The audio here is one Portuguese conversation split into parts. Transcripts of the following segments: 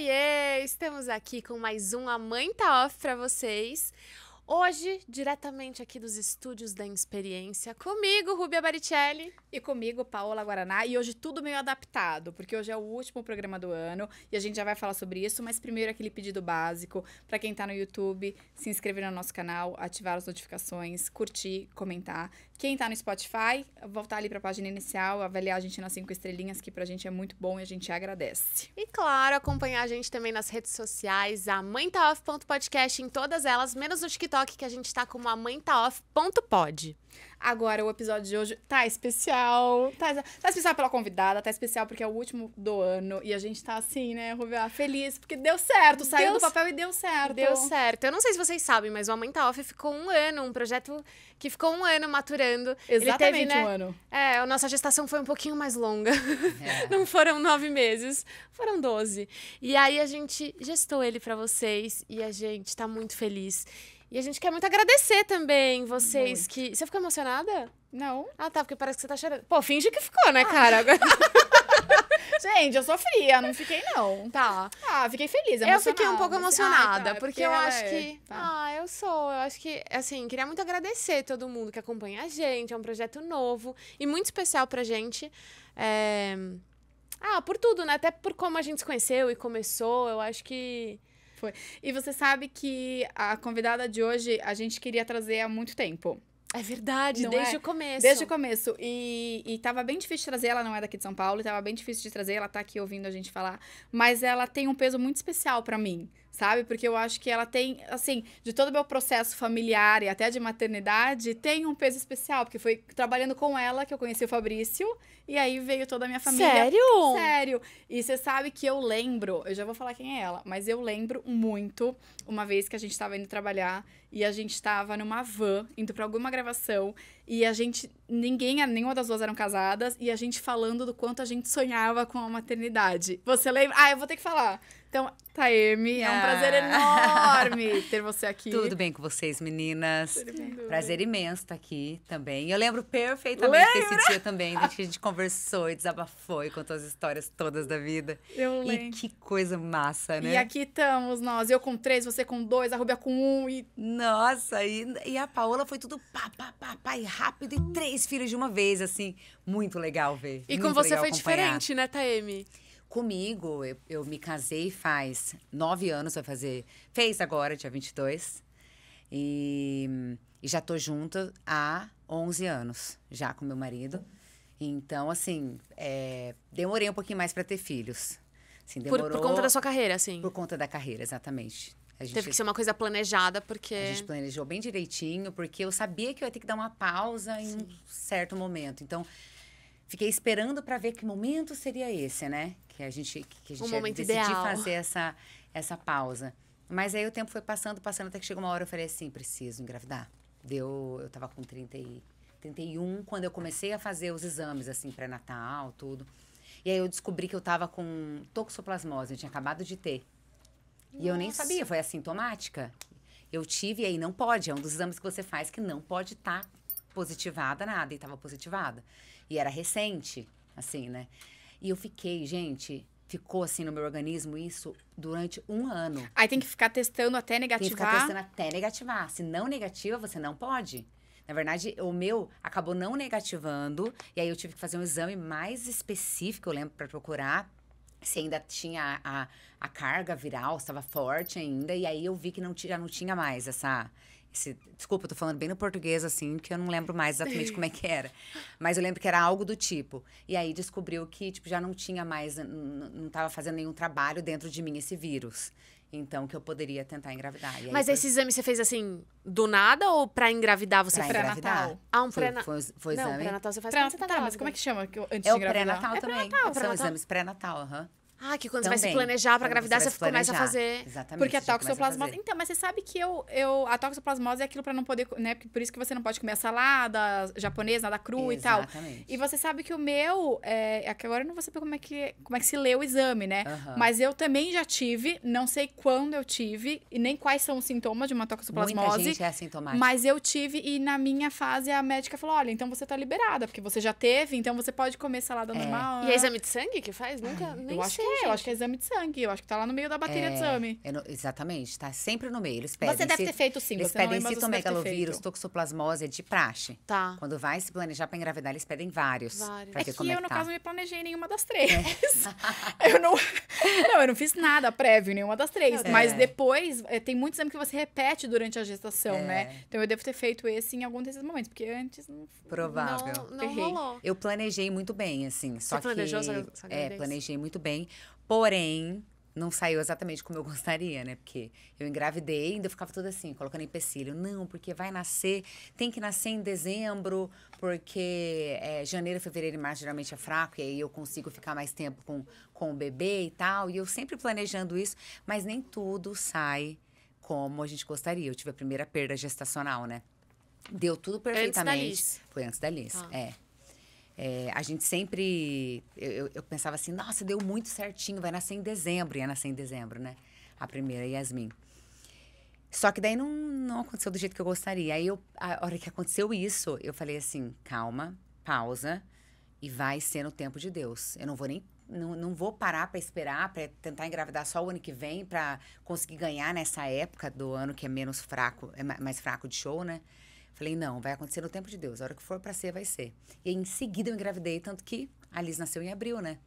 Oiê! Estamos aqui com mais um A Mãe Tá Off pra vocês. Hoje, diretamente aqui dos estúdios da Experiência, comigo, Rubia Baricelli. E comigo, Paola Guaraná. E hoje tudo meio adaptado, porque hoje é o último programa do ano e a gente já vai falar sobre isso, mas primeiro aquele pedido básico para quem está no YouTube, se inscrever no nosso canal, ativar as notificações, curtir, comentar. Quem está no Spotify, voltar ali para a página inicial, avaliar a gente nas cinco estrelinhas, que para a gente é muito bom e a gente agradece. E claro, acompanhar a gente também nas redes sociais, a mãe tá off.podcast em todas elas, menos no TikTok que a gente tá com o mãe tá Ponto pode. Agora, o episódio de hoje tá especial. Tá, tá, especial pela convidada, tá especial porque é o último do ano. E a gente tá assim, né, Rubia? Ah, feliz, porque deu certo. Saiu do papel e deu certo. Deu certo. Eu não sei se vocês sabem, mas o Amanta tá Off ficou um ano, um projeto que ficou um ano maturando. Exatamente teve, né, um ano. É, a nossa gestação foi um pouquinho mais longa. É. não foram nove meses, foram doze. E aí a gente gestou ele para vocês e a gente tá muito feliz. E a gente quer muito agradecer também vocês muito. que. Você ficou emocionada? Não. Ah, tá, porque parece que você tá chorando. Pô, finge que ficou, né, ah. cara? gente, eu sofria, não fiquei, não. Tá. Ah, fiquei feliz. Eu fiquei um pouco emocionada, ah, tá, é porque, porque eu acho é... que. Tá. Ah, eu sou. Eu acho que, assim, queria muito agradecer todo mundo que acompanha a gente. É um projeto novo e muito especial pra gente. É... Ah, por tudo, né? Até por como a gente se conheceu e começou. Eu acho que foi. E você sabe que a convidada de hoje a gente queria trazer há muito tempo. É verdade, não desde é? o começo. Desde o começo. E, e tava bem difícil de trazer, ela não é daqui de São Paulo, tava bem difícil de trazer, ela tá aqui ouvindo a gente falar. Mas ela tem um peso muito especial para mim sabe? Porque eu acho que ela tem, assim, de todo o meu processo familiar e até de maternidade, tem um peso especial, porque foi trabalhando com ela que eu conheci o Fabrício, e aí veio toda a minha família. Sério? Sério. E você sabe que eu lembro, eu já vou falar quem é ela, mas eu lembro muito uma vez que a gente estava indo trabalhar e a gente estava numa van indo para alguma gravação e a gente ninguém nenhuma das duas eram casadas e a gente falando do quanto a gente sonhava com a maternidade. Você lembra? Ah, eu vou ter que falar. Então, Taeme, tá, é um prazer ah. enorme ter você aqui. Tudo bem com vocês, meninas? Tudo Prazer imenso estar tá aqui também. Eu lembro perfeitamente desse dia também, a gente conversou e desabafou e contou as histórias todas da vida. Eu lembro. E que coisa massa, né? E aqui estamos nós, eu com três, você com dois, a Rubia com um e... Nossa, e, e a Paola foi tudo pá, pá, pá, pá, e rápido, e três filhos de uma vez, assim. Muito legal ver. E com você foi acompanhar. diferente, né, Taemi? comigo. Eu, eu, me casei faz nove anos, vai fazer. Fez agora, dia 22. E, e já tô junto há 11 anos, já com meu marido. Então, assim, é, demorei um pouquinho mais para ter filhos. Assim, demorou, por, por, conta da sua carreira, assim? Por conta da carreira, exatamente. Gente, Teve que ser uma coisa planejada, porque. A gente planejou bem direitinho, porque eu sabia que eu ia ter que dar uma pausa em Sim. um certo momento. Então, fiquei esperando para ver que momento seria esse, né? que a gente, que a gente um ideal. fazer essa, essa pausa. Mas aí o tempo foi passando, passando, até que chegou uma hora eu falei assim, preciso engravidar. Deu, eu tava com 30 e, 31 quando eu comecei a fazer os exames, assim, pré-natal, tudo. E aí eu descobri que eu tava com toxoplasmose, eu tinha acabado de ter. Nossa. E eu nem sabia, foi assintomática. Eu tive, e aí não pode, é um dos exames que você faz que não pode estar tá positivada nada, e tava positivada. E era recente, assim, né? E eu fiquei, gente, ficou assim no meu organismo isso durante um ano. Aí tem que ficar testando até negativar. Tem que ficar testando até negativar. Se não negativa, você não pode. Na verdade, o meu acabou não negativando, e aí eu tive que fazer um exame mais específico, eu lembro, para procurar se ainda tinha a, a, a carga viral, estava forte ainda, e aí eu vi que não, já não tinha mais essa, esse, desculpa, eu tô falando bem no português, assim, que eu não lembro mais exatamente como é que era. Mas eu lembro que era algo do tipo. E aí descobriu que, tipo, já não tinha mais, não estava fazendo nenhum trabalho dentro de mim esse vírus. Então, que eu poderia tentar engravidar. Aí, Mas foi... esse exame você fez assim, do nada ou pra engravidar você fez? Pré-natal. Ah, um pré-natal. Foi, foi, foi não, exame. Não, pré-natal você faz pré -natal, tá, tá Mas como é que chama antes é de engravidar? é o pré-natal também. É pré -natal, São pré exames pré-natal, aham. Uhum. Ah, que quando Também. você vai se planejar para gravidade, você, você começa a fazer. Exatamente. Porque a toxoplasmose. então, mas você sabe que eu, eu a toxoplasmose é aquilo para não poder, né? Por isso que você não pode comer salada japonesa, nada cru Exatamente. e tal. E você sabe que o meu, é, é agora eu não vou saber como é que, como é que se lê o exame, né? Uhum. Mas eu também já tive, não sei quando eu tive e nem quais são os sintomas de uma toxoplasmose. Muita gente é assintomática. Mas eu tive e na minha fase a médica falou: "Olha, então você tá liberada, porque você já teve, então você pode comer salada é. normal". E é né? exame de sangue que faz? Nunca, ah, nem eu sei gente. eu acho que é exame de sangue. Eu acho que tá lá no meio da bateria é, de exame. É no, exatamente, tá sempre no meio. Eles pedem. Você deve ter feito sim, eles você pedem citomegalovírus, toxoplasmose é de praxe. Tá. Quando vai se planejar pra engravidar, eles pedem vários. Vários. Pra é que como é eu, é que no tá. caso, não me planejei nenhuma das três. É. eu não. Não, eu não fiz nada prévio, nenhuma das três. Mas é. depois, tem muito exame que você repete durante a gestação, né? Então eu devo ter feito esse em algum desses momentos, porque antes não. Provável. Não, não rolou. Eu planejei muito bem, assim. Você só planejou que, essa, essa É, planejei muito bem. Porém, não saiu exatamente como eu gostaria, né? Porque eu engravidei e ainda ficava tudo assim, colocando empecilho. Não, porque vai nascer, tem que nascer em dezembro, porque é, janeiro, fevereiro e março geralmente é fraco, e aí eu consigo ficar mais tempo com, com o bebê e tal. E eu sempre planejando isso, mas nem tudo sai como a gente gostaria. Eu tive a primeira perda gestacional, né? Deu tudo perfeitamente. Antes da Liz. Foi antes da Liz, ah. é. É, a gente sempre. Eu, eu, pensava assim, nossa, deu muito certinho, vai nascer em dezembro. Ia nascer em dezembro, né? A primeira, Yasmin. Só que daí não, não aconteceu do jeito que eu gostaria. Aí, eu, a hora que aconteceu isso, eu falei assim: calma, pausa e vai ser no tempo de Deus. Eu não vou nem. Não, não vou parar para esperar, para tentar engravidar só o ano que vem, para conseguir ganhar nessa época do ano que é menos fraco, é mais fraco de show, né? Falei, não, vai acontecer no tempo de Deus. A hora que for para ser, vai ser. E em seguida eu engravidei, tanto que a Liz nasceu em abril, né?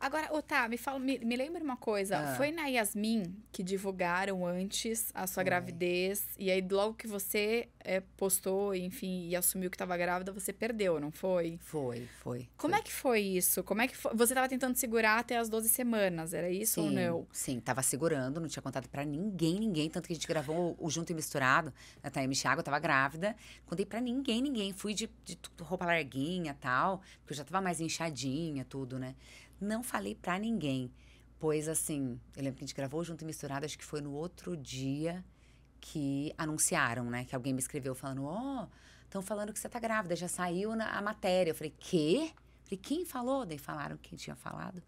Agora, Otá, me, fala, me, me lembra uma coisa. Ah. Foi na Yasmin que divulgaram antes a sua gravidez. E aí, logo que você é, postou, enfim, e assumiu que estava grávida, você perdeu, não foi? Foi, foi. Como foi. é que foi isso? Como é que foi? Você estava tentando segurar até as 12 semanas, era isso sim, ou não? Sim, estava segurando, não tinha contado para ninguém, ninguém. Tanto que a gente gravou o Junto e Misturado, a Taime Thiago, eu tava grávida. Contei para ninguém, ninguém. Fui de, de roupa larguinha tal, porque eu já tava mais inchadinha, tudo, né? Não falei para ninguém. Pois assim, eu lembro que a gente gravou junto e misturado, acho que foi no outro dia que anunciaram, né? Que alguém me escreveu falando: Ó, oh, estão falando que você tá grávida, já saiu na, a matéria. Eu falei: Quê? falei: Quem falou? Daí falaram quem tinha falado.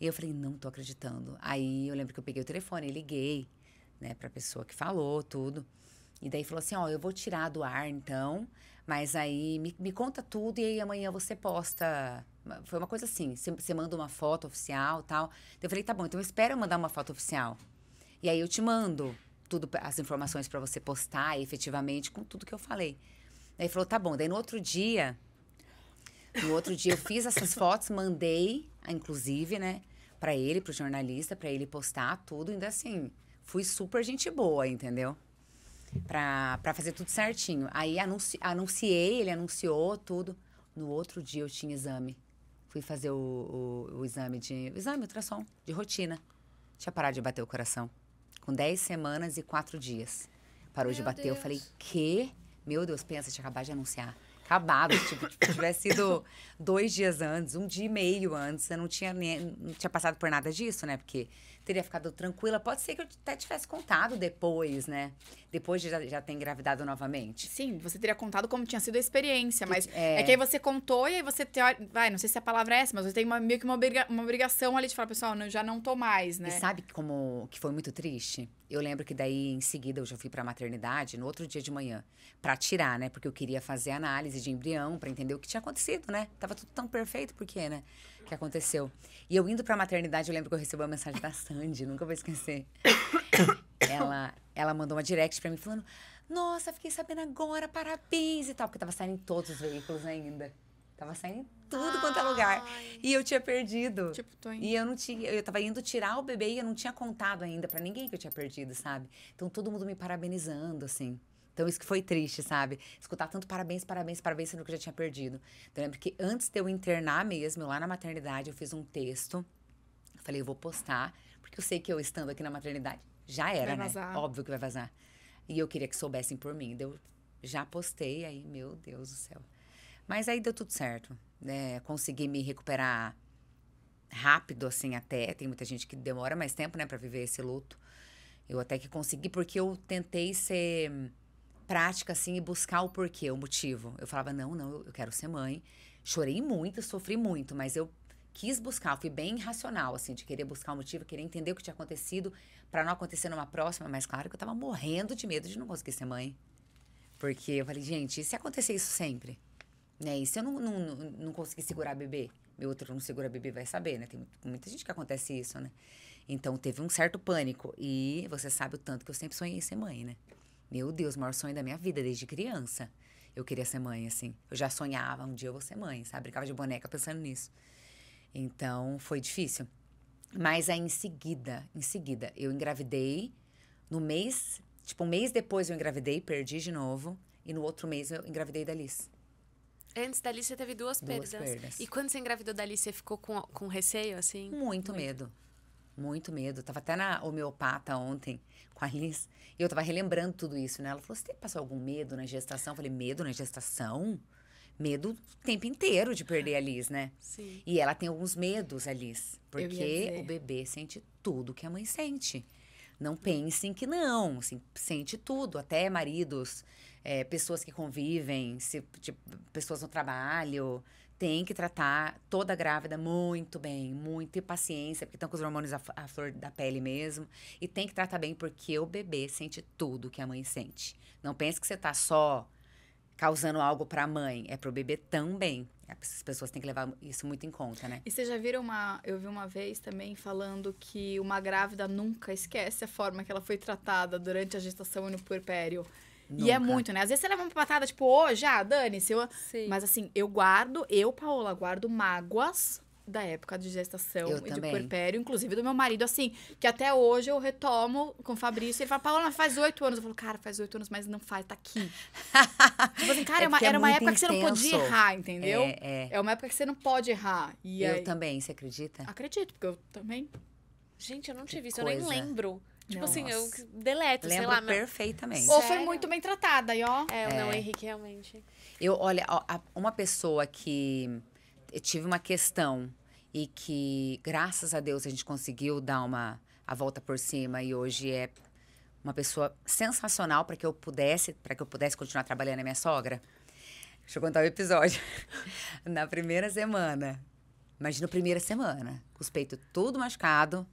E eu falei: Não tô acreditando. Aí eu lembro que eu peguei o telefone e liguei, né, pra pessoa que falou tudo. E daí falou assim: Ó, oh, eu vou tirar do ar então. Mas aí me, me conta tudo e aí amanhã você posta. Foi uma coisa assim, você manda uma foto oficial tal. Eu falei, tá bom, então espera eu mandar uma foto oficial. E aí eu te mando tudo, as informações para você postar efetivamente com tudo que eu falei. Aí falou, tá bom. Daí no outro dia, no outro dia eu fiz essas fotos, mandei, inclusive, né, para ele, pro jornalista, para ele postar tudo, ainda assim, fui super gente boa, entendeu? para fazer tudo certinho. Aí anunci, anunciei, ele anunciou tudo. No outro dia eu tinha exame. Fui fazer o, o, o exame de. O exame, ultrassom, de rotina. Tinha parado de bater o coração. Com 10 semanas e 4 dias. Parou Meu de bater. Deus. Eu falei, que? Meu Deus, pensa, tinha acabado de anunciar. Acabado. tipo, tipo, tivesse sido dois dias antes, um dia e meio antes. Eu não tinha, nem, não tinha passado por nada disso, né? Porque teria ficado tranquila. Pode ser que eu até tivesse contado depois, né? Depois de já, já ter engravidado novamente. Sim, você teria contado como tinha sido a experiência, mas é... é, que aí você contou e aí você teori... vai, não sei se a palavra é essa, mas você tem uma, meio que uma, obriga... uma obrigação ali de falar, pessoal, eu já não tô mais, né? E sabe como que foi muito triste? Eu lembro que daí em seguida eu já fui para maternidade no outro dia de manhã para tirar, né? Porque eu queria fazer análise de embrião para entender o que tinha acontecido, né? Tava tudo tão perfeito, por quê, né? que aconteceu. E eu indo pra maternidade, eu lembro que eu recebi uma mensagem da Sandy, nunca vou esquecer. ela, ela mandou uma direct pra mim falando: Nossa, fiquei sabendo agora, parabéns e tal, porque tava saindo em todos os veículos ainda. Tava saindo em tudo quanto é lugar. E eu tinha perdido. Tipo, tô indo. E eu não tinha. Eu tava indo tirar o bebê e eu não tinha contado ainda para ninguém que eu tinha perdido, sabe? Então todo mundo me parabenizando, assim. Então, isso que foi triste, sabe? Escutar tanto parabéns, parabéns, parabéns, sendo que eu já tinha perdido. Então, eu lembro que antes de eu internar mesmo, lá na maternidade, eu fiz um texto. Eu falei, eu vou postar, porque eu sei que eu estando aqui na maternidade, já era, né? Óbvio que vai vazar. E eu queria que soubessem por mim. Então, eu já postei, aí, meu Deus do céu. Mas aí deu tudo certo. Né? Consegui me recuperar rápido, assim, até. Tem muita gente que demora mais tempo, né, para viver esse luto. Eu até que consegui, porque eu tentei ser prática, assim, e buscar o porquê, o motivo. Eu falava, não, não, eu quero ser mãe. Chorei muito, sofri muito, mas eu quis buscar, fui bem racional, assim, de querer buscar o motivo, querer entender o que tinha acontecido para não acontecer numa próxima, mas claro que eu tava morrendo de medo de não conseguir ser mãe. Porque eu falei, gente, e se acontecer isso sempre? Né? E se eu não, não, não conseguir segurar bebê? Meu outro não segura bebê vai saber, né? Tem muita gente que acontece isso, né? Então teve um certo pânico. E você sabe o tanto que eu sempre sonhei em ser mãe, né? Meu Deus, o maior sonho da minha vida, desde criança. Eu queria ser mãe, assim. Eu já sonhava, um dia eu vou ser mãe, sabe? Brincava de boneca pensando nisso. Então, foi difícil. Mas aí, em seguida, em seguida, eu engravidei. No mês, tipo, um mês depois eu engravidei, perdi de novo. E no outro mês eu engravidei da Liz. Antes da Alice, você teve duas, duas perdas. perdas. E quando você engravidou da Alice, você ficou com, com receio, assim? Muito, muito. medo. Muito medo. Eu tava até na homeopata ontem com a Liz. E eu tava relembrando tudo isso, né? Ela falou: você tem algum medo na gestação? Eu falei, medo na gestação? Medo o tempo inteiro de perder a Liz, né? Sim. E ela tem alguns medos, a Liz. Porque o bebê sente tudo que a mãe sente. Não pensem que não. Assim, sente tudo, até maridos, é, pessoas que convivem, se, tipo, pessoas no trabalho, tem que tratar toda grávida muito bem, muito e paciência, porque estão com os hormônios à, à flor da pele mesmo. E tem que tratar bem, porque o bebê sente tudo que a mãe sente. Não pense que você está só causando algo para a mãe, é para o bebê também. É, As pessoas têm que levar isso muito em conta, né? E vocês já viram uma. Eu vi uma vez também falando que uma grávida nunca esquece a forma que ela foi tratada durante a gestação e no puerpério. Nunca. E é muito, né? Às vezes você leva uma patada, tipo, ô, oh, já, dane-se. Eu... Mas assim, eu guardo, eu, Paola, guardo mágoas da época de gestação eu e também. de puerpério, inclusive do meu marido, assim, que até hoje eu retomo com o Fabrício. Ele fala, Paola, faz oito anos. Eu falo, cara, faz oito anos, mas não faz, tá aqui. tipo assim, cara, é uma, era é uma é época intenso. que você não podia errar, entendeu? É, é. é uma época que você não pode errar. E eu aí... também, você acredita? Acredito, porque eu também. Gente, eu não que tive isso, eu nem lembro. Tipo assim, eu deleto, Lembro sei lá. Meu... perfeitamente. Ou foi muito bem tratada, e ó. É, é. não, Henrique, realmente. Eu, olha, uma pessoa que eu tive uma questão e que, graças a Deus, a gente conseguiu dar uma a volta por cima e hoje é uma pessoa sensacional para que eu pudesse, para que eu pudesse continuar trabalhando, é minha sogra. Deixa eu contar o um episódio. Na primeira semana, imagina a primeira semana, com os peitos tudo machucado,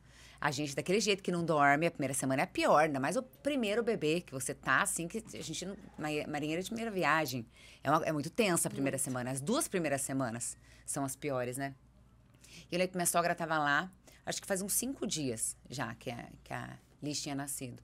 a gente, daquele jeito que não dorme, a primeira semana é pior, ainda mais o primeiro bebê que você tá, assim, que a gente. marinheira é de primeira viagem. É, uma, é muito tensa a primeira muito. semana. As duas primeiras semanas são as piores, né? E eu lembro que minha sogra tava lá, acho que faz uns cinco dias já que a, que a Liz tinha nascido.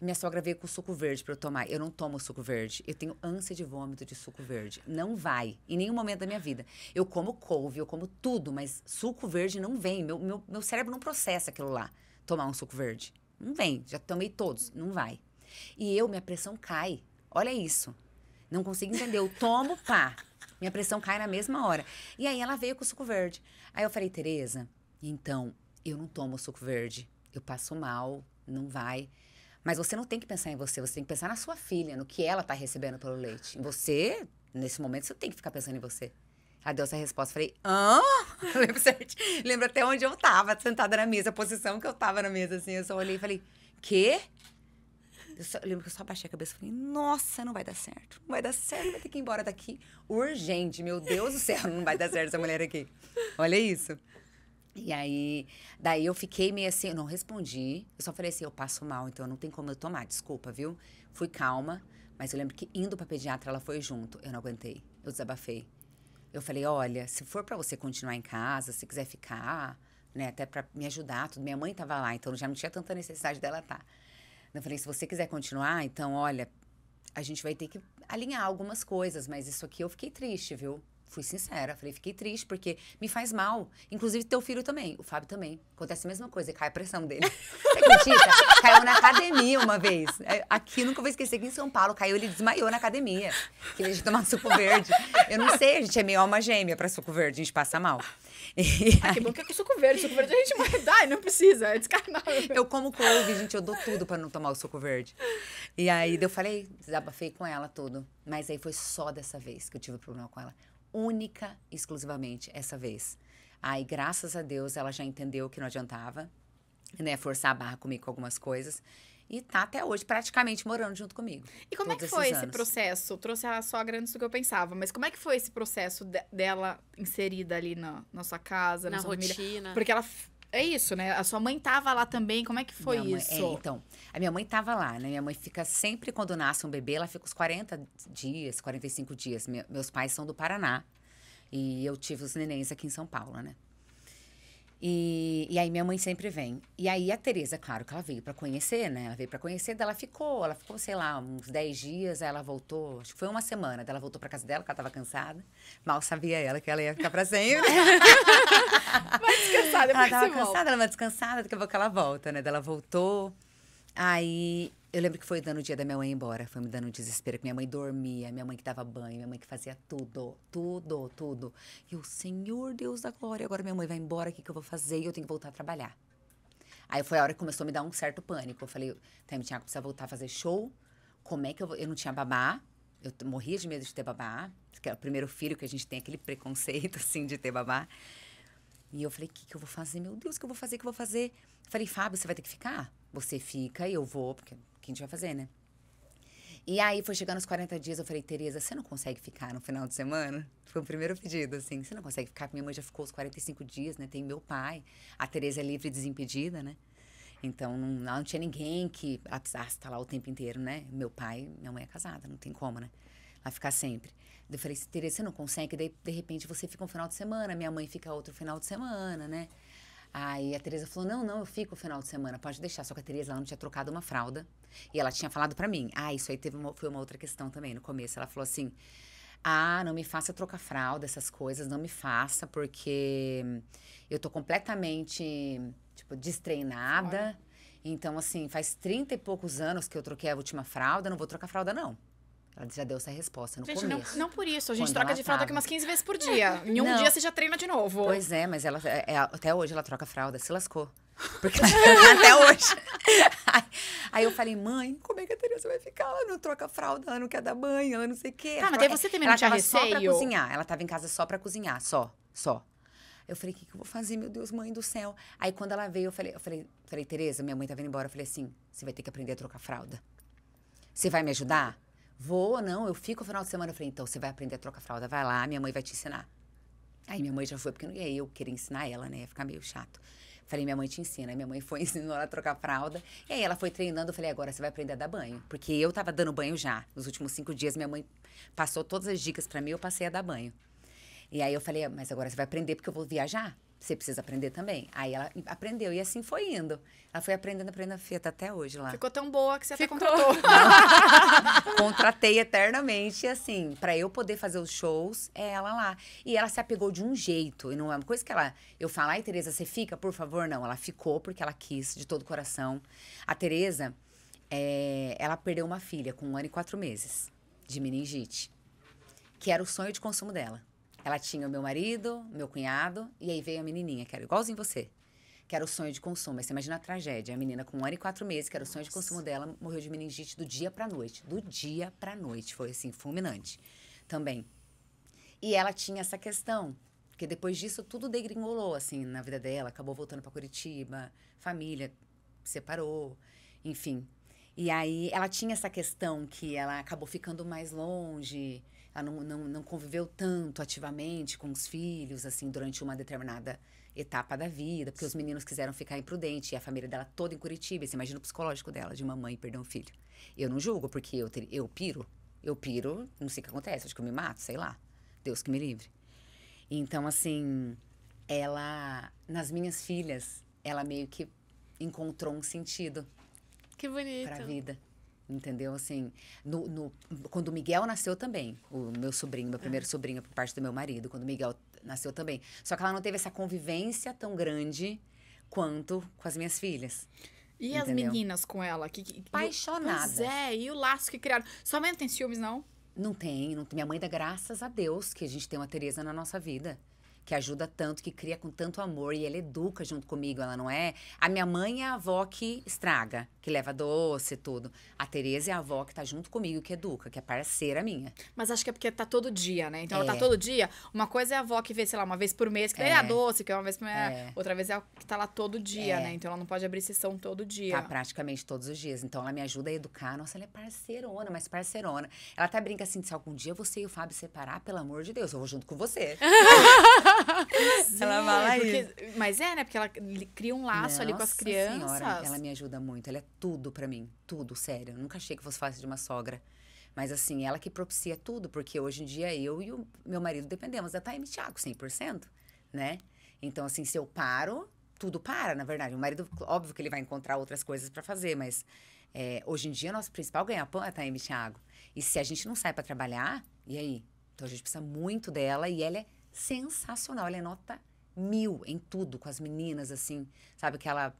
Minha sogra veio com suco verde para eu tomar. Eu não tomo suco verde. Eu tenho ânsia de vômito de suco verde. Não vai, em nenhum momento da minha vida. Eu como couve, eu como tudo, mas suco verde não vem. Meu, meu, meu cérebro não processa aquilo lá tomar um suco verde. Não vem, já tomei todos, não vai. E eu, minha pressão cai. Olha isso. Não consigo entender. Eu tomo, pá. Minha pressão cai na mesma hora. E aí ela veio com o suco verde. Aí eu falei, Tereza, então, eu não tomo suco verde. Eu passo mal, não vai. Mas você não tem que pensar em você, você tem que pensar na sua filha, no que ela tá recebendo pelo leite. Você, nesse momento, você tem que ficar pensando em você. Ela deu essa resposta. Falei, hã? Lembro Lembro até onde eu tava, sentada na mesa, a posição que eu tava na mesa, assim. Eu só olhei e falei, quê? Eu, só, eu lembro que eu só baixei a cabeça e falei, nossa, não vai dar certo. Não vai dar certo, vai ter que ir embora daqui. Urgente, meu Deus do céu, não vai dar certo essa mulher aqui. Olha isso. E aí, daí eu fiquei meio assim, eu não respondi. Eu só falei assim, eu passo mal, então não tem como eu tomar, desculpa, viu? Fui calma, mas eu lembro que indo pra pediatra, ela foi junto. Eu não aguentei, eu desabafei. Eu falei, olha, se for para você continuar em casa, se quiser ficar, né, até para me ajudar, tudo. Minha mãe tava lá, então já não tinha tanta necessidade dela estar. Tá. Eu falei, se você quiser continuar, então, olha, a gente vai ter que alinhar algumas coisas, mas isso aqui eu fiquei triste, viu? Fui sincera, falei, fiquei triste, porque me faz mal. Inclusive, teu filho também, o Fábio também. Acontece a mesma coisa, cai a pressão dele. Você caiu na academia uma vez. É, aqui, nunca vou esquecer que em São Paulo, caiu, ele desmaiou na academia. ele tinha tomar suco verde. Eu não sei, a gente é meio alma gêmea pra suco verde, a gente passa mal. Ah, que bom que é com suco verde. Suco verde a gente morre. Ai, não precisa, é descarnável. Eu como couve, gente, eu dou tudo pra não tomar o suco verde. E aí, eu falei, desabafei com ela tudo. Mas aí foi só dessa vez que eu tive problema com ela única, exclusivamente essa vez. Aí, graças a Deus, ela já entendeu que não adiantava, né, forçar a barra comigo com algumas coisas. E tá até hoje praticamente morando junto comigo. E como é que foi esse processo? trouxe ela só grande do que eu pensava, mas como é que foi esse processo de, dela inserida ali na, na sua casa, na, na sua rotina? Família? Porque ela é isso, né? A sua mãe tava lá também. Como é que foi mãe, é, isso? É, então, a minha mãe tava lá, né? Minha mãe fica sempre quando nasce um bebê, ela fica uns 40 dias, 45 dias. Me, meus pais são do Paraná. E eu tive os nenéns aqui em São Paulo, né? E, e aí minha mãe sempre vem. E aí a Tereza, claro que ela veio para conhecer, né? Ela veio para conhecer, daí ela ficou, ela ficou, sei lá, uns 10 dias, aí ela voltou, acho que foi uma semana, daí ela voltou para casa dela, que ela tava cansada. Mal sabia ela que ela ia ficar para sempre. Vai descansar, ela tava cansada, volta. ela vai descansada, daqui a pouco ela volta, né? Daí ela voltou. Aí eu lembro que foi dando o dia da minha mãe embora, foi me dando um desespero, que minha mãe dormia, minha mãe que dava banho, minha mãe que fazia tudo, tudo, tudo. E o Senhor Deus da glória, agora minha mãe vai embora, o que, que eu vou fazer? E eu tenho que voltar a trabalhar. Aí foi a hora que começou a me dar um certo pânico. Eu falei, Tami que precisa voltar a fazer show? Como é que eu vou? Eu não tinha babá, eu morria de medo de ter babá, que era é o primeiro filho que a gente tem aquele preconceito, assim, de ter babá. E eu falei, o que, que eu vou fazer? Meu Deus, o que eu vou fazer? O que eu vou fazer? Eu falei, Fábio, você vai ter que ficar? Você fica e eu vou, porque que a gente vai fazer, né? E aí foi chegando os 40 dias, eu falei, Tereza, você não consegue ficar no final de semana? Foi o primeiro pedido, assim, você não consegue ficar, minha mãe já ficou os 45 dias, né? Tem meu pai, a Tereza é livre e desimpedida, né? Então não, não tinha ninguém que precisasse estar lá o tempo inteiro, né? Meu pai, minha mãe é casada, não tem como, né? Ela ficar sempre. Eu falei, assim, Tereza, você não consegue? Daí, de repente, você fica um final de semana, minha mãe fica outro final de semana, né? Aí a Tereza falou, não, não, eu fico o final de semana, pode deixar. Só que a Tereza, ela não tinha trocado uma fralda e ela tinha falado para mim. Ah, isso aí teve uma, foi uma outra questão também no começo. Ela falou assim: ah, não me faça trocar fralda, essas coisas, não me faça, porque eu tô completamente, tipo, destreinada. Fora. Então, assim, faz 30 e poucos anos que eu troquei a última fralda, não vou trocar fralda, não. Ela já deu essa resposta no gente, começo. Não, não por isso. A gente Quando troca de fralda aqui umas 15 vezes por dia. Em um não. dia você já treina de novo. Pois é, mas ela, é, é até hoje ela troca fralda, se lascou. Porque tá até hoje. Aí, eu falei, mãe, como é que a Teresa vai ficar? Ela não troca fralda, ela não quer dar banho, ela não sei o quê. Ah, mas daí você é, também ela não tinha receio? Ela só pra cozinhar. Ela tava em casa só pra cozinhar, só, só. Eu falei, o que, que eu vou fazer, meu Deus, mãe do céu? Aí quando ela veio, eu falei, eu falei, falei Tereza, minha mãe tá vindo embora. Eu falei assim, você vai ter que aprender a trocar fralda. Você vai me ajudar? Vou, não, eu fico o final de semana. Eu falei, então você vai aprender a trocar fralda, vai lá, minha mãe vai te ensinar. Aí minha mãe já foi, porque não ia eu querer ensinar ela, né? Ia ficar meio chato. Falei, minha mãe te ensina. minha mãe foi ensinando ela a trocar fralda. E aí ela foi treinando. Eu falei, agora você vai aprender a dar banho. Porque eu tava dando banho já. Nos últimos cinco dias, minha mãe passou todas as dicas para mim, eu passei a dar banho. E aí eu falei, ah, mas agora você vai aprender porque eu vou viajar você precisa aprender também. Aí ela aprendeu e assim foi indo. Ela foi aprendendo, aprendendo a tá até hoje lá. Ficou tão boa que você Ficou. até contratou. Contratei eternamente, assim, para eu poder fazer os shows, é ela lá. E ela se apegou de um jeito, e não é uma coisa que ela... Eu falo, ai, Tereza, você fica? Por favor, não. Ela ficou porque ela quis, de todo o coração. A Tereza, é, ela perdeu uma filha com um ano e quatro meses, de meningite, que era o sonho de consumo dela. Ela tinha o meu marido, meu cunhado, e aí veio a menininha, que era igualzinho você, que era o sonho de consumo. Mas você imagina a tragédia. A menina com um ano e quatro meses, que era o sonho de consumo dela, morreu de meningite do dia pra noite. Do dia pra noite. Foi, assim, fulminante também. E ela tinha essa questão, porque depois disso tudo degringolou, assim, na vida dela. Acabou voltando para Curitiba, família separou, enfim. E aí ela tinha essa questão que ela acabou ficando mais longe ela não, não, não conviveu tanto ativamente com os filhos, assim, durante uma determinada etapa da vida, porque os meninos quiseram ficar imprudentes e a família dela toda em Curitiba. Você imagina o psicológico dela, de mãe perder um filho. Eu não julgo, porque eu, eu piro. Eu piro, não sei o que acontece, acho que eu me mato, sei lá. Deus que me livre. Então, assim, ela, nas minhas filhas, ela meio que encontrou um sentido. Que bonito. Pra vida entendeu? Assim, no, no, quando o Miguel nasceu também, o meu sobrinho, meu ah. primeiro sobrinho por parte do meu marido, quando o Miguel nasceu também. Só que ela não teve essa convivência tão grande quanto com as minhas filhas. E entendeu? as meninas com ela? Que, que, Apaixonadas. Pois é, e o laço que criaram. Sua mãe não tem ciúmes, não? Não tem, não tem. Minha mãe dá graças a Deus que a gente tem uma Tereza na nossa vida que ajuda tanto, que cria com tanto amor e ela educa junto comigo, ela não é? A minha mãe é a avó que estraga, que leva doce e tudo. A Tereza é a avó que tá junto comigo, que educa, que é parceira minha. Mas acho que é porque tá todo dia, né? Então é. ela tá é. todo dia. Uma coisa é a avó que vê, sei lá, uma vez por mês, que é, ah, é a doce, que é uma vez por mês. É. Outra vez é a que tá lá todo dia, é. né? Então ela não pode abrir sessão todo dia. Tá praticamente todos os dias. Então ela me ajuda a educar. Nossa, ela é parceirona, mas parceirona. Ela até brinca assim: se algum dia você e o Fábio separar, pelo amor de Deus, eu vou junto com você. ela é, fala assim? isso. mas é, né? Porque ela cria um laço Nossa ali com as crianças. Senhora, ela me ajuda muito. Ela é tudo para mim. Tudo, sério. Eu nunca achei que fosse fácil de uma sogra. Mas assim, ela que propicia tudo, porque hoje em dia eu e o meu marido dependemos da Taime Thiago 100%, né? Então assim, se eu paro, tudo para, na verdade. O marido, óbvio que ele vai encontrar outras coisas para fazer, mas é, hoje em dia nosso principal ganha-pão é a Taime Thiago. E se a gente não sai para trabalhar, e aí? Então a gente precisa muito dela e ela é sensacional. Ela é nota mil em tudo com as meninas, assim, sabe? Que ela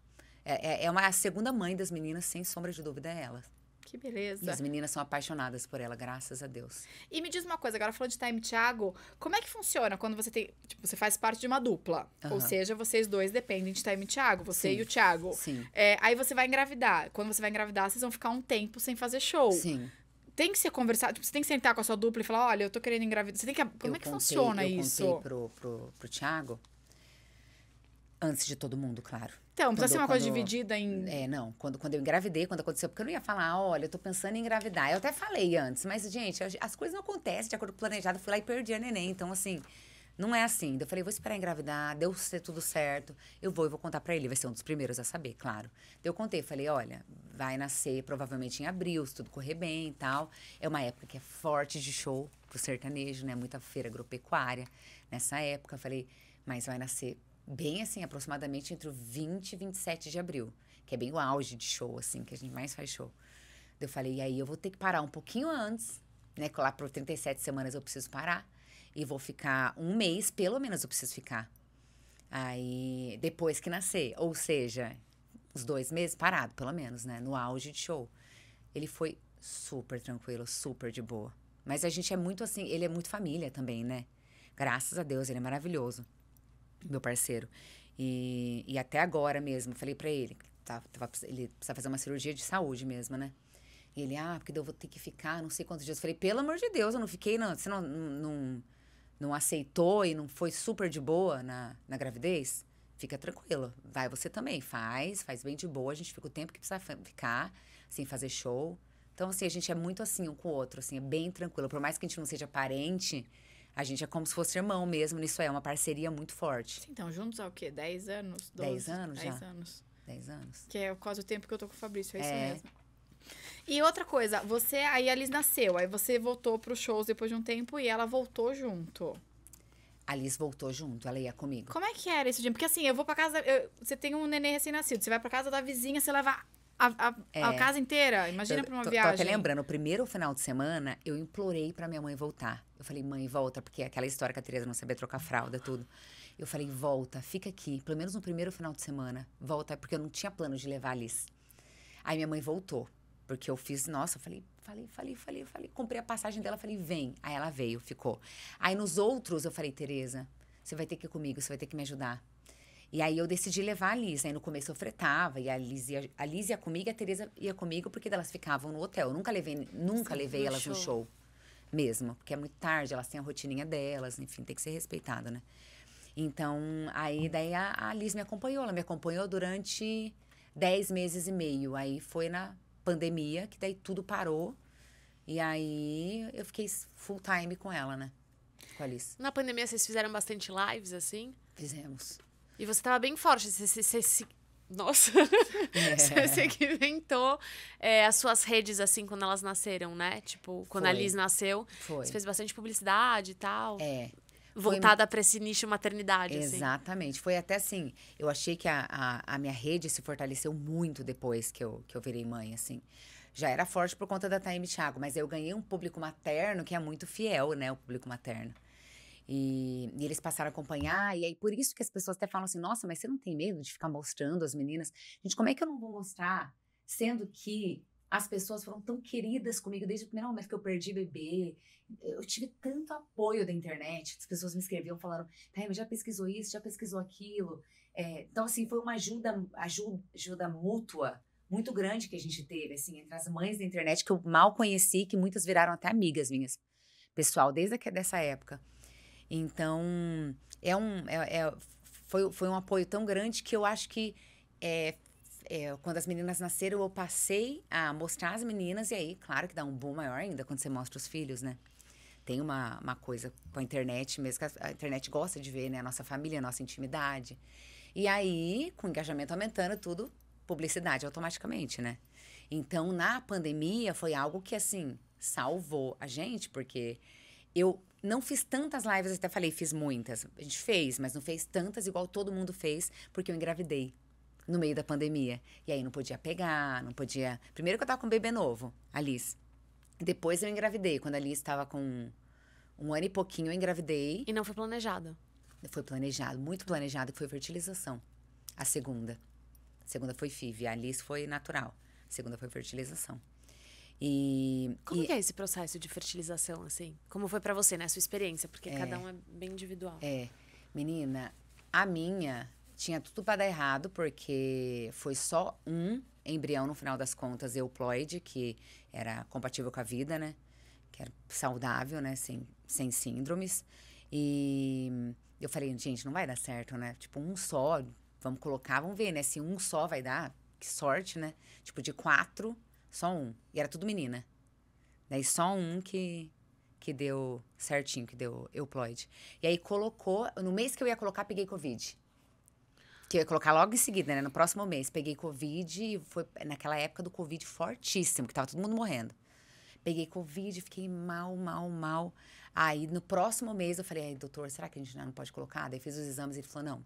é, é, é uma, a segunda mãe das meninas, sem sombra de dúvida, é ela. Que beleza. E as meninas são apaixonadas por ela, graças a Deus. E me diz uma coisa, agora falando de Time Thiago, como é que funciona quando você tem, tipo, você faz parte de uma dupla, uhum. ou seja, vocês dois dependem de Time Thiago, você Sim. e o Thiago. Sim. É, aí você vai engravidar. Quando você vai engravidar, vocês vão ficar um tempo sem fazer show. Sim tem que ser conversado, tipo, você tem que sentar com a sua dupla e falar, olha, eu tô querendo engravidar. Você tem que. Como eu é que contei, funciona eu isso? Eu pro, pro, pro Thiago. Antes de todo mundo, claro. Então, precisa quando, ser uma coisa dividida em. É, não. Quando, quando eu engravidei, quando aconteceu, porque eu não ia falar, olha, eu tô pensando em engravidar. Eu até falei antes, mas, gente, as coisas não acontecem de acordo com o planejado. Eu fui lá e perdi a neném. Então, assim, não é assim. Eu falei, vou esperar engravidar, deu ser tudo certo. Eu vou e vou contar para ele. Vai ser um dos primeiros a saber, claro. Eu contei, falei, olha, vai nascer provavelmente em abril, se tudo correr bem e tal. É uma época que é forte de show pro sertanejo, né? Muita feira agropecuária nessa época. Eu falei, mas vai nascer bem assim, aproximadamente entre o 20 e 27 de abril, que é bem o auge de show, assim, que a gente mais faz show. Eu falei, e aí eu vou ter que parar um pouquinho antes, né? Lá por 37 semanas eu preciso parar e vou ficar um mês, pelo menos eu preciso ficar. Aí, depois que nascer, ou seja, os dois meses parado, pelo menos, né? No auge de show. Ele foi super tranquilo, super de boa. Mas a gente é muito assim, ele é muito família também, né? Graças a Deus, ele é maravilhoso, meu parceiro. E, e até agora mesmo, falei para ele, tava, tá, tava, ele precisa fazer uma cirurgia de saúde mesmo, né? E ele, ah, porque eu vou ter que ficar não sei quantos dias. Eu falei, pelo amor de Deus, eu não fiquei, não. Você não, não não aceitou e não foi super de boa na, na gravidez, fica tranquilo. Vai você também, faz, faz bem de boa. A gente fica o tempo que precisa ficar, sem fazer show. Então, assim, a gente é muito assim um com o outro, assim, é bem tranquilo. Por mais que a gente não seja parente, a gente é como se fosse irmão mesmo, nisso é uma parceria muito forte. então, juntos há o quê? 10 anos? 10 anos já. 10 anos. 10 anos. Que é quase o tempo que eu tô com o Fabrício, é, é isso mesmo. E outra coisa, você. Aí a Liz nasceu, aí você voltou para os shows depois de um tempo e ela voltou junto. A Liz voltou junto, ela ia comigo. Como é que era isso, gente? Porque assim, eu vou pra casa. Eu, você tem um neném recém-nascido, você vai pra casa da vizinha, você leva a, a, é, a casa inteira. Imagina tô, pra uma tô, viagem. Tô até lembrando, o primeiro final de semana, eu implorei pra minha mãe voltar. Eu falei, mãe, volta, porque aquela história que a Tereza não sabia trocar fralda, tudo. Eu falei, volta, fica aqui, pelo menos no primeiro final de semana, volta, porque eu não tinha plano de levar a Liz. Aí minha mãe voltou. Porque eu fiz, nossa, falei, falei, falei, falei, falei. Comprei a passagem dela, falei, vem. Aí ela veio, ficou. Aí nos outros eu falei, Tereza, você vai ter que ir comigo, você vai ter que me ajudar. E aí eu decidi levar a Liz. Aí né? no começo eu fretava, e a Liz ia, a Liz ia comigo e a Tereza ia comigo, porque elas ficavam no hotel. Eu nunca levei, nunca Sim, levei no elas show. no show. Mesmo, porque é muito tarde, elas têm a rotininha delas, enfim, tem que ser respeitado, né? Então, aí daí a, a Liz me acompanhou. Ela me acompanhou durante dez meses e meio. Aí foi na pandemia, que daí tudo parou. E aí eu fiquei full time com ela, né? Com a Alice. Na pandemia vocês fizeram bastante lives, assim? Fizemos. E você tava bem forte, você, você, se... Nossa! É. Você inventou é, as suas redes, assim, quando elas nasceram, né? Tipo, quando Foi. a Liz nasceu. Foi. Você fez bastante publicidade e tal. É voltada para esse nicho maternidade. Assim. Exatamente. Assim. Foi até assim. Eu achei que a, a, a, minha rede se fortaleceu muito depois que eu, que eu virei mãe, assim. Já era forte por conta da Taime Thiago, mas eu ganhei um público materno que é muito fiel, né? O público materno. E, e, eles passaram a acompanhar, e aí por isso que as pessoas até falam assim: nossa, mas você não tem medo de ficar mostrando as meninas? Gente, como é que eu não vou mostrar? Sendo que as pessoas foram tão queridas comigo desde o primeiro momento que eu perdi bebê. Eu tive tanto apoio da internet. As pessoas me escreviam, falaram: Taima, já pesquisou isso, já pesquisou aquilo. É, então, assim, foi uma ajuda, ajuda, ajuda mútua muito grande que a gente teve, assim, entre as mães da internet que eu mal conheci, que muitas viraram até amigas minhas, pessoal, desde a, dessa época. Então, é um, é, é, foi, foi um apoio tão grande que eu acho que é, é, quando as meninas nasceram, eu passei a mostrar as meninas, e aí, claro que dá um boom maior ainda quando você mostra os filhos, né? Tem uma, uma coisa com a internet mesmo, que a internet gosta de ver, né? A nossa família, a nossa intimidade. E aí, com o engajamento aumentando, tudo, publicidade automaticamente, né? Então, na pandemia, foi algo que, assim, salvou a gente, porque eu não fiz tantas lives, até falei, fiz muitas. A gente fez, mas não fez tantas igual todo mundo fez, porque eu engravidei no meio da pandemia. E aí não podia pegar, não podia. Primeiro que eu tava com um bebê novo, Alice. Depois eu engravidei. Quando a Alice estava com um ano e pouquinho, eu engravidei. E não foi planejado? Foi planejado, muito planejado, que foi fertilização. A segunda. A segunda foi FIV, a Alice foi natural. A segunda foi fertilização. E como e... que é esse processo de fertilização assim? Como foi para você, né, a sua experiência, porque é, cada um é bem individual. É. Menina, a minha tinha tudo para dar errado, porque foi só um embrião, no final das contas, euploide, que era compatível com a vida, né? Que era saudável, né? Sem, sem síndromes. E eu falei, gente, não vai dar certo, né? Tipo, um só, vamos colocar, vamos ver, né? Se um só vai dar, que sorte, né? Tipo, de quatro, só um. E era tudo menina. Daí só um que, que deu certinho, que deu euploide. E aí colocou, no mês que eu ia colocar, peguei Covid que eu ia colocar logo em seguida, né? No próximo mês. Peguei Covid, e foi naquela época do Covid fortíssimo, que tava todo mundo morrendo. Peguei Covid, fiquei mal, mal, mal. Aí no próximo mês eu falei, doutor, será que a gente não pode colocar? Daí fiz os exames e ele falou, não.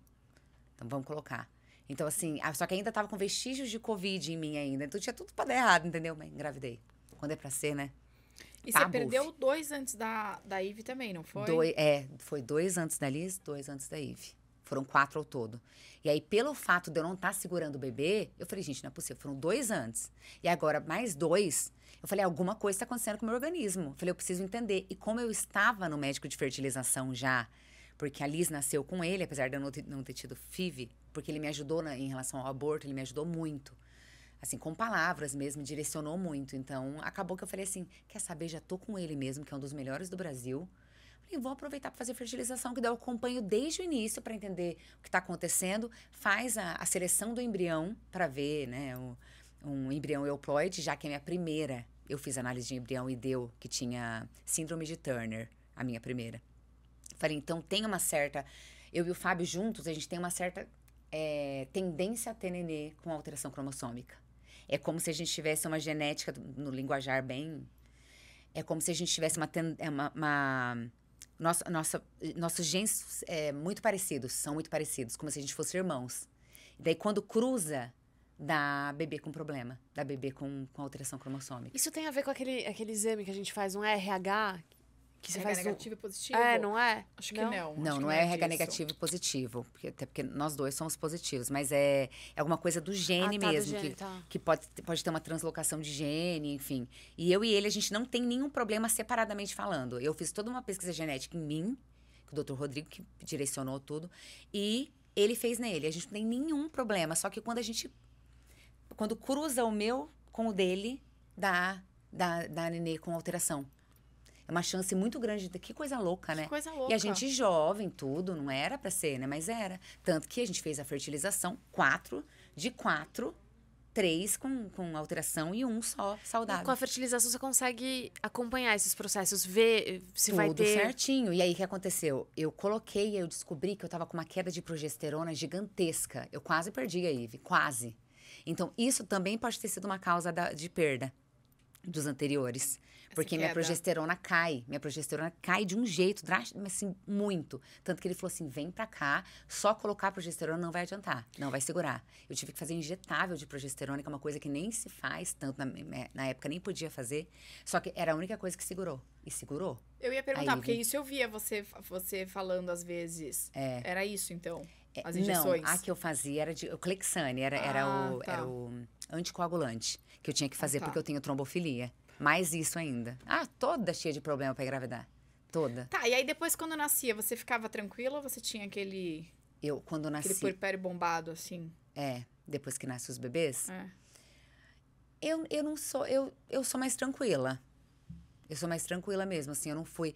Então vamos colocar. Então, assim, só que ainda tava com vestígios de Covid em mim ainda. Então tinha tudo pra dar errado, entendeu? Mas engravidei. Quando é pra ser, né? E tá você buff. perdeu dois antes da, da Ive também, não foi? Doi, é, foi dois antes da Liz, dois antes da Ive. Foram quatro ao todo. E aí, pelo fato de eu não estar tá segurando o bebê, eu falei, gente, não é possível. Foram dois antes. E agora, mais dois. Eu falei, alguma coisa está acontecendo com o meu organismo. Eu falei, eu preciso entender. E como eu estava no médico de fertilização já, porque a Liz nasceu com ele, apesar de eu não ter, não ter tido FIV, porque ele me ajudou na, em relação ao aborto, ele me ajudou muito. Assim, com palavras mesmo, direcionou muito. Então, acabou que eu falei assim: quer saber, já tô com ele mesmo, que é um dos melhores do Brasil. Falei, vou aproveitar para fazer fertilização, que daí eu acompanho desde o início para entender o que está acontecendo, faz a, a, seleção do embrião para ver, né, o, um embrião euploide, já que a é minha primeira, eu fiz análise de embrião e deu que tinha síndrome de Turner, a minha primeira. Falei, então tem uma certa, eu e o Fábio juntos, a gente tem uma certa é, tendência a ter nenê com alteração cromossômica. É como se a gente tivesse uma genética, no linguajar bem. É como se a gente tivesse uma, ten, é, uma, uma nossa, nossa, nossos genes é muito parecidos, são muito parecidos, como se a gente fosse irmãos. E daí, quando cruza, dá bebê com problema, dá bebê com, com alteração cromossômica. Isso tem a ver com aquele, aquele exame que a gente faz, um RH, que você é faz negativo e positivo? É, não é? Acho que não. Não, não, não é, é negativo e positivo. Porque, até porque nós dois somos positivos. Mas é, é alguma coisa do gene ah, tá, mesmo. Do gene, que tá. que pode, pode ter uma translocação de gene, enfim. E eu e ele, a gente não tem nenhum problema separadamente falando. Eu fiz toda uma pesquisa genética em mim, que o Dr. Rodrigo que direcionou tudo. E ele fez nele. A gente não tem nenhum problema. Só que quando a gente... Quando cruza o meu com o dele, dá, dá, dá nenê com alteração. É uma chance muito grande. De... Que coisa louca, né? Que coisa louca. E a gente jovem, tudo, não era para ser, né? Mas era. Tanto que a gente fez a fertilização, quatro, de quatro três com, com alteração e um só saudável. E com a fertilização você consegue acompanhar esses processos, ver eh, se Tudo vai ter... certinho. E aí o que aconteceu? Eu coloquei, eu descobri que eu estava com uma queda de progesterona gigantesca. Eu quase perdi a Ive, quase. Então isso também pode ter sido uma causa da, de perda dos anteriores. Essa porque queda. minha progesterona cai. Minha progesterona cai de um jeito drástico, assim, muito. Tanto que ele falou assim: vem pra cá, só colocar progesterona não vai adiantar, não vai segurar. Eu tive que fazer injetável de progesterona, que é uma coisa que nem se faz tanto, na, na época nem podia fazer. Só que era a única coisa que segurou. E segurou. Eu ia perguntar, porque isso eu via você, você falando às vezes. É. Era isso, então? É, As injeções? Não, a que eu fazia era de o Clexane, era, ah, era, o, tá. era o anticoagulante que eu tinha que ah, fazer ah, tá. porque eu tenho trombofilia. Mais isso ainda. Ah, toda cheia de problema para engravidar. Toda. Tá, e aí depois quando nascia, você ficava tranquila ou você tinha aquele. Eu, quando nasci. Aquele puerpério bombado, assim? É, depois que nascem os bebês. É. Eu, eu não sou. Eu, eu sou mais tranquila. Eu sou mais tranquila mesmo, assim. Eu não fui.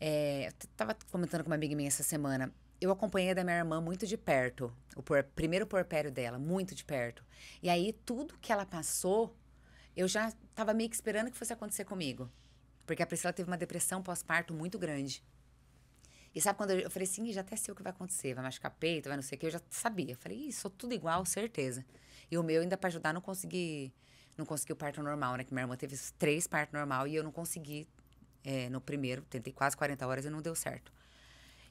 É, eu tava comentando com uma amiga minha essa semana eu acompanhei da minha irmã muito de perto, o por, primeiro porpério dela, muito de perto. E aí tudo que ela passou, eu já estava meio que esperando que fosse acontecer comigo. Porque a Priscila teve uma depressão pós-parto muito grande. E sabe quando eu, eu falei assim, já até sei o que vai acontecer, vai machucar peito, vai não sei o que, eu já sabia. Eu falei, sou tudo igual, certeza. E o meu ainda para ajudar não consegui, não consegui o parto normal, né? Que minha irmã teve três partos normal e eu não consegui é, no primeiro, tentei quase 40 horas e não deu certo.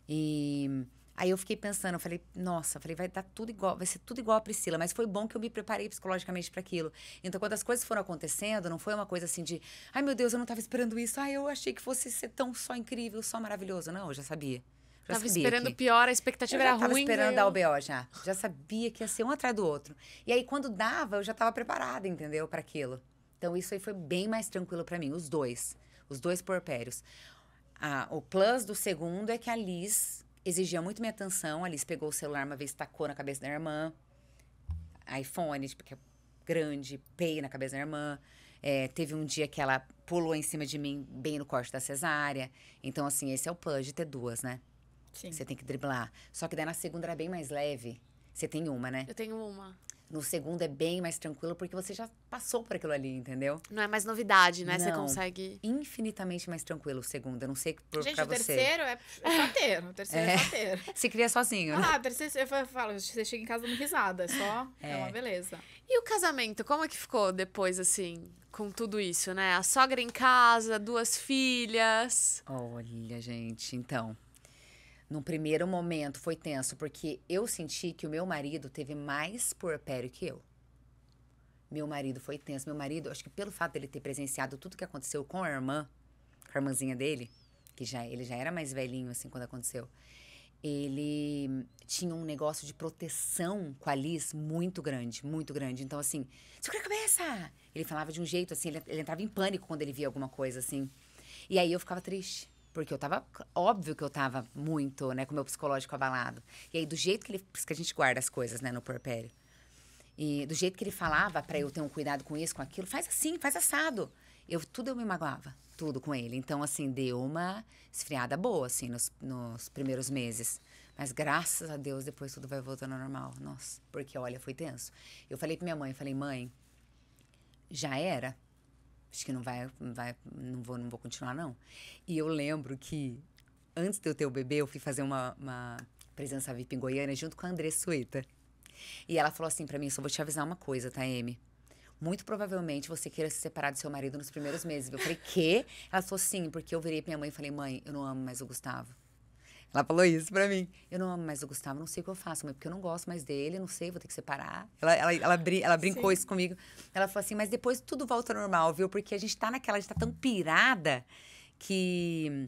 E Aí eu fiquei pensando, eu falei, nossa, falei, vai dar tudo igual, vai ser tudo igual a Priscila, mas foi bom que eu me preparei psicologicamente para aquilo. Então, quando as coisas foram acontecendo, não foi uma coisa assim de, ai meu Deus, eu não estava esperando isso, ai eu achei que fosse ser tão só incrível, só maravilhoso. Não, eu já sabia. Já tava esperando que... pior, a expectativa era ruim. Tava esperando eu... Né? a OBO já. Já sabia que ia ser um atrás do outro. E aí, quando dava, eu já estava preparada, entendeu, para aquilo. Então, isso aí foi bem mais tranquilo para mim, os dois. Os dois porpérios. Ah, o plus do segundo é que a Liz exigia muito minha atenção. A Alice pegou o celular uma vez, tacou na cabeça da irmã. iPhone, tipo, que é grande, pei na cabeça da irmã. É, teve um dia que ela pulou em cima de mim, bem no corte da cesárea. Então, assim, esse é o plus de ter duas, né? Sim. Você tem que driblar. Só que daí na segunda era bem mais leve. Você tem uma, né? Eu tenho uma. No segundo é bem mais tranquilo, porque você já passou por aquilo ali, entendeu? Não é mais novidade, né? Não, você consegue. Infinitamente mais tranquilo o segundo. Eu não sei por Gente, pra o você. terceiro é bater. É o terceiro é, é você Se cria sozinho. Né? Ah, né? o terceiro. Eu falo, você chega em casa dando risada. É só. É. é uma beleza. E o casamento, como é que ficou depois, assim? com tudo isso, né? A sogra em casa, duas filhas. Olha, gente, então. No primeiro momento foi tenso porque eu senti que o meu marido teve mais puerpério que eu. Meu marido foi tenso. Meu marido, acho que pelo fato dele ter presenciado tudo que aconteceu com a irmã, com a irmãzinha dele, que já ele já era mais velhinho assim quando aconteceu. Ele tinha um negócio de proteção com a Liz muito grande, muito grande. Então assim, segura a cabeça. Ele falava de um jeito assim, ele, ele entrava em pânico quando ele via alguma coisa assim. E aí eu ficava triste porque eu tava. Óbvio que eu tava muito, né, com o meu psicológico abalado. E aí, do jeito que ele. Por isso que a gente guarda as coisas, né, no porpério. E do jeito que ele falava para eu ter um cuidado com isso, com aquilo, faz assim, faz assado. Eu, tudo eu me magoava, tudo com ele. Então, assim, deu uma esfriada boa, assim, nos, nos primeiros meses. Mas graças a Deus, depois tudo vai voltando ao normal. Nossa, porque olha, foi tenso. Eu falei pra minha mãe, falei, mãe, já era? acho que não vai, não vai, não vou, não vou continuar não. E eu lembro que antes de eu ter o bebê, eu fui fazer uma, uma presença VIP em Goiânia junto com a André Suíta E ela falou assim para mim, só vou te avisar uma coisa, tá, Muito provavelmente você queira se separar do seu marido nos primeiros meses. Eu falei, quê? Ela falou, sim, porque eu virei pra minha mãe e falei, mãe, eu não amo mais o Gustavo. Ela falou isso pra mim. Eu não amo mais o Gustavo, não sei o que eu faço, mas porque eu não gosto mais dele, não sei, vou ter que separar. Ela, ela, ela, brin ela brincou Sim. isso comigo. Ela falou assim, mas depois tudo volta ao normal, viu? Porque a gente tá naquela, a gente tá tão pirada que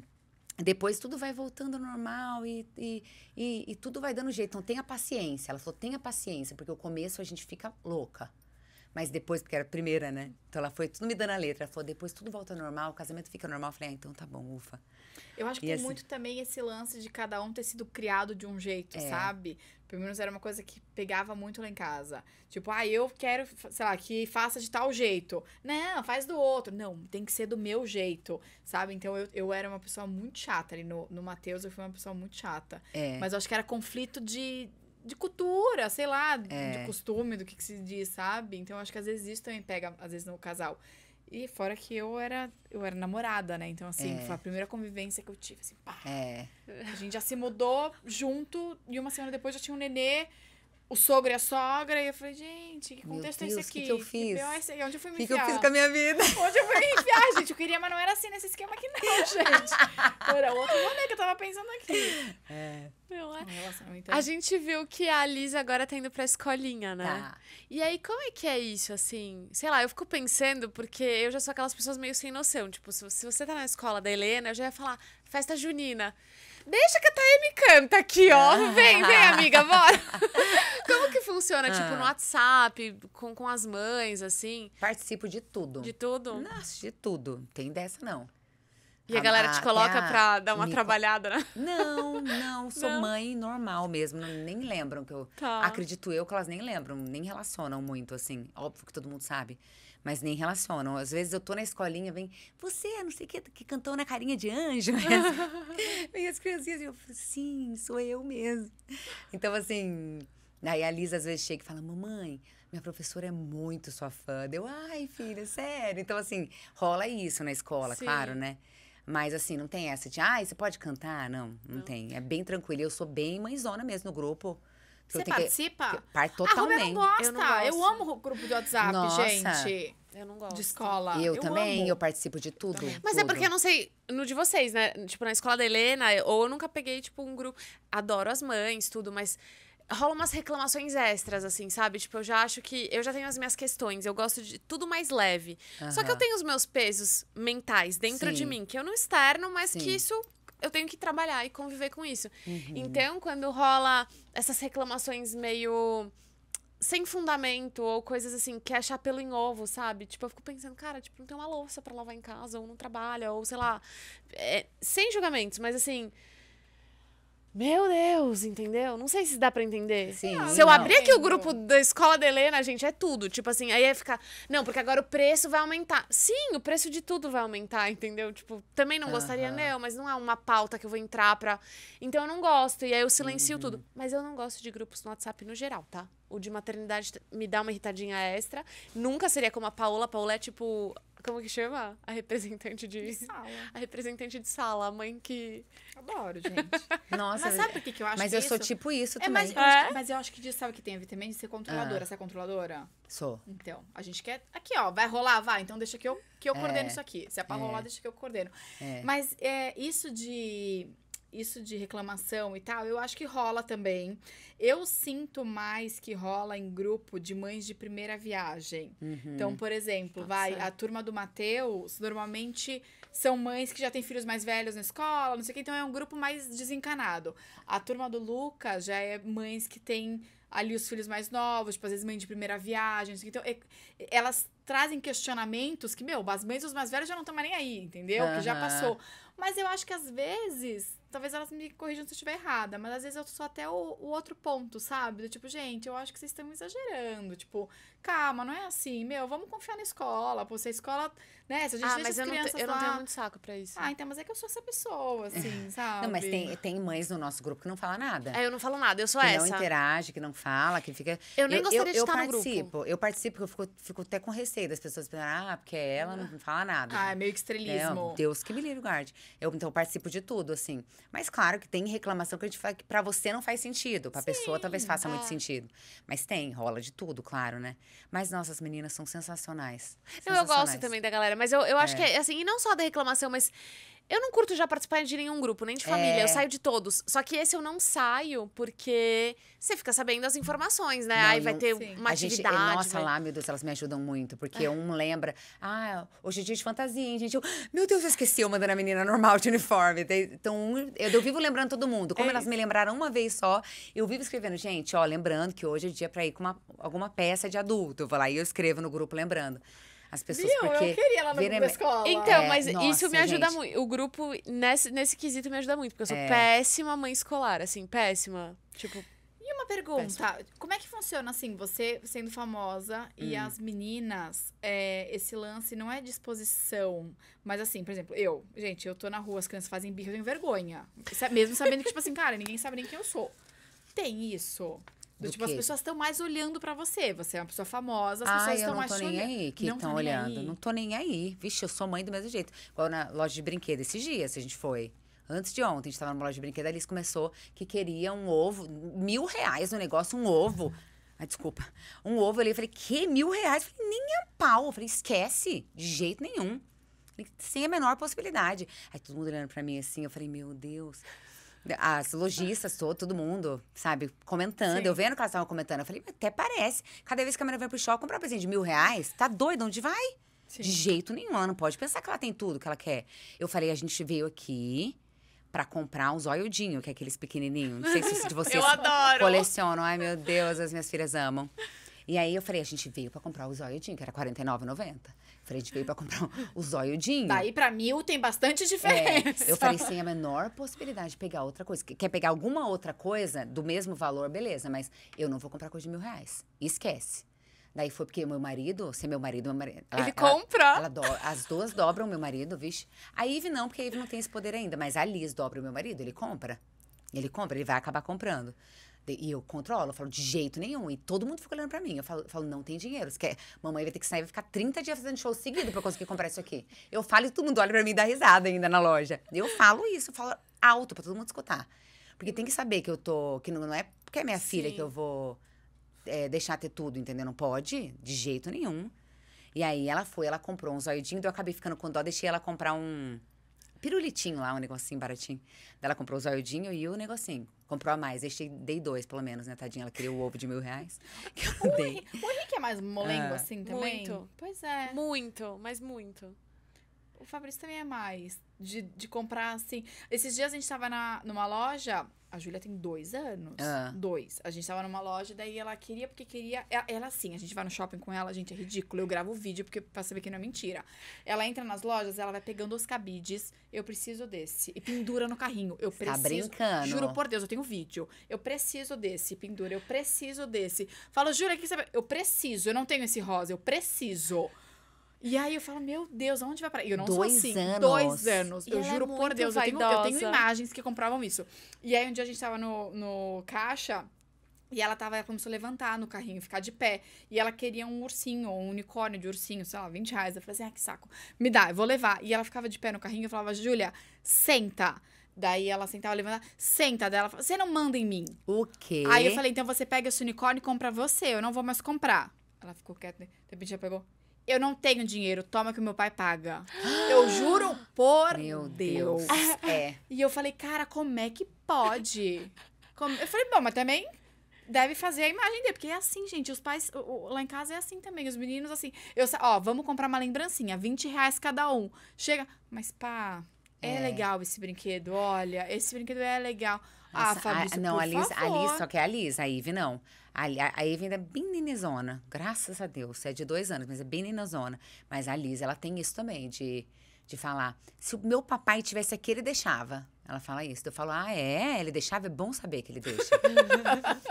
depois tudo vai voltando ao normal e, e, e, e tudo vai dando jeito. Então tenha paciência. Ela falou, tenha paciência, porque o começo a gente fica louca. Mas depois, porque era a primeira, né? Então ela foi tudo me dando a letra. Ela falou, depois tudo volta ao normal, o casamento fica normal. Eu falei, ah, então tá bom, ufa. Eu acho que e tem assim... muito também esse lance de cada um ter sido criado de um jeito, é. sabe? Pelo menos era uma coisa que pegava muito lá em casa. Tipo, ah, eu quero, sei lá, que faça de tal jeito. Não, faz do outro. Não, tem que ser do meu jeito, sabe? Então eu, eu era uma pessoa muito chata ali no, no Matheus, eu fui uma pessoa muito chata. É. Mas eu acho que era conflito de, de cultura, sei lá, é. de costume, do que, que se diz, sabe? Então acho que às vezes isso também pega, às vezes, no casal. E fora que eu era, eu era namorada, né? Então, assim, é. foi a primeira convivência que eu tive, assim, pá. É. A gente já se mudou junto e uma semana depois já tinha um nenê o sogro e a sogra, e eu falei, gente, que contexto Deus, é esse aqui? O que, eu fiz? Que é Onde eu fui me enfiar? O que eu fiz com a minha vida? Onde eu fui me enfiar, gente? Eu queria, mas não era assim nesse esquema aqui, não, gente. Era outro rolê que eu tava pensando aqui. É. Meu, é? Então. A gente viu que a Liz agora tá indo pra escolinha, né? Tá. E aí, como é que é isso, assim? Sei lá, eu fico pensando, porque eu já sou aquelas pessoas meio sem noção. Tipo, se você tá na escola da Helena, eu já ia falar, festa junina. Deixa que a Taeme canta aqui, ó. Vem, vem, amiga, bora. Como que funciona, tipo, no WhatsApp, com, com as mães, assim? Participo de tudo. De tudo? Nossa, de tudo. Tem dessa, não. E a, a galera te coloca a... pra dar uma me... trabalhada, né? Não, não. Sou não. mãe normal mesmo. nem lembram que eu... Tá. Acredito eu que elas nem lembram, nem relacionam muito, assim. Óbvio que todo mundo sabe mas nem relacionam. Às vezes eu tô na escolinha, vem, você é não sei o que, que cantou na carinha de anjo. vem as criancinhas, eu falo, sim, sou eu mesmo. Então, assim, aí a Lisa às vezes chega e fala, mamãe, minha professora é muito sua fã. eu ai, filha, sério. Então, assim, rola isso na escola, sim. claro, né? Mas assim, não tem essa de, ai, ah, você pode cantar? Não, não, não, tem. É bem tranquilo. Eu sou bem mãezona mesmo no grupo. Você participa? Que, ah, totalmente. não gosta. Eu, não gosto. eu amo o grupo de WhatsApp, Nossa. gente. Eu não gosto. De escola. Eu, eu também, amo. eu participo de tudo. Mas é tudo. é porque eu não sei, no de vocês, né? Tipo, na escola da Helena, ou eu nunca peguei, tipo, um grupo. Adoro as mães, tudo, mas rola umas reclamações extras, assim, sabe? Tipo, eu já acho que. Eu já tenho as minhas questões, eu gosto de tudo mais leve. Uhum. Só que eu tenho os meus pesos mentais dentro Sim. de mim, que eu não externo, mas Sim. que isso. Eu tenho que trabalhar e conviver com isso. Uhum. Então, quando rola essas reclamações meio sem fundamento ou coisas assim, que é chapelo em ovo, sabe? Tipo, eu fico pensando, cara, tipo, não tem uma louça para lavar em casa, ou não trabalha, ou sei lá. É, sem julgamentos, mas assim, meu Deus, entendeu? Não sei se dá para entender. Sim, ah, se eu não. abrir aqui o grupo da escola da Helena, gente, é tudo. Tipo assim, aí ia é ficar. Não, porque agora o preço vai aumentar. Sim, o preço de tudo vai aumentar, entendeu? Tipo, também não gostaria, uhum. não, mas não é uma pauta que eu vou entrar pra. Então eu não gosto. E aí eu silencio uhum. tudo. Mas eu não gosto de grupos no WhatsApp no geral, tá? O de maternidade me dá uma irritadinha extra. Nunca seria como a Paola. A Paola é tipo como que chama? A representante de... de sala. A representante de sala, a mãe que. Adoro, gente. Nossa, mas sabe por que, que eu acho Mas eu isso? sou tipo isso é, também. Mas, é? eu acho, mas eu acho que disso sabe que tem a vitamina de ser controladora. Ah. Você é controladora? Sou. Então, a gente quer. Aqui, ó, vai rolar, vai. Então deixa que eu, que eu é. coordeno isso aqui. Se é pra é. rolar, deixa que eu coordeno. É. Mas é, isso de isso de reclamação e tal, eu acho que rola também. Eu sinto mais que rola em grupo de mães de primeira viagem. Uhum. Então, por exemplo, Nossa. Tá vai a turma do Mateus, normalmente são mães que já têm filhos mais velhos na escola, não sei o que, então é um grupo mais desencanado. A turma do Lucas já é mães que têm ali os filhos mais novos, tipo, às vezes mãe de primeira viagem, então é, elas trazem questionamentos que, meu, as mães dos mais velhos já não estão mais nem aí, entendeu? Uhum. Que já passou. Mas eu acho que às vezes talvez elas me corrijam se eu estiver errada, mas às vezes eu sou até o, o outro ponto, sabe? Do tipo, gente, eu acho que vocês estão exagerando. Tipo, calma, não é assim, meu, vamos confiar na escola, pô, se a escola, né, se a gente ah, deixa mas as eu crianças não, eu lá... não tenho muito saco pra isso. Ah, então, mas é que eu sou essa pessoa, assim, sabe? Não, mas tem, tem mães no nosso grupo que não fala nada. É, eu não falo nada, eu sou que essa. Que não interage, que não fala, que fica... Eu nem eu, gostaria eu, de eu estar no grupo. Eu participo, eu fico, fico até com receio das pessoas pensarem, ah, porque ela não ah, fala nada. Ah, é meio que estrelismo. Deus que me livre, guarde. Eu, então, participo de tudo, assim. Mas claro que tem reclamação que a gente fala que pra você não faz sentido, pra Sim, pessoa talvez faça é. muito sentido. Mas tem, rola de tudo, claro, né? Mas, nossa, as meninas são sensacionais. sensacionais. Eu, eu gosto também da galera, mas eu, eu acho é. que, é, assim, e não só da reclamação, mas eu não curto já participar de nenhum grupo, nem de família. É. Eu saio de todos. Só que esse eu não saio, porque você fica sabendo as informações, né? Não, Aí vai ter sim. uma a atividade. Gente, nossa, vai... lá, meu Deus, elas me ajudam muito. Porque é. um lembra, ah, hoje é dia de fantasia, hein, gente. Eu, meu Deus, eu esqueci, eu mandando a menina normal de uniforme. Então, eu, eu vivo lembrando todo mundo. Como é elas me lembraram uma vez só, eu vivo escrevendo, gente, ó, lembrando que hoje é dia pra ir com uma, alguma peça de adulto. Eu vou lá e eu escrevo no grupo lembrando. As pessoas Viu? porque eu queria lá no grupo da escola. Então, mas nossa, é, isso me ajuda gente. muito. O grupo nesse, nesse quesito me ajuda muito, porque eu sou é. péssima mãe escolar, assim, péssima. Tipo, e uma pergunta, como é que funciona assim, você sendo famosa hum. e as meninas, é, esse lance não é disposição mas assim, por exemplo, eu, gente, eu tô na rua, as crianças fazem birra, eu tenho vergonha. Mesmo sabendo que, tipo assim, cara, ninguém sabe nem quem eu sou. Tem isso? Do, do tipo, as pessoas estão mais olhando para você. Você é uma pessoa famosa, as pessoas estão mais olhando. não tô nem aí que estão olhando. Não tô nem aí. Vixe, eu sou mãe do mesmo jeito. Igual na loja de brinquedo, esses dias a gente foi. Antes de ontem, a gente tava numa loja de brinquedo, a Alice começou que queria um ovo, mil reais no negócio, um ovo. desculpa. Um ovo ali. Eu falei, que mil reais? Eu falei, nem a pau. Eu falei, esquece, de jeito nenhum. Falei, Sem a menor possibilidade. Aí todo mundo olhando pra mim assim, eu falei, meu Deus. As lojistas, todo, todo mundo, sabe, comentando. Sim. Eu vendo que elas estavam comentando. Eu falei, até parece. Cada vez que a menina vem pro shopping comprar um presente de mil reais, tá doida? Onde vai? Sim. De jeito nenhum. Ela não pode pensar que ela tem tudo que ela quer. Eu falei, a gente veio aqui para comprar uns zoiudinho, que é aqueles pequenininhos. Não sei se vocês eu adoro. colecionam. Ai, meu Deus, as minhas filhas amam. E aí eu falei, a gente veio para comprar o zoiudinho, que era R$ 49,90. Fred veio para comprar o zóiodinho. Daí para mil tem bastante diferença. É, eu falei sem a menor possibilidade de pegar outra coisa. Quer pegar alguma outra coisa do mesmo valor, beleza, mas eu não vou comprar coisa de mil reais. Esquece. Daí foi porque meu marido, se meu marido, meu marido. Ela, Ele compra. Ela, ela do, as duas dobram o meu marido, vixe. A Ive não, porque a Ive não tem esse poder ainda, mas a Liz dobra o meu marido, ele compra. Ele compra, ele vai acabar comprando. E eu controlo, eu falo de jeito nenhum. E todo mundo fica olhando pra mim. Eu falo, falo não tem dinheiro. Você quer? Mamãe vai ter que sair, vai ficar 30 dias fazendo show seguido pra conseguir comprar isso aqui. Eu falo e todo mundo olha pra mim e dá risada ainda na loja. Eu falo isso, eu falo alto pra todo mundo escutar. Porque tem que saber que eu tô. Que não é porque é minha Sim. filha que eu vou é, deixar ter tudo, entendeu? Não pode, de jeito nenhum. E aí ela foi, ela comprou um zoidinho, então eu acabei ficando com dó, deixei ela comprar um pirulitinho lá, um negocinho baratinho. Daí ela comprou o zoiudinho e o negocinho. Comprou a mais. Este dei dois, pelo menos, né, tadinha? Ela queria o ovo de mil reais. Que eu dei. O Henrique é mais molengo, ah, assim, também? Muito. Pois é. Muito, mas muito o Fabrício também é mais de, de comprar assim. Esses dias a gente tava na, numa loja. A Júlia tem dois anos. Ah. Dois. A gente tava numa loja, daí ela queria, porque queria. É, ela, ela assim, a gente vai no shopping com ela, gente, é ridículo. Eu gravo o vídeo porque pra saber que não é mentira. Ela entra nas lojas, ela vai pegando os cabides. Eu preciso desse. E pendura no carrinho. Eu tá preciso. Tá brincando. Juro por Deus, eu tenho vídeo. Eu preciso desse. Pendura, eu preciso desse. Falo, Júlia, que você. Eu preciso, eu não tenho esse rosa, eu preciso. E aí eu falo, meu Deus, aonde vai parar? E eu não dois sou assim. Anos. Dois anos. E eu é juro por Deus, eu tenho, eu tenho, imagens que comprovam isso. E aí um dia a gente tava no, no caixa. E ela tava, ela começou a levantar no carrinho, ficar de pé. E ela queria um ursinho, um unicórnio de ursinho, sei lá, 20 reais. Eu falei assim, ah, que saco. Me dá, eu vou levar. E ela ficava de pé no carrinho, eu falava, Júlia, senta. Daí ela sentava, levantava, senta. dela falava, você não manda em mim. O quê? Aí eu falei, então você pega esse unicórnio e compra você, eu não vou mais comprar. Ela ficou quieta, de repente já pegou, eu não tenho dinheiro, toma que o meu pai paga. Eu juro por meu Deus. Deus. É. E eu falei, cara, como é que pode? Como... Eu falei, bom, mas também deve fazer a imagem dele, porque é assim, gente. Os pais, o, o, lá em casa é assim também. Os meninos, assim, eu, ó, vamos comprar uma lembrancinha, 20 reais cada um. Chega, mas pá, é, é. legal esse brinquedo, olha, esse brinquedo é legal. Nossa, ah, Fabrício, a, não, por a Liz, favor. a Liz, só que é a Liz, a Ive não. Ali, a, a Eva ainda é bem nenezona, graças a Deus. É de dois anos, mas é bem nenezona. Mas a Liz, ela tem isso também, de, de falar: se o meu papai tivesse aqui, ele deixava. Ela fala isso. Eu falo, ah, é? Ele deixava? É bom saber que ele deixa.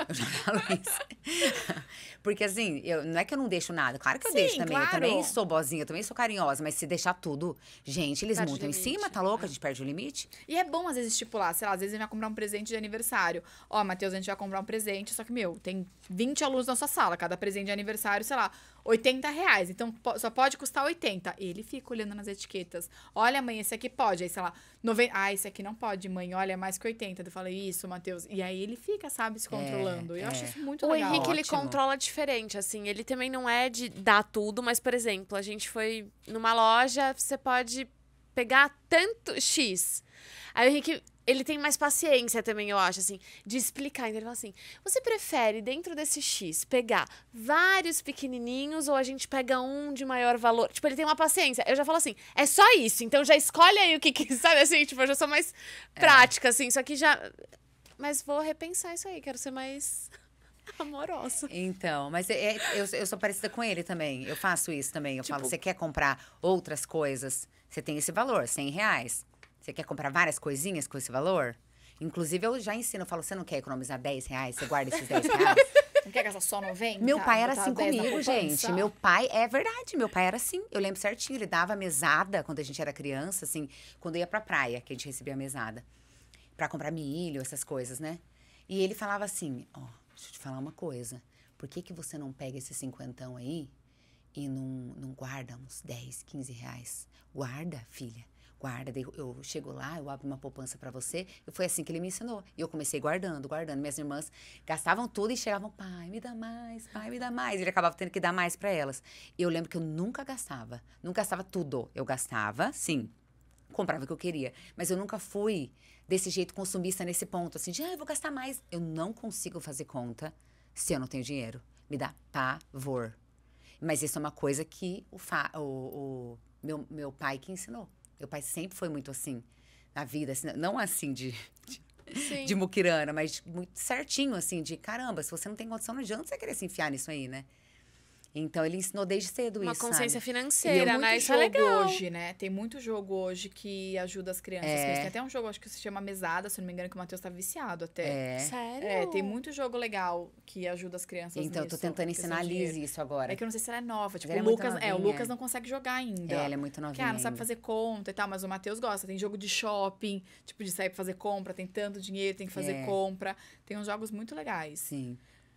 eu já falo isso. Porque, assim, eu, não é que eu não deixo nada. Claro que eu Sim, deixo também. Claro. Eu também sou bozinha, eu também sou carinhosa. Mas se deixar tudo, gente, eles perde montam em cima, tá louca? É. Né? A gente perde o limite. E é bom, às vezes, estipular. Sei lá, às vezes ele vai comprar um presente de aniversário. Ó, oh, Matheus, a gente vai comprar um presente. Só que, meu, tem 20 alunos na sua sala. Cada presente de aniversário, sei lá, 80 reais. Então só pode custar 80. Ele fica olhando nas etiquetas. Olha, mãe, esse aqui pode. Aí, sei lá, 90. Ah, esse aqui não pode, mãe. Olha, é mais que 80. Eu falei, isso, Matheus. E aí ele fica, sabe, se é, controlando. É, eu é. acho isso muito o legal. O Henrique, Ótimo. ele controla diferente, assim. Ele também não é de dar tudo, mas, por exemplo, a gente foi numa loja, você pode pegar tanto X. Aí o Henrique, ele tem mais paciência também, eu acho, assim, de explicar. Então ele fala assim: você prefere dentro desse X pegar vários pequenininhos ou a gente pega um de maior valor? Tipo, ele tem uma paciência. Eu já falo assim: é só isso, então já escolhe aí o que, quiser, sabe assim, tipo, eu já sou mais é. prática, é. assim, só que já. Mas vou repensar isso aí, quero ser mais. Amorosa. Então, mas é, é, eu, eu sou parecida com ele também. Eu faço isso também. Eu tipo, falo, você quer comprar outras coisas? Você tem esse valor, 100 reais. Você quer comprar várias coisinhas com esse valor? Inclusive, eu já ensino, eu falo, você não quer economizar 10 reais? Você guarda esses 10 reais? Não quer gastar só 90? Meu pai era tá assim comigo, gente. Meu pai, é verdade, meu pai era assim. Eu lembro certinho, ele dava mesada quando a gente era criança, assim, quando ia pra praia, que a gente recebia a mesada. Pra comprar milho, essas coisas, né? E ele falava assim: ó, oh, deixa eu te falar uma coisa. Por que, que você não pega esse cinquentão aí e não, não guarda uns 10, 15 reais. Guarda, filha, guarda. Eu chego lá, eu abro uma poupança para você. E foi assim que ele me ensinou. E eu comecei guardando, guardando. Minhas irmãs gastavam tudo e chegavam, pai, me dá mais, pai, me dá mais. Ele acabava tendo que dar mais para elas. E eu lembro que eu nunca gastava. Nunca gastava tudo. Eu gastava, sim, comprava o que eu queria. Mas eu nunca fui desse jeito consumista nesse ponto, assim, de, ah, eu vou gastar mais. Eu não consigo fazer conta se eu não tenho dinheiro. Me dá pavor. Mas isso é uma coisa que o, fa o, o meu, meu pai que ensinou. Meu pai sempre foi muito assim na vida, assim, não assim de, de, de muquirana, mas muito certinho, assim, de caramba, se você não tem condição, não adianta você querer se enfiar nisso aí, né? Então ele ensinou desde cedo Uma isso. Uma consciência sabe? financeira, e é né? Isso é legal. hoje, né? Tem muito jogo hoje que ajuda as crianças. É. Tem até um jogo, acho que se chama Mesada, se não me engano, que o Matheus tá viciado até. É. é Sério? É, tem muito jogo legal que ajuda as crianças. Então, nisso, eu tô tentando ensinar a Liz isso agora. É que eu não sei se ela é nova. Tipo, ela é o Lucas. É, novinha. o Lucas não consegue jogar ainda. É, ela é muito ah, novinha. Cara, não sabe fazer conta e tal, mas o Matheus gosta. Tem jogo de shopping, tipo, de sair pra fazer compra, tem tanto dinheiro, tem que fazer é. compra. Tem uns jogos muito legais. Sim.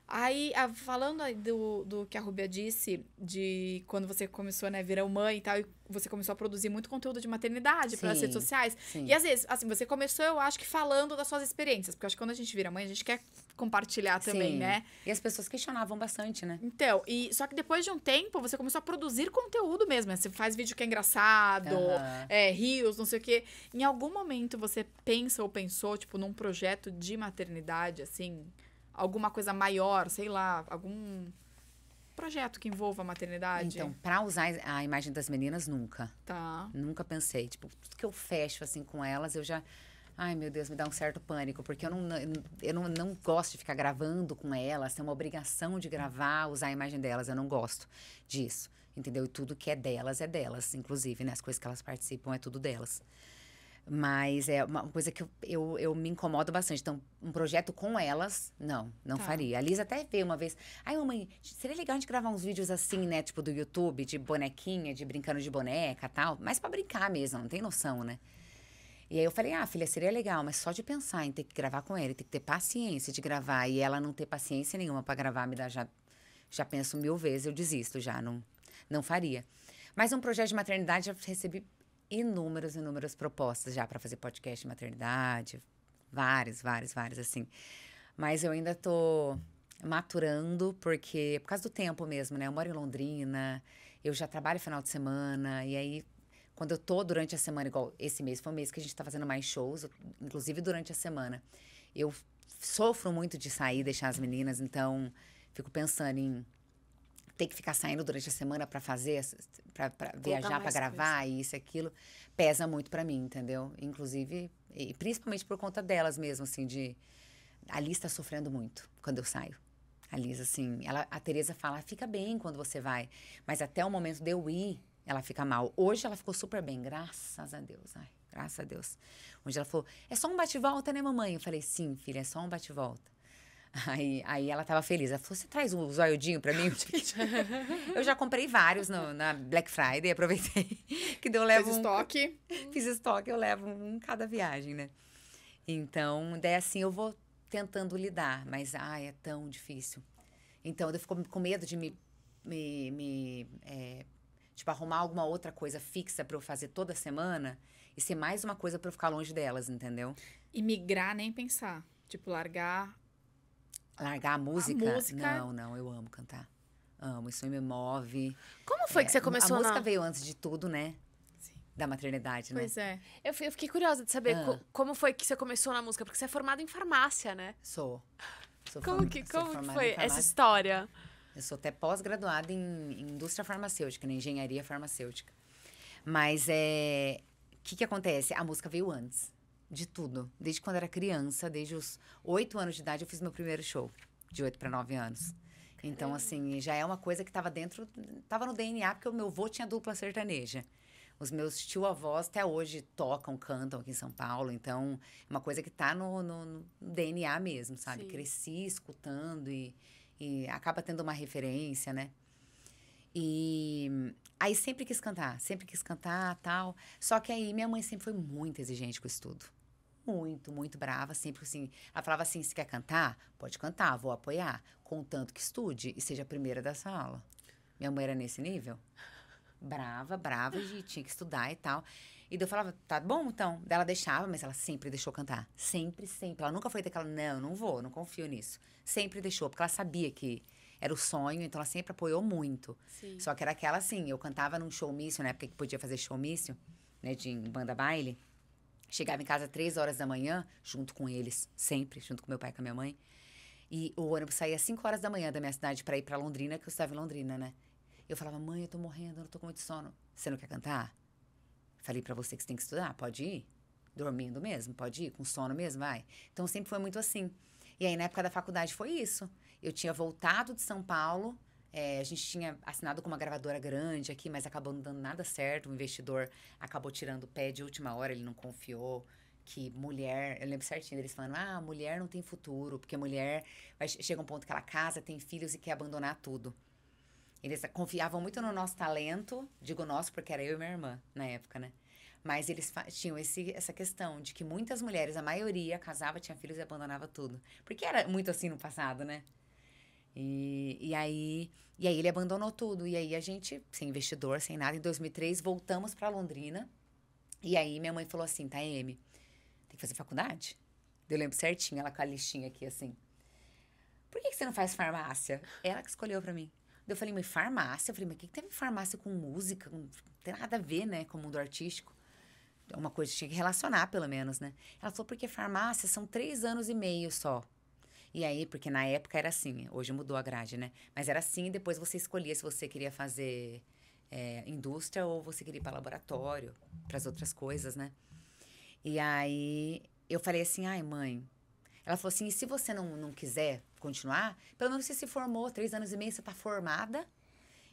Aí, a, falando do, do que a Rubia disse, de quando você começou, né, virar mãe e tal, e você começou a produzir muito conteúdo de maternidade para as redes sociais. Sim. E às vezes, assim, você começou, eu acho que falando das suas experiências, porque acho que quando a gente vira mãe, a gente quer compartilhar também, sim. né? E as pessoas questionavam bastante, né? Então, e só que depois de um tempo, você começou a produzir conteúdo mesmo. Né? Você faz vídeo que é engraçado, uhum. é, rios, não sei o quê. Em algum momento você pensa ou pensou, tipo, num projeto de maternidade, assim? alguma coisa maior, sei lá, algum projeto que envolva a maternidade? Então, para usar a imagem das meninas, nunca. Tá. Nunca pensei. Tipo, tudo que eu fecho assim com elas, eu já. Ai, meu Deus, me dá um certo pânico, porque eu não, eu não, não gosto de ficar gravando com elas, ter uma obrigação de gravar, usar a imagem delas, eu não gosto disso, entendeu? E tudo que é delas é delas, inclusive, né? As coisas que elas participam é tudo delas. Mas é uma coisa que eu, eu, eu, me incomodo bastante. Então, um projeto com elas, não, não tá. faria. A Lisa até veio uma vez. Ai, mamãe, seria legal a gente gravar uns vídeos assim, né? Tipo do YouTube, de bonequinha, de brincando de boneca tal. Mas para brincar mesmo, não tem noção, né? E aí eu falei, ah, filha, seria legal, mas só de pensar em ter que gravar com ela, ter que ter paciência de gravar. E ela não ter paciência nenhuma para gravar, me dá já. Já penso mil vezes, eu desisto já, não, não faria. Mas um projeto de maternidade, já recebi inúmeras, inúmeras propostas já para fazer podcast de maternidade, várias, várias, várias, assim. Mas eu ainda tô maturando, porque por causa do tempo mesmo, né? Eu moro em Londrina, eu já trabalho final de semana, e aí quando eu tô durante a semana, igual esse mês, foi um mês que a gente tá fazendo mais shows, inclusive durante a semana. Eu sofro muito de sair, deixar as meninas, então fico pensando em ter que ficar saindo durante a semana para fazer, para viajar, para gravar, coisa. isso, aquilo, pesa muito para mim, entendeu? Inclusive, e principalmente por conta delas mesmo, assim, de. A Liz tá sofrendo muito quando eu saio. A Liz, assim, ela, a Tereza fala, fica bem quando você vai. Mas até o momento de eu ir, ela fica mal. Hoje ela ficou super bem, graças a Deus. Ai, graças a Deus. Onde ela falou, é só um bate-volta, né, mamãe? Eu falei, sim, filha, é só um bate-volta. Aí, aí ela tava feliz. Ela falou: Você traz um zoiudinho pra mim? eu já comprei vários no, na Black Friday, aproveitei. Que deu, levo. Fiz um, estoque. Fiz estoque, eu levo um cada viagem, né? Então, daí assim eu vou tentando lidar, mas ai, é tão difícil. Então, eu fico com medo de me. me, me é, tipo, arrumar alguma outra coisa fixa para eu fazer toda semana e ser mais uma coisa para eu ficar longe delas, entendeu? E migrar nem pensar. Tipo, largar Largar a música? A música? Não, não, eu amo cantar. Amo, isso me move. Como foi é, que você é, começou a música? veio antes de tudo, né? Sim. Da maternidade, pois né? Pois é. Eu, eu, fiquei curiosa de saber ah. co como foi que você começou na música, porque você é formada em farmácia, né? Sou. sou como como que foi essa história? Eu sou até pós-graduada em, em, indústria farmacêutica, na né? engenharia farmacêutica. Mas é. O que, que acontece? A música veio antes de tudo. Desde quando era criança, desde os oito anos de idade, eu fiz meu primeiro show, de oito para nove anos. Então, Caramba. Então, assim, já é uma coisa que estava dentro, estava no DNA, porque o meu avô tinha dupla sertaneja. Os meus tio-avós até hoje tocam, cantam aqui em São Paulo. Então, é uma coisa que está no, no, no, DNA mesmo, sabe? Sim. Cresci escutando e, e acaba tendo uma referência, né? E aí sempre quis cantar, sempre quis cantar, tal. Só que aí minha mãe sempre foi muito exigente com o estudo muito, muito brava, sempre assim. Ela falava assim: se quer cantar? Pode cantar, vou apoiar. Contanto que estude e seja a primeira da sala. Minha mãe era nesse nível. Brava, brava, e tinha que estudar e tal. E eu falava, tá bom então. Daí ela deixava, mas ela sempre deixou cantar. Sempre, sempre. Ela nunca foi daquela, não, não vou, não confio nisso. Sempre deixou, porque ela sabia que era o sonho, então ela sempre apoiou muito. Sim. Só que era aquela assim, eu cantava num showmício, na época que podia fazer showmício, né, de banda baile. Chegava em casa três horas da manhã, junto com eles, sempre, junto com meu pai e com a minha mãe. E o ônibus saía às 5 horas da manhã da minha cidade para ir para Londrina, que eu estava em Londrina, né? Eu falava, mãe, eu tô morrendo, eu não tô com muito sono. Você não quer cantar? Falei para você que você tem que estudar, pode ir? Dormindo mesmo, pode ir? Com sono mesmo, vai? Então sempre foi muito assim. E aí na época da faculdade foi isso. Eu tinha voltado de São Paulo é, a gente tinha assinado com uma gravadora grande aqui, mas acabou não dando nada certo. O investidor acabou tirando o pé de última hora, ele não confiou que mulher, eu lembro certinho eles falando, ah, mulher não tem futuro, porque mulher vai, chega um ponto que ela casa, tem filhos e quer abandonar tudo. Eles confiavam muito no nosso talento, digo nosso porque era eu e minha irmã na época, né? Mas eles tinham esse, essa questão de que muitas mulheres, a maioria, casava, tinha filhos e abandonava tudo. Porque era muito assim no passado, né? E, e, aí, e aí ele abandonou tudo. E aí a gente, sem investidor, sem nada, em 2003 voltamos para Londrina. E aí minha mãe falou assim, tá, Amy, tem que fazer faculdade? Eu lembro certinho, ela com a listinha aqui, assim. Por que, que você não faz farmácia? Ela que escolheu para mim. Eu falei, mãe, farmácia? Eu falei, mas o que, que teve farmácia com música? Não tem nada a ver, né, com o mundo artístico. É uma coisa que tinha que relacionar, pelo menos, né? Ela falou, porque farmácia são três anos e meio só. E aí, porque na época era assim, hoje mudou a grade, né? Mas era assim, depois você escolhia se você queria fazer é, indústria ou você queria ir para laboratório, para as outras coisas, né? E aí eu falei assim, ai mãe, ela falou assim: e se você não, não quiser continuar, pelo menos você se formou, três anos e meio, você tá formada.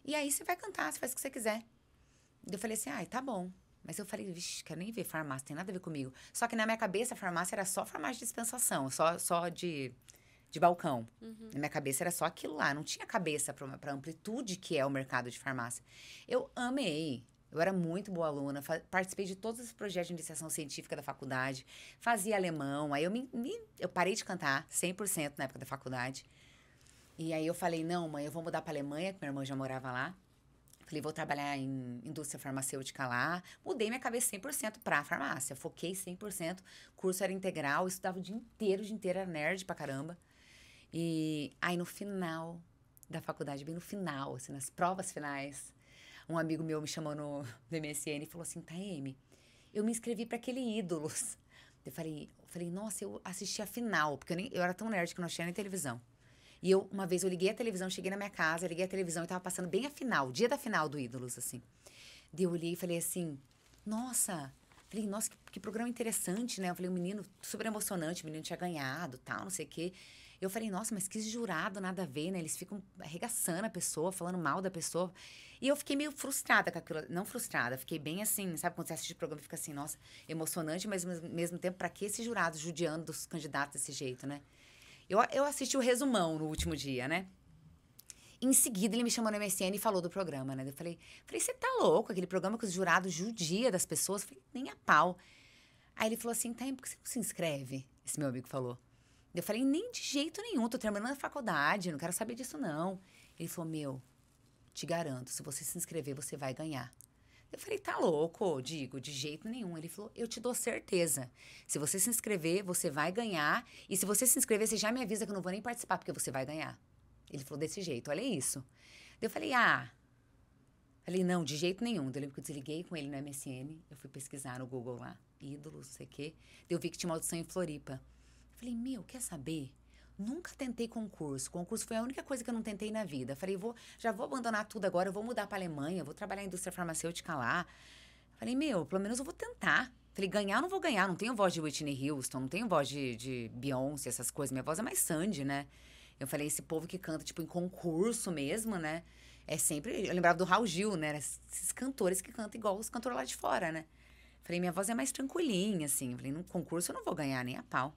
E aí você vai cantar, você faz o que você quiser. Eu falei assim: ai, tá bom. Mas eu falei, vixe, quero nem ver farmácia, tem nada a ver comigo. Só que na minha cabeça, farmácia era só farmácia de dispensação, só, só de de balcão. Uhum. Na minha cabeça era só aquilo lá, não tinha cabeça para amplitude que é o mercado de farmácia. Eu amei. Eu era muito boa aluna, participei de todos os projetos de iniciação científica da faculdade, fazia alemão, aí eu me, me eu parei de cantar 100% na época da faculdade. E aí eu falei: "Não, mãe, eu vou mudar para Alemanha, que minha irmã já morava lá". Falei, vou trabalhar em indústria farmacêutica lá. Mudei minha cabeça 100% para farmácia. Foquei 100%. Curso era integral, estudava o dia inteiro, o dia inteiro era nerd pra caramba. E aí no final da faculdade, bem no final, assim, nas provas finais, um amigo meu me chamou no, no MSN e falou assim: Taeme, eu me inscrevi para aquele Ídolos. Eu falei, eu falei, nossa, eu assisti a final, porque eu, nem, eu era tão nerd que não assistia nem televisão. E eu, uma vez, eu liguei a televisão, cheguei na minha casa, liguei a televisão e tava passando bem a final, dia da final do Ídolos, assim. Daí eu olhei e falei assim, nossa, falei, nossa, que, que programa interessante, né? Eu falei, o menino super emocionante, o menino tinha ganhado, tal, não sei o quê. Eu falei, nossa, mas que jurado, nada a ver, né? Eles ficam arregaçando a pessoa, falando mal da pessoa. E eu fiquei meio frustrada com aquilo. Não frustrada, fiquei bem assim, sabe? Quando você assiste o programa, fica assim, nossa, emocionante, mas ao mesmo tempo, para que esse jurado judiando dos candidatos desse jeito, né? Eu, eu assisti o resumão no último dia, né? Em seguida, ele me chamou no MSN e falou do programa, né? Eu falei, falei, você tá louco? Aquele programa que os jurados judia das pessoas. Eu falei, nem a pau. Aí ele falou assim, tá, por que você não se inscreve? Esse meu amigo falou. Eu falei, nem de jeito nenhum, tô terminando a faculdade, não quero saber disso, não. Ele falou, meu, te garanto, se você se inscrever, você vai ganhar. Eu falei, tá louco? Digo, de jeito nenhum. Ele falou, eu te dou certeza. Se você se inscrever, você vai ganhar. E se você se inscrever, você já me avisa que eu não vou nem participar, porque você vai ganhar. Ele falou desse jeito, olha isso. Eu falei, ah. Falei, não, de jeito nenhum. Eu lembro que eu desliguei com ele no MSN, eu fui pesquisar no Google lá, ídolos, não sei o quê. Eu vi que tinha uma audição em Floripa. Falei, meu, quer saber? Nunca tentei concurso. Concurso foi a única coisa que eu não tentei na vida. Falei, vou, já vou abandonar tudo agora, vou mudar para Alemanha, vou trabalhar na indústria farmacêutica lá. Falei, meu, pelo menos eu vou tentar. Falei, ganhar eu não vou ganhar, não tenho voz de Whitney Houston, não tenho voz de, de Beyoncé, essas coisas. Minha voz é mais Sandy, né? Eu falei, esse povo que canta, tipo, em concurso mesmo, né? É sempre. Eu lembrava do Raul Gil, né? Era esses cantores que cantam igual os cantores lá de fora, né? Falei, minha voz é mais tranquilinha, assim. Falei, num concurso eu não vou ganhar nem a pau.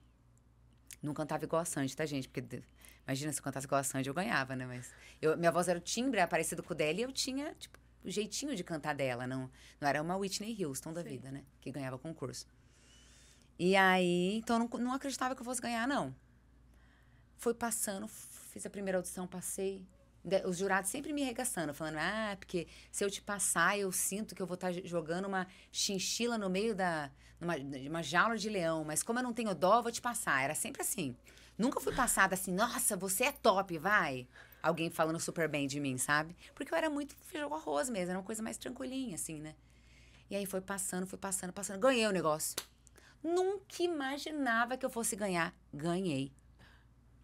Não cantava igual a Sandy, tá, gente? Porque imagina se eu cantasse igual a Sandy, eu ganhava, né? Mas eu, minha voz era o timbre, era parecido com o dela, e eu tinha, tipo, o jeitinho de cantar dela. Não, não era uma Whitney Houston da Sim. vida, né? Que ganhava concurso. E aí, então eu não, não acreditava que eu fosse ganhar, não. Foi passando, fiz a primeira audição, passei os jurados sempre me regaçando, falando: ah, porque se eu te passar, eu sinto que eu vou estar tá jogando uma chinchila no meio da. Numa, uma jaula de leão, mas como eu não tenho dó, eu vou te passar. Era sempre assim. Nunca fui passada assim, nossa, você é top, vai. Alguém falando super bem de mim, sabe? Porque eu era muito feijão com arroz mesmo, era uma coisa mais tranquilinha, assim, né? E aí foi passando, foi passando, passando. Ganhei o negócio. Nunca imaginava que eu fosse ganhar. Ganhei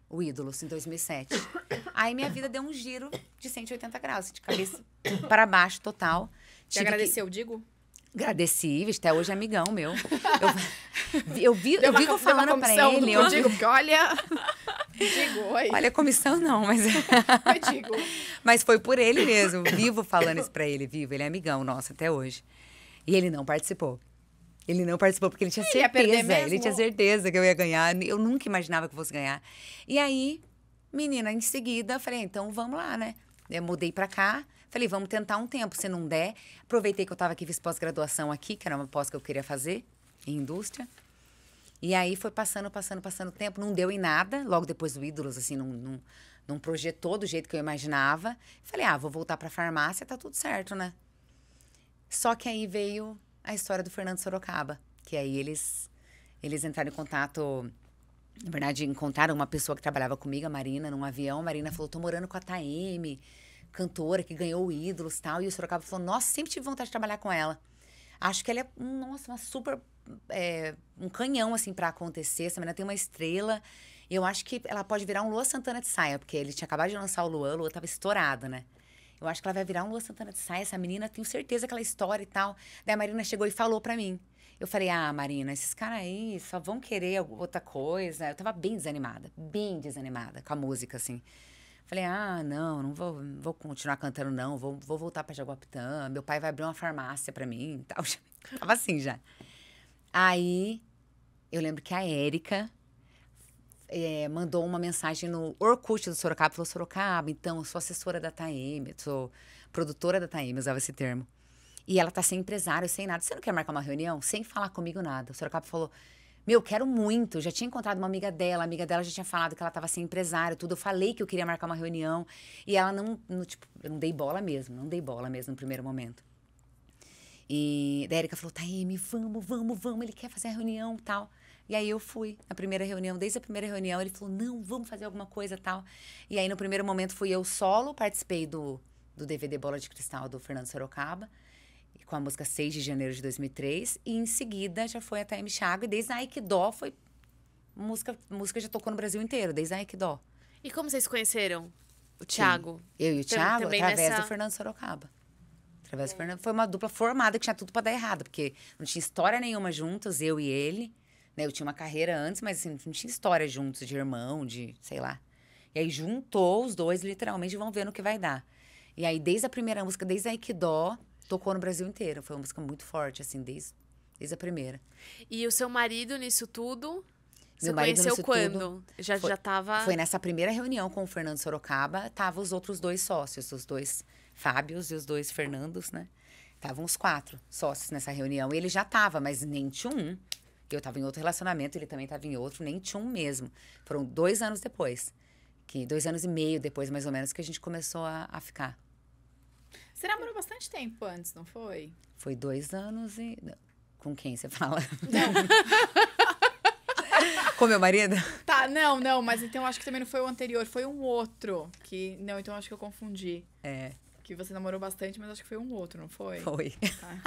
o ídolo, em assim, 2007. Aí minha vida deu um giro de 180 graus, de cabeça para baixo total. Te agradeceu, que... digo? Agradeci, até hoje é amigão meu. Eu, eu, vi, eu vivo falando para ele. Eu digo, olha. Digo, oi. Olha, comissão não, mas. Mas foi por ele mesmo. Vivo falando isso para ele, vivo. Ele é amigão nosso até hoje. E ele não participou. Ele não participou porque ele tinha ah, ele certeza. Ele tinha certeza que eu ia ganhar. Eu nunca imaginava que eu fosse ganhar. E aí, menina, em seguida, falei, ah, então vamos lá, né? Eu mudei para cá. Falei, vamos tentar um tempo. Se não der, aproveitei que eu estava aqui, fiz pós-graduação aqui, que era uma pós que eu queria fazer em indústria. E aí foi passando, passando, passando tempo. Não deu em nada. Logo depois do Ídolos, assim, não, não, não projetou do jeito que eu imaginava. Falei, ah, vou voltar para farmácia, tá tudo certo, né? Só que aí veio a história do Fernando Sorocaba, que aí eles eles entraram em contato, na verdade, encontraram uma pessoa que trabalhava comigo, a Marina, num avião. A Marina falou: "Tô morando com a Taeme, cantora que ganhou ídolos Ídolos, tal". E o Sorocaba falou: "Nossa, sempre tive vontade de trabalhar com ela. Acho que ela é, nossa, uma super é, um canhão assim para acontecer. Essa menina tem uma estrela. Eu acho que ela pode virar um Lua Santana de saia, porque ele tinha acabado de lançar o Luan, o Luan tava estourado, né? Eu acho que ela vai virar um Lua Santana de Saia, essa menina, tenho certeza que ela é história e tal. Daí a Marina chegou e falou para mim. Eu falei, ah, Marina, esses caras aí só vão querer outra coisa. Eu tava bem desanimada, bem desanimada com a música, assim. Falei, ah, não, não vou, vou continuar cantando, não. Vou, vou voltar pra Jaguapitã. Meu pai vai abrir uma farmácia pra mim e tal. tava assim já. Aí, eu lembro que a Érica é, mandou uma mensagem no Orkut do Sorocaba, falou, Sorocaba, então, eu sou assessora da Taeme, sou produtora da Taeme, usava esse termo. E ela tá sem empresário, sem nada. Você não quer marcar uma reunião? Sem falar comigo nada. O Sorocaba falou, meu, quero muito. já tinha encontrado uma amiga dela, a amiga dela já tinha falado que ela estava sem empresário, tudo. Eu falei que eu queria marcar uma reunião e ela não, não tipo, eu não dei bola mesmo, não dei bola mesmo no primeiro momento. E a Erika falou: Taime, vamos, vamos, vamos, ele quer fazer a reunião tal. E aí eu fui na primeira reunião, desde a primeira reunião, ele falou: não, vamos fazer alguma coisa tal. E aí no primeiro momento fui eu solo, participei do, do DVD Bola de Cristal do Fernando Sorocaba, com a música 6 de janeiro de 2003. E em seguida já foi a M. Chago, e desde a Aikido foi. Música, música já tocou no Brasil inteiro, desde a Aikido. E como vocês conheceram o Thiago? Sim. Eu e o Thiago, Também através nessa... do Fernando Sorocaba. Através é. do Fernando. Foi uma dupla formada que tinha tudo para dar errado, porque não tinha história nenhuma juntos, eu e ele. Né? Eu tinha uma carreira antes, mas assim, não tinha história juntos, de irmão, de sei lá. E aí juntou os dois, literalmente, vão ver no que vai dar. E aí, desde a primeira música, desde a Aikido, tocou no Brasil inteiro. Foi uma música muito forte, assim, desde, desde a primeira. E o seu marido nisso tudo? Meu você marido conheceu quando? Tudo, já, foi, já tava... Foi nessa primeira reunião com o Fernando Sorocaba, tava os outros dois sócios, os dois Fábios e os dois Fernandos, né? Estavam os quatro sócios nessa reunião. Ele já tava, mas nem tinha um eu estava em outro relacionamento, ele também estava em outro, nem tinha um mesmo. Foram dois anos depois, que dois anos e meio depois, mais ou menos, que a gente começou a, a ficar. Você namorou bastante tempo antes, não foi? Foi dois anos e. Com quem você fala? Com meu marido? Tá, não, não, mas então acho que também não foi o anterior, foi um outro. Que. Não, então acho que eu confundi. É. Que você namorou bastante, mas acho que foi um outro, não foi? Foi. Tá.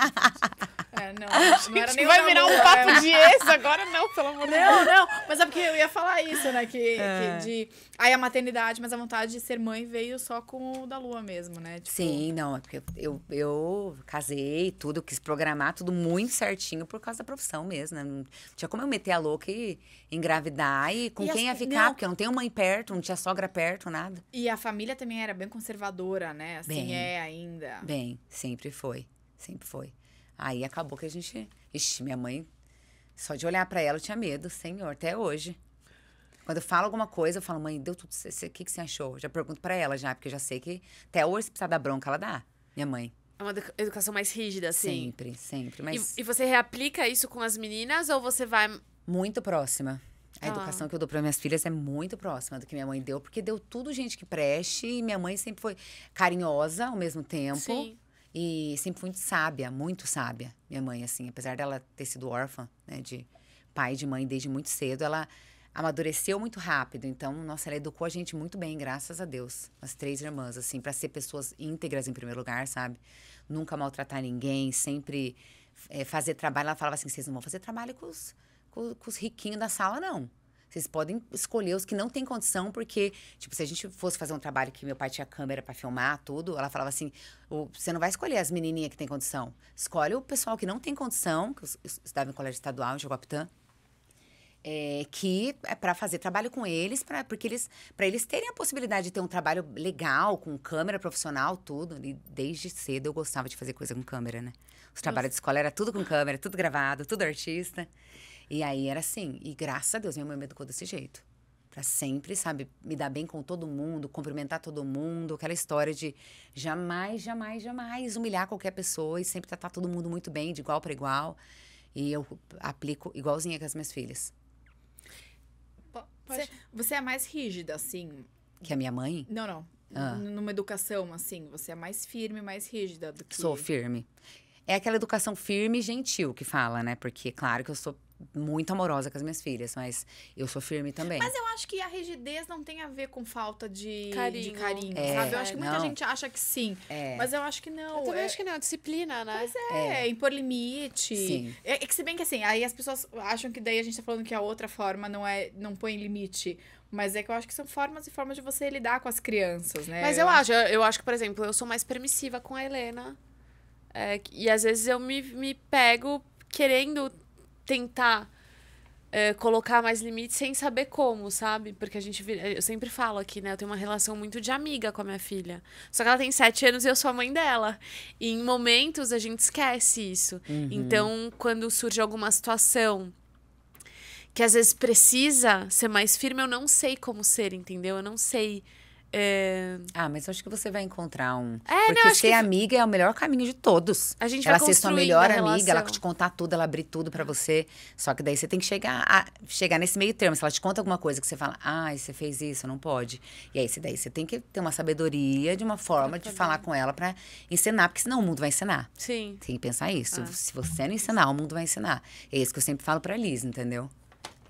É, não, não era nem vai virar um papo era... É. de ex agora, não, pelo amor de Deus. Não, não, mas é porque eu ia falar isso, né? Que, é. que de. Aí a maternidade, mas a vontade de ser mãe veio só com o da lua mesmo, né? Tipo... Sim, não, é porque eu, eu casei tudo, quis programar tudo muito certinho por causa da profissão mesmo, né? Não tinha como eu meter a louca e engravidar e com e quem as... ia assim, ficar, não. porque eu não tenho mãe perto, não tinha sogra perto, nada. E a família também era bem conservadora, né? Assim bem, é ainda. Bem, sempre foi. Sempre foi. Aí acabou que a gente. Ixi, minha mãe, só de olhar para ela eu tinha medo, senhor, até hoje. Quando eu falo alguma coisa, eu falo, mãe, deu tudo. O que, que você achou? Já pergunto para ela já, porque eu já sei que até hoje, se precisar da bronca, ela dá. Minha mãe. É uma educação mais rígida, assim. Sempre, sempre. Mas... E, e, você reaplica isso com as meninas ou você vai. Muito próxima. A ah. educação que eu dou para minhas filhas é muito próxima do que minha mãe deu, porque deu tudo gente que preste e minha mãe sempre foi carinhosa ao mesmo tempo. Sim. E sempre muito sábia, muito sábia, minha mãe, assim. Apesar dela ter sido órfã, né, de pai e de mãe desde muito cedo, ela amadureceu muito rápido. Então, nossa, ela educou a gente muito bem, graças a Deus. As três irmãs, assim, para ser pessoas íntegras em primeiro lugar, sabe? Nunca maltratar ninguém, sempre é, fazer trabalho. Ela falava assim: vocês não vão fazer trabalho com os, com, com os riquinhos da sala, não. Vocês podem escolher os que não têm condição, porque, tipo, se a gente fosse fazer um trabalho que meu pai tinha câmera para filmar tudo, ela falava assim: você não vai escolher as menininhas que têm condição. Escolhe o pessoal que não tem condição, que eu estudava em colégio estadual, em Jogopitã. É, que é para fazer trabalho com eles, para porque eles para eles terem a possibilidade de ter um trabalho legal com câmera profissional, tudo. E desde cedo eu gostava de fazer coisa com câmera, né? Os trabalhos Nossa. de escola era tudo com câmera, tudo gravado, tudo artista. E aí era assim. E graças a Deus, minha mãe me educou desse jeito. Pra sempre, sabe? Me dar bem com todo mundo, cumprimentar todo mundo. Aquela história de jamais, jamais, jamais humilhar qualquer pessoa e sempre tratar todo mundo muito bem, de igual para igual. E eu aplico igualzinha com as minhas filhas. Você, você é mais rígida, assim. Que a minha mãe? Não, não. Ah. Numa educação, assim, você é mais firme, mais rígida do que. Sou firme. É aquela educação firme e gentil que fala, né? Porque, claro que eu sou muito amorosa com as minhas filhas, mas eu sou firme também. Mas eu acho que a rigidez não tem a ver com falta de carinho, de carinho é, sabe? Eu acho que muita não. gente acha que sim, é. mas eu acho que não. Eu também é... acho que não, é disciplina, né? Mas é, é. é, impor limite. Sim. É, que se bem que assim, aí as pessoas acham que daí a gente tá falando que a outra forma não é, não põe limite. Mas é que eu acho que são formas e formas de você lidar com as crianças, né? Mas eu, eu acho, eu acho que, por exemplo, eu sou mais permissiva com a Helena. e às vezes eu me, me pego querendo tentar é, colocar mais limites sem saber como, sabe? Porque a gente. Eh, eu sempre falo aqui, né? Eu tenho uma relação muito de amiga com a minha filha. Só que ela tem sete anos e eu sou a mãe dela. E em momentos a gente esquece isso. Uhum. Então, quando surge alguma situação que às vezes precisa ser mais firme, eu não sei como ser, entendeu? Eu não sei é... Ah, mas acho que você vai encontrar um. É, Porque não, ser que... amiga é o melhor caminho de todos. A gente ela vai ser sua melhor amiga, ela te contar tudo, ela abrir tudo para você. Só que daí você tem que chegar, a, chegar nesse meio termo. Se ela te conta alguma coisa que você fala, ah, você fez isso, não pode. E aí, daí você tem que ter uma sabedoria de uma forma de falar com ela para ensinar, porque senão o mundo vai ensinar. Sim. Tem que pensar isso. Ah. Se você não ensinar, o mundo vai ensinar. É isso que eu sempre falo pra Liz, entendeu?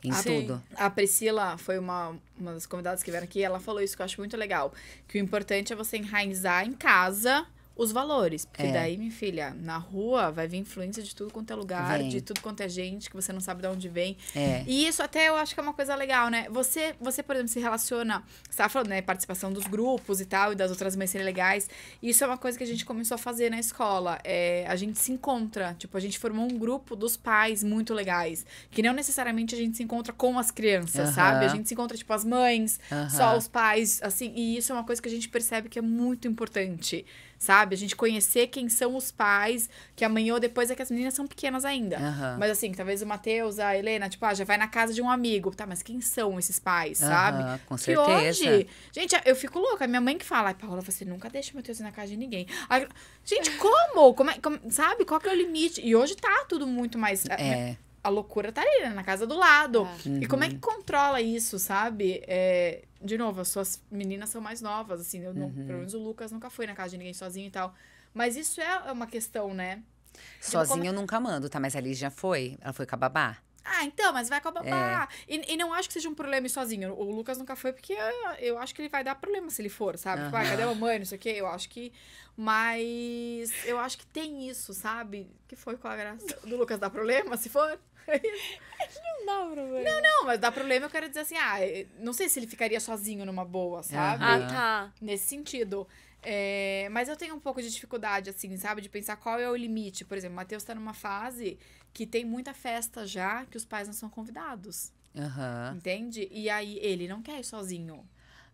em Sim. tudo. A Priscila foi uma, uma das convidadas que vieram aqui, ela falou isso que eu acho muito legal. Que o importante é você enraizar em casa os valores. Porque é. daí, minha filha, na rua vai vir influência de tudo quanto é lugar, vem. de tudo quanto é gente, que você não sabe de onde vem. É. E isso até eu acho que é uma coisa legal, né? Você, você por exemplo, se relaciona. Você estava falando, né? Participação dos grupos e tal, e das outras mães serem legais. Isso é uma coisa que a gente começou a fazer na escola. É, a gente se encontra. Tipo, a gente formou um grupo dos pais muito legais. Que não necessariamente a gente se encontra com as crianças, sabe? A gente se encontra, tipo, as mães, só os pais, assim. E isso é uma coisa que a gente percebe que é muito importante sabe? A gente conhecer quem são os pais, que amanhã ou depois é que as meninas são pequenas ainda. Uhum. Mas assim, talvez o Matheus, a Helena, tipo, ah, já vai na casa de um amigo. Tá, mas quem são esses pais, uhum, sabe? Com certeza. Que hoje, gente, eu fico louca. Minha mãe que fala, Paula, você nunca deixa o Matheus ir na casa de ninguém. Aí, gente, como? Como, é, como? Sabe? Qual que é o limite? E hoje tá tudo muito mais. É a loucura tá ali, né? na casa do lado. É. Uhum. E como é que controla isso, sabe? É, de novo, as suas meninas são mais novas, assim, eu não, uhum. pelo menos o Lucas nunca foi na casa de ninguém sozinho e tal. Mas isso é uma questão, né? Tipo, sozinho eu nunca mando, tá? Mas a Liz já foi. Ela foi com a babá. Ah, então, mas vai com a babá. É. E, e, não acho que seja um problema ir sozinho. O Lucas nunca foi, porque eu, eu acho que ele vai dar problema se ele for, sabe? Uhum. Tipo, ah, vai, cadê a mamãe, não sei o quê. Eu acho que. Mas eu acho que tem isso, sabe? Que foi com a graça do Lucas dar problema, se for não dá problema. Não, não, mas dá problema, eu quero dizer assim, ah, eh, não sei se ele ficaria sozinho numa boa, sabe? Uhum. Ah, tá. Nesse sentido. É, mas eu tenho um pouco de dificuldade, assim, sabe? De pensar qual é o limite. Por exemplo, o Matheus tá numa fase que tem muita festa já que os pais não são convidados. Uhum. Entende? E aí ele não quer ir sozinho.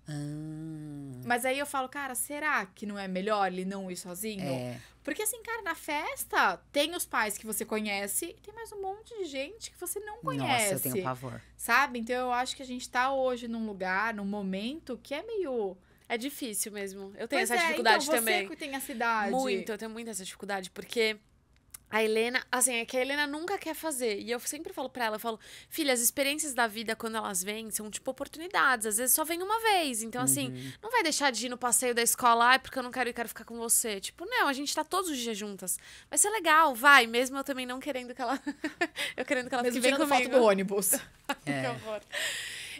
Ah. Mas aí eu falo, cara, será que não é melhor ele não ir sozinho? É. Porque assim, cara, na festa tem os pais que você conhece e tem mais um monte de gente que você não conhece. Nossa, eu tenho pavor. Sabe? Então eu acho que a gente tá hoje num lugar, num momento que é meio. É difícil mesmo. Eu tenho pois essa é, dificuldade então você também. Você tem a cidade. Muito, eu tenho muita essa dificuldade, porque a Helena, assim, é que a Helena nunca quer fazer. E eu sempre falo pra ela, eu falo, filha, as experiências da vida, quando elas vêm, são tipo oportunidades. Às vezes só vem uma vez. Então, assim, uhum. assim, não vai deixar de ir no passeio da escola, ah, porque eu não quero e quero ficar com você. Tipo, não, a gente tá todos os dias juntas. Vai ser legal, vai. Mesmo eu também não querendo que ela... eu querendo que ela mesmo fique bem comigo. foto do ônibus. é. que horror.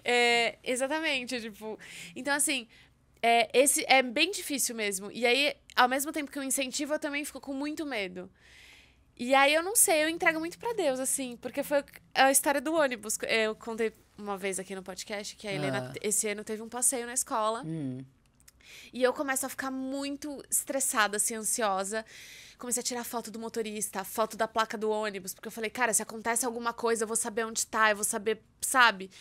É, exatamente, tipo... Então, assim, é, esse é bem difícil mesmo. E aí, ao mesmo tempo que o incentivo, eu também fico com muito medo. E aí eu não sei, eu entrego muito para Deus, assim, porque foi a história do ônibus. Eu contei uma vez aqui no podcast que a Helena, ah. esse ano, teve um passeio na escola. Hum. E eu começo a ficar muito estressada, assim, ansiosa. Comecei a tirar foto do motorista, foto da placa do ônibus, porque eu falei, cara, se acontece alguma coisa, eu vou saber onde tá, eu vou saber, sabe?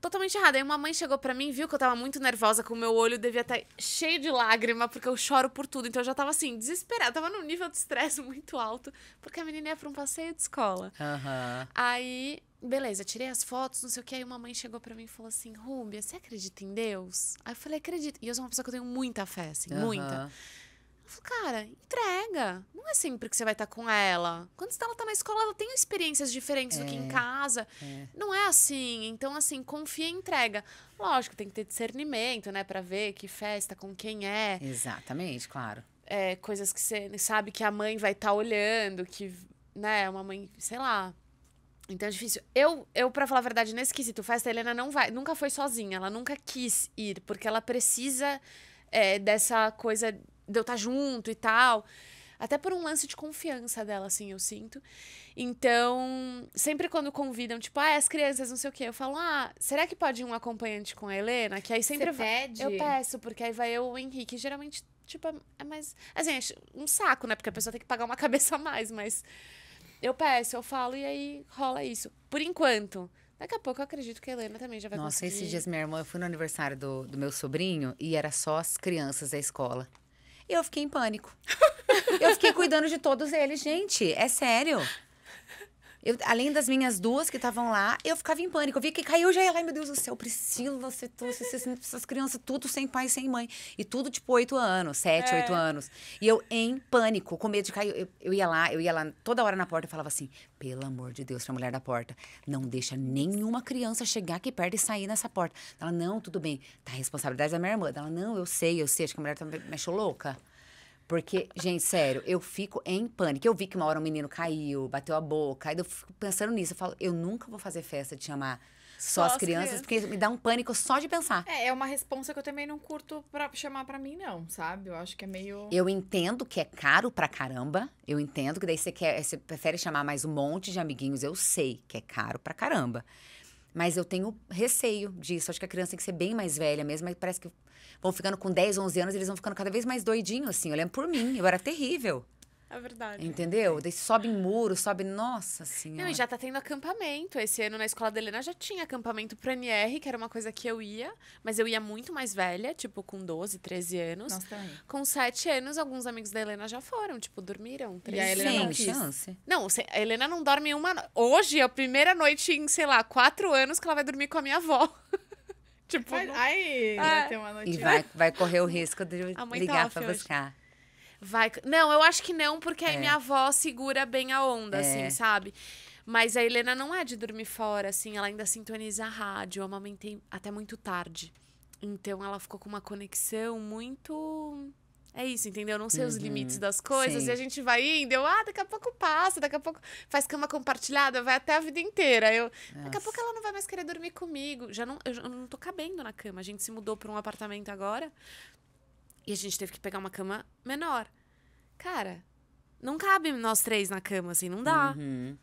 totalmente errada. Aí uma mãe chegou para mim, viu que eu tava muito nervosa, que o meu olho devia estar tá cheio de lágrima, porque eu choro por tudo. Então eu já tava assim, desesperada, tava num nível de estresse muito alto, porque a menina ia pra um passeio de escola. Uhum. Aí, beleza, tirei as fotos, não sei o que. Aí uma mãe chegou para mim e falou assim: Rúbia, você acredita em Deus? Aí eu falei: acredito. E eu sou uma pessoa que eu tenho muita fé, assim, uhum. muita. Cara, entrega. Não é sempre que você vai estar tá com ela. Quando ela tá na escola, ela tem experiências diferentes é, do que em é, casa. É. Não é assim. Então, assim, confia e entrega. Lógico, tem que ter discernimento, né? para ver que festa, com quem é. Exatamente, claro. É, coisas que você sabe que a mãe vai estar tá olhando, que, né, uma mãe, sei lá, então é difícil. Eu, eu para falar a verdade, nesse quesito festa, a Helena não vai, nunca foi sozinha, ela nunca quis ir, porque ela precisa é, dessa coisa de eu estar tá junto e tal. Até por um lance de confiança dela, assim, eu sinto. Então, sempre quando convidam, tipo, ah, as crianças, não sei o quê, eu falo, ah, será que pode ir um acompanhante com a Helena? Que aí sempre. Você pede? Eu peço, porque aí vai eu o Henrique. Geralmente, tipo, é, é mais. Assim, é um saco, né? Porque a pessoa tem que pagar uma cabeça a mais, mas. Eu peço, eu falo e aí rola isso. Por enquanto. Daqui a pouco eu acredito que a Helena também já vai Nossa, conseguir. Nossa, esses dias minha irmã, eu fui no aniversário do, do meu sobrinho e era só as crianças da escola eu fiquei em pânico. eu fiquei cuidando de todos eles, gente. É sério. Eu, além das minhas duas que estavam lá, eu ficava em pânico. Eu via que caiu, já ia lá, meu Deus do céu, Priscila, você tá, você, essas, essas crianças tudo sem pai, sem mãe. E tudo, tipo, oito anos, sete, oito é. anos. E eu em pânico, com medo de cair. Eu, eu, ia lá, eu ia lá toda hora na porta e falava assim, pelo amor de Deus, pra mulher da porta, não deixa nenhuma criança chegar aqui perto e sair nessa porta. Ela, não, tudo bem, tá a responsabilidade da minha irmã. Ela, não, eu sei, eu sei, acho que a mulher tá, me achou louca. Porque, gente, sério, eu fico em pânico. Eu vi que uma hora um menino caiu, bateu a boca, aí eu fico pensando nisso. Eu falo, eu nunca vou fazer festa de chamar só, só as, as crianças, crianças, porque me dá um pânico só de pensar. É, é uma resposta que eu também não curto pra chamar para mim, não, sabe? Eu acho que é meio. Eu entendo que é caro pra caramba. Eu entendo que daí você quer. Você prefere chamar mais um monte de amiguinhos. Eu sei que é caro pra caramba. Mas eu tenho receio disso. Acho que a criança tem que ser bem mais velha mesmo. Mas parece que vão ficando com 10, 11 anos, eles vão ficando cada vez mais doidinhos, assim. Eu lembro por mim, eu era terrível. É verdade. Entendeu? Daí sobe em muro, sobe. Nossa Senhora. Não, e já tá tendo acampamento. Esse ano na escola da Helena já tinha acampamento pro NR, que era uma coisa que eu ia, mas eu ia muito mais velha, tipo com 12, 13 anos. Com 7 anos, alguns amigos da Helena já foram, tipo, dormiram. Três. E a Helena Sim, não quis. chance. Não, a Helena não dorme uma. Hoje é a primeira noite em, sei lá, 4 anos que ela vai dormir com a minha avó. tipo, aí é. vai ter uma noite. E vai, vai correr o risco de tá ligar tá pra hoje. buscar vai. Não, eu acho que não, porque aí é. minha avó segura bem a onda, é. assim, sabe? Mas a Helena não é de dormir fora, assim, ela ainda sintoniza a rádio. Eu amamentei até muito tarde. Então ela ficou com uma conexão muito. É isso, entendeu? Não sei uhum. os limites das coisas. Sim. E a gente vai indo, eu, ah, daqui a pouco passa, daqui a pouco faz cama compartilhada, vai até a vida inteira. Eu, Nossa. daqui a pouco ela não vai mais querer dormir comigo. Já não, eu, eu não tô cabendo na cama. A gente se mudou para um apartamento agora. E a gente teve que pegar uma cama menor. Cara, não cabe nós três na cama, assim, não dá. Uhum.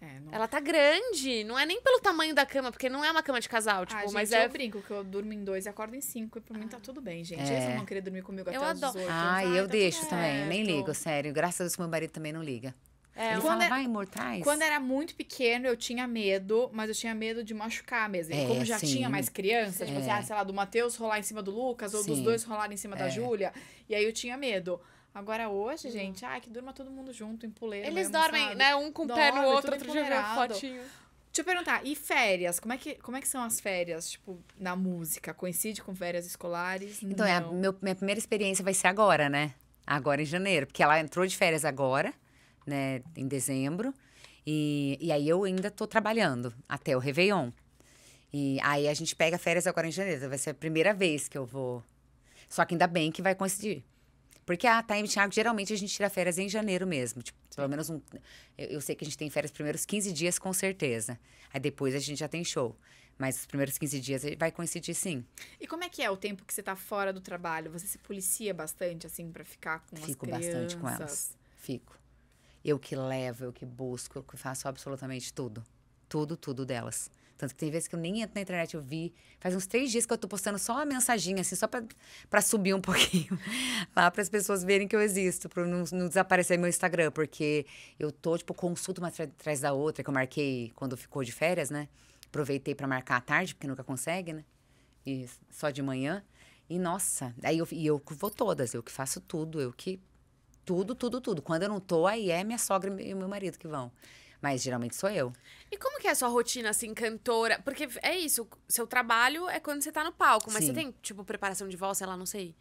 É, não... Ela tá grande, não é nem pelo tamanho da cama, porque não é uma cama de casal, tipo, ah, gente, mas é... eu brinco que eu durmo em dois e acordo em cinco, e pra mim tá ah. tudo bem, gente. É. Eles não vão querer dormir comigo eu até adoro. os 18. Ah, eu, eu tá deixo também, eu nem é, ligo, sério. Graças a Deus que meu marido também não liga. É, Ele fala, era, é vai, imortais. Quando era muito pequeno, eu tinha medo, mas eu tinha medo de machucar mesmo. É, e como já sim. tinha mais criança, tipo assim, é. assim, ah, sei lá, do Matheus rolar em cima do Lucas, ou sim. dos dois rolar em cima é. da Júlia. E aí eu tinha medo. Agora hoje, uhum. gente, ah, que durma todo mundo junto, em puleiro. Eles mesmo, dormem, sabe? né? Um com o pé no outro, outro já fotinho. Deixa eu perguntar, e férias? Como é, que, como é que são as férias, tipo, na música? Coincide com férias escolares? Então, é a, meu, minha primeira experiência vai ser agora, né? Agora em janeiro, porque ela entrou de férias agora né, em dezembro. E, e aí eu ainda tô trabalhando até o Réveillon. E aí a gente pega férias agora em janeiro. Vai ser a primeira vez que eu vou. Só que ainda bem que vai coincidir. Porque a Time Thiago, geralmente a gente tira férias em janeiro mesmo. Tipo, pelo menos um. Eu, eu, sei que a gente tem férias primeiros 15 dias, com certeza. Aí depois a gente já tem show. Mas os primeiros 15 dias vai coincidir sim. E como é que é o tempo que você tá fora do trabalho? Você se policia bastante, assim, para ficar com Fico as crianças? Fico bastante com elas. Fico. Eu que levo, eu que busco, eu que faço absolutamente tudo. Tudo, tudo delas. Tanto que tem vezes que eu nem entro na internet, eu vi. Faz uns três dias que eu tô postando só uma mensagem, assim, só para subir um pouquinho lá para as pessoas verem que eu existo, para não, não, desaparecer meu Instagram, porque eu tô, tipo, consulto uma atrás da outra, que eu marquei quando ficou de férias, né? Aproveitei para marcar à tarde, porque nunca consegue, né? E só de manhã. E nossa, aí eu, e eu vou todas, eu que faço tudo, eu que tudo, tudo, tudo. Quando eu não tô, aí é minha sogra e meu marido que vão. Mas geralmente sou eu. E como que é a sua rotina, assim, cantora? Porque é isso, seu trabalho é quando você tá no palco, mas Sim. você tem, tipo, preparação de voz, sei lá, não sei.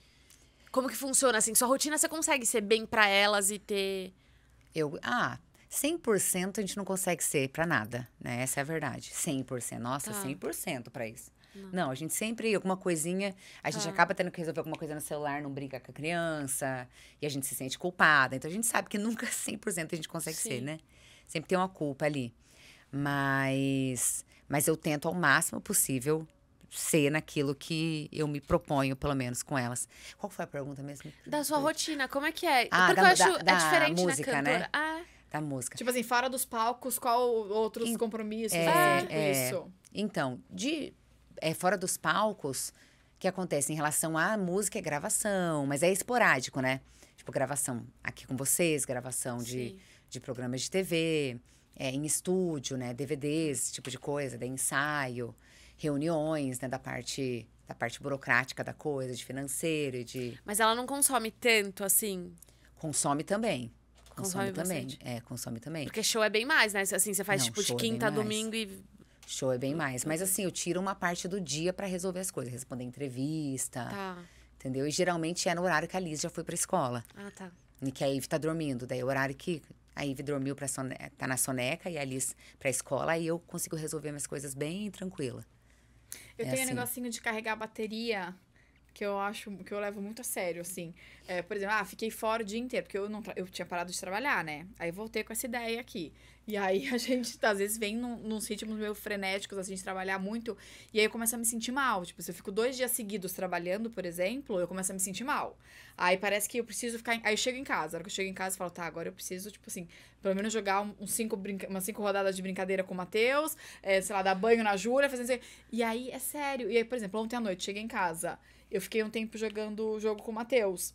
Como que funciona, assim? Sua rotina, você consegue ser bem para elas e ter... Eu... Ah, 100% a gente não consegue ser para nada, né? Essa é a verdade. 100%. Nossa, tá. 100% para isso. Não. não. a gente sempre, alguma coisinha, a gente ah. acaba tendo que resolver alguma coisa no celular, não brinca com a criança, e a gente se sente culpada. Então a gente sabe que nunca 100% a gente consegue Sim. ser, né? Sempre tem uma culpa ali. Mas, mas eu tento ao máximo possível ser naquilo que eu me proponho, pelo menos com elas. Qual foi a pergunta mesmo? Da sua rotina, como é que é? Ah, Porque da, eu acho da, é diferente né, música, na né? cantora. Né? Ah. Da música. Tipo assim, fora dos palcos, qual outros In... compromissos? É, assim, tipo é, isso. Então, de é, fora dos palcos que acontece em relação à música é gravação, mas é esporádico, né? Tipo, gravação aqui com vocês, gravação de, de programas de TV, é, em estúdio, né? DVDs, esse tipo de coisa, de ensaio, reuniões, né? Da parte, da parte burocrática da coisa, de financeiro e de... Mas ela não consome tanto, assim? Consome também. Consome, consome também. É, consome também. Porque show é bem mais, né? Assim, você faz, não, tipo, de é quinta a é domingo e Show é bem mais. Mas assim, eu tiro uma parte do dia para resolver as coisas, responder entrevista. Tá. Entendeu? E geralmente é no horário que a Liz já foi pra escola. Ah, tá. E que a Ive tá dormindo. Daí é o horário que a Ive dormiu pra tá na soneca e a Liz pra escola. Aí eu consigo resolver minhas coisas bem tranquila. Eu é tenho assim. um negocinho de carregar a bateria que eu acho que eu levo muito a sério, assim. É, por exemplo, ah, fiquei fora o dia inteiro, porque eu não eu tinha parado de trabalhar, né? Aí voltei com essa ideia aqui. E aí a gente, às vezes, vem num, nos ritmos meio frenéticos, assim, de trabalhar muito. E aí eu começo a me sentir mal. Tipo, se eu fico dois dias seguidos trabalhando, por exemplo, eu começo a me sentir mal. Aí parece que eu preciso ficar. Aí eu chego em casa. A hora que eu chego em casa, eu falo, tá, agora eu preciso, tipo assim, pelo menos jogar um, um cinco brinca... umas cinco rodadas de brincadeira com o Matheus, é, eh, sei lá, dar banho na Júlia, fazer assim. E aí é sério. E aí, por exemplo, ontem à noite, cheguei em casa. Eu fiquei um tempo jogando o jogo com o Matheus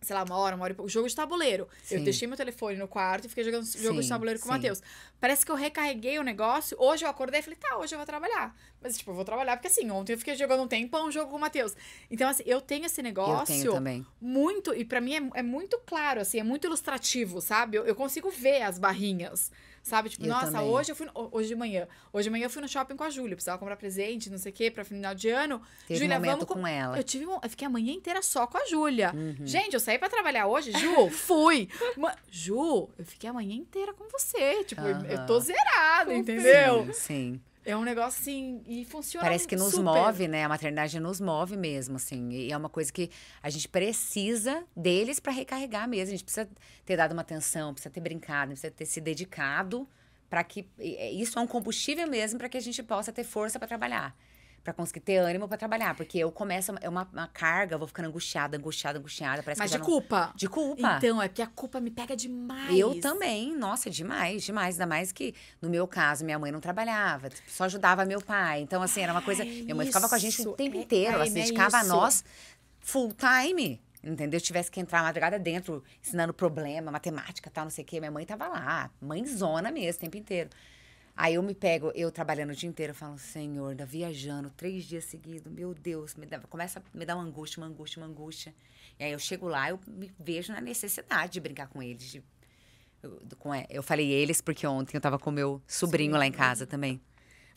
sei lá, uma hora, uma hora e pouco. Jogo de tabuleiro. Sim. Eu deixei meu telefone no quarto e fiquei jogando sim, jogo de tabuleiro com sim. o Matheus. Parece que eu recarreguei o negócio. Hoje eu acordei e falei, tá, hoje eu vou trabalhar. Mas, tipo, eu vou trabalhar porque, assim, ontem eu fiquei jogando um tempão um jogo com o Matheus. Então, assim, eu tenho esse negócio. Eu tenho também. Muito, e para mim é, é, muito claro, assim, é muito ilustrativo, sabe? Eu, eu consigo ver as barrinhas. Sabe? Tipo, eu nossa, também. hoje eu fui. Hoje de manhã. Hoje de manhã eu fui no shopping com a Júlia. Precisava comprar presente, não sei o quê, pra final de ano. Teve Júlia, um vamos. Com... com ela. Eu tive um... Eu fiquei a manhã inteira só com a Júlia. Uhum. Gente, eu saí pra trabalhar hoje, Ju, fui. Ma... Ju, eu fiquei a manhã inteira com você. Tipo, uhum. eu tô zerada, entendeu? Sim, sim. É um negócio assim, e funciona Parece que nos super. move, né? A maternidade nos move mesmo, assim. E é uma coisa que a gente precisa deles para recarregar mesmo. A gente precisa ter dado uma atenção, precisa ter brincado, precisa ter se dedicado para que é, isso é um combustível mesmo para que a gente possa ter força para trabalhar para conseguir ter ânimo para trabalhar. Porque eu começo, é uma, uma, carga, vou ficando angustiada, angustiada, angustiada. Parece Mas de não... culpa. De culpa. Então, é porque a culpa me pega demais. Eu também, nossa, demais, demais. Ainda mais que, no meu caso, minha mãe não trabalhava, tipo, só ajudava meu pai. Então, assim, era uma coisa. É minha mãe isso. ficava com a gente o tempo é, inteiro, é, ela se né, dedicava a nós full time. Entendeu? Eu tivesse que entrar a madrugada dentro, ensinando problema, matemática, tal, não sei o quê. Minha mãe tava lá, mãezona mesmo, o tempo inteiro. Aí eu me pego, eu trabalhando o dia inteiro, falo, Senhor, da tá viajando três dias seguidos, meu Deus, me dá, começa a me dar uma angústia, uma angústia, uma angústia. E aí eu chego lá, eu me vejo na necessidade de brincar com eles. De, eu, com, eu falei eles porque ontem eu tava com meu sobrinho Sim. lá em casa também.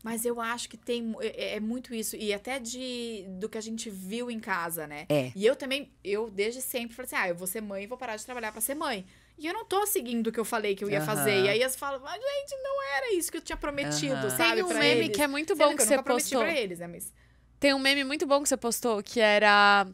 Mas eu acho que tem é, é, muito isso e até de do que a gente viu em casa, né? É. E eu também, eu desde sempre falei assim: "Ah, eu vou ser mãe, vou parar de trabalhar para ser mãe". E eu não tô seguindo o que eu falei que eu ia uhum. fazer. E aí eles falam, mas gente, não era isso que eu tinha prometido, uhum. sabe? Tem um meme eles. que é muito bom Sendo que, que você postou. Pra Eles, né? mas... Tem um meme muito bom que você postou, que era...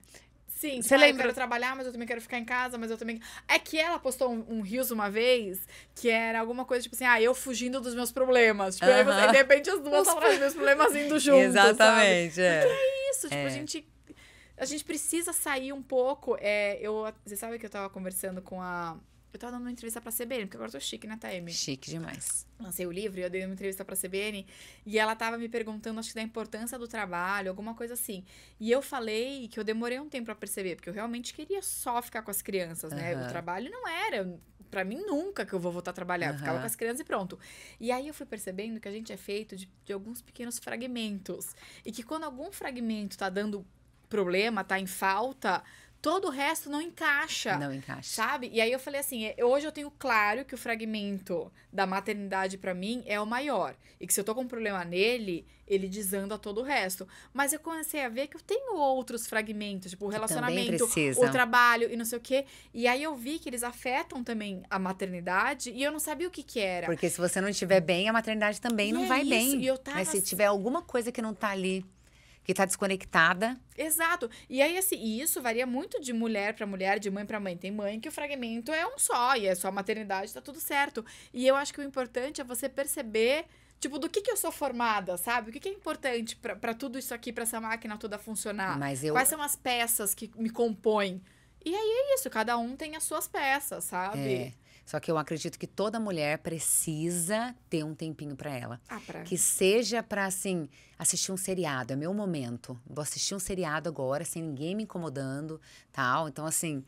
Sim, você tipo, ah, lembra? eu quero trabalhar, mas eu também quero ficar em casa, mas eu também. É que ela postou um rios um uma vez que era alguma coisa tipo assim: ah, eu fugindo dos meus problemas. Tipo, uh aí você, de repente as duas falam dos meus problemas indo juntos. Exatamente. Sabe? É. Porque é isso, tipo, é. a gente. A gente precisa sair um pouco. É, eu, você sabe que eu tava conversando com a eu tava dando uma entrevista pra CBN, porque agora eu tô chique, né, Taeme? Chique demais. Lancei o livro e eu dei uma entrevista pra CBN. E ela tava me perguntando, acho que da importância do trabalho, alguma coisa assim. E eu falei que eu demorei um tempo pra perceber, porque eu realmente queria só ficar com as crianças, né? Uhum. O trabalho não era. Pra mim, nunca que eu vou voltar a trabalhar. Uhum. Ficava com as crianças e pronto. E aí eu fui percebendo que a gente é feito de, de alguns pequenos fragmentos. E que quando algum fragmento tá dando problema, tá em falta, Todo o resto não encaixa. Não encaixa. Sabe? E aí eu falei assim: é, hoje eu tenho claro que o fragmento da maternidade para mim é o maior. E que se eu tô com um problema nele, ele desanda todo o resto. Mas eu comecei a ver que eu tenho outros fragmentos, tipo o relacionamento, o trabalho e não sei o quê. E aí eu vi que eles afetam também a maternidade e eu não sabia o que que era. Porque se você não estiver bem, a maternidade também e não é vai isso. bem. E eu tava... Mas se assim tiver alguma coisa que não tá ali que tá desconectada. Exato. E aí, assim, e isso varia muito de mulher para mulher, de mãe para mãe. Tem mãe que o fragmento é um só, e é só maternidade, tá tudo certo. E eu acho que o importante é você perceber. Tipo, do que, que eu sou formada, sabe? O que, que é importante para tudo isso aqui, para essa máquina toda funcionar? Mas eu... Quais são as peças que me compõem? E aí é isso, cada um tem as suas peças, sabe? É. Só que eu acredito que toda mulher precisa ter um tempinho para ela. Ah, pra... Que seja para, assim, assistir um seriado, é meu momento. Vou assistir um seriado agora, sem ninguém me incomodando, tal. Então, assim,